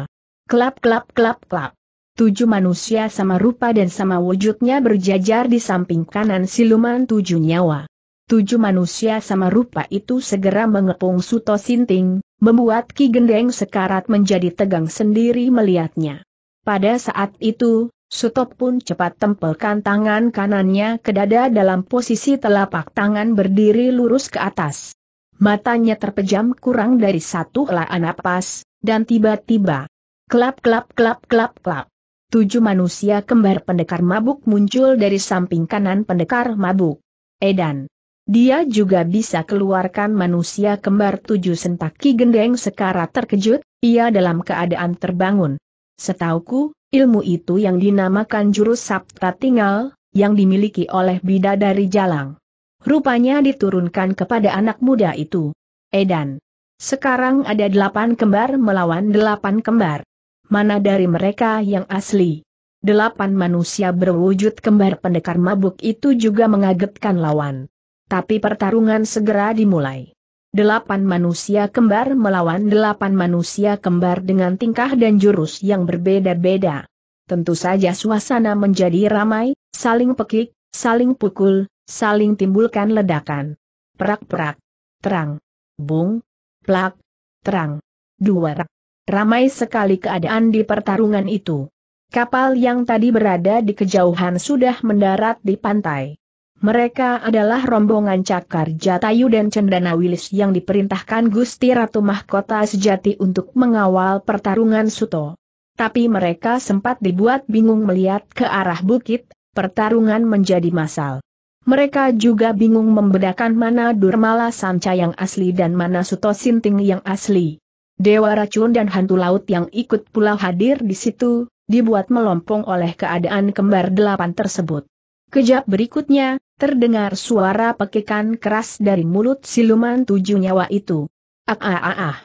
A: Klap klap klap klap. Tujuh manusia sama rupa dan sama wujudnya berjajar di samping kanan siluman tujuh nyawa. Tujuh manusia sama rupa itu segera mengepung Suto Sinting, membuat Ki Gendeng sekarat menjadi tegang sendiri melihatnya. Pada saat itu, Suto pun cepat tempelkan tangan kanannya ke dada dalam posisi telapak tangan berdiri lurus ke atas. Matanya terpejam kurang dari satu helaan napas, dan tiba tiba klap klap klap klap klap. Tujuh manusia kembar pendekar mabuk muncul dari samping kanan pendekar mabuk. Edan. Dia juga bisa keluarkan manusia kembar tujuh sentaki gendeng sekara terkejut, ia dalam keadaan terbangun. Setauku, ilmu itu yang dinamakan jurus sabta tinggal, yang dimiliki oleh bidadari jalang. Rupanya diturunkan kepada anak muda itu. Edan. Sekarang ada delapan kembar melawan delapan kembar mana dari mereka yang asli. Delapan manusia berwujud kembar pendekar mabuk itu juga mengagetkan lawan. Tapi pertarungan segera dimulai. Delapan manusia kembar melawan delapan manusia kembar dengan tingkah dan jurus yang berbeda-beda. Tentu saja suasana menjadi ramai, saling pekik, saling pukul, saling timbulkan ledakan. Perak-perak. Terang. Bung. Plak. Terang. Dua rak. Ramai sekali keadaan di pertarungan itu. Kapal yang tadi berada di kejauhan sudah mendarat di pantai. Mereka adalah rombongan Cakar Jatayu dan Cendana Wilis yang diperintahkan Gusti Ratu Mahkota Sejati untuk mengawal pertarungan Suto. Tapi mereka sempat dibuat bingung melihat ke arah bukit, pertarungan menjadi masal. Mereka juga bingung membedakan mana Durmala Sanca yang asli dan mana Suto Sinting yang asli. Dewa racun dan hantu laut yang ikut pula hadir di situ, dibuat melompong oleh keadaan kembar delapan tersebut. Kejap berikutnya, terdengar suara pekikan keras dari mulut siluman tujuh nyawa itu. Ah ah ah ah.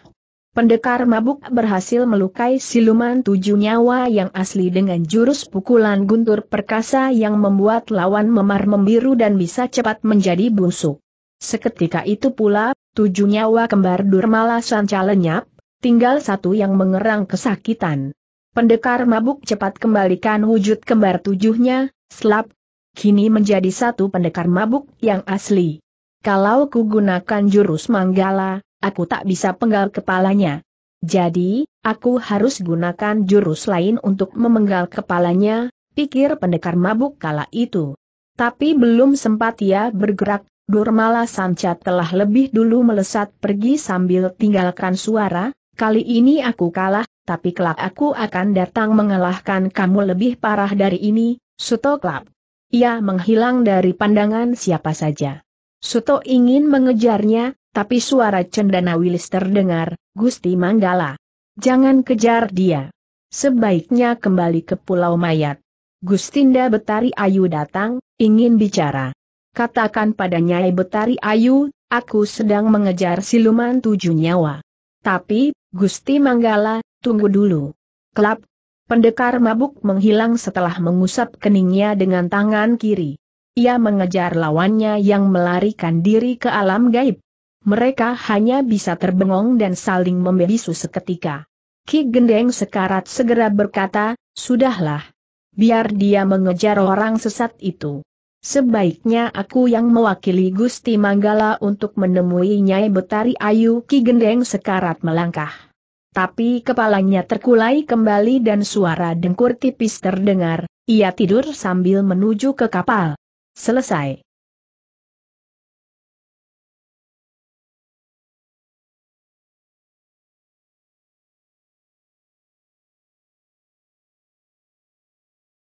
A: Pendekar mabuk berhasil melukai siluman tujuh nyawa yang asli dengan jurus pukulan guntur perkasa yang membuat lawan memar membiru dan bisa cepat menjadi busuk. Seketika itu pula, tujuh nyawa kembar Durmala Sanca lenyap, tinggal satu yang mengerang kesakitan. Pendekar mabuk cepat kembalikan wujud kembar tujuhnya, slap, kini menjadi satu pendekar mabuk yang asli. Kalau ku gunakan jurus manggala, aku tak bisa penggal kepalanya. Jadi, aku harus gunakan jurus lain untuk memenggal kepalanya, pikir pendekar mabuk kala itu. Tapi belum sempat ia bergerak, Durmala Sanca telah lebih dulu melesat pergi sambil tinggalkan suara, Kali ini aku kalah, tapi kelak aku akan datang mengalahkan kamu lebih parah dari ini, Suto Klap. Ia menghilang dari pandangan siapa saja. Suto ingin mengejarnya, tapi suara Cendana Wilis terdengar, Gusti Manggala. Jangan kejar dia. Sebaiknya kembali ke Pulau Mayat. Gustinda Betari Ayu datang, ingin bicara. Katakan pada Nyai Betari Ayu, aku sedang mengejar siluman tujuh nyawa. Tapi, Gusti Manggala, tunggu dulu. Kelap. Pendekar mabuk menghilang setelah mengusap keningnya dengan tangan kiri. Ia mengejar lawannya yang melarikan diri ke alam gaib. Mereka hanya bisa terbengong dan saling membisu seketika. Ki Gendeng Sekarat segera berkata, Sudahlah. Biar dia mengejar orang sesat itu. Sebaiknya aku yang mewakili Gusti Manggala untuk menemui Nyai Betari Ayu Ki Gendeng sekarat melangkah. Tapi kepalanya terkulai kembali dan suara dengkur tipis terdengar, ia tidur sambil menuju ke kapal. Selesai.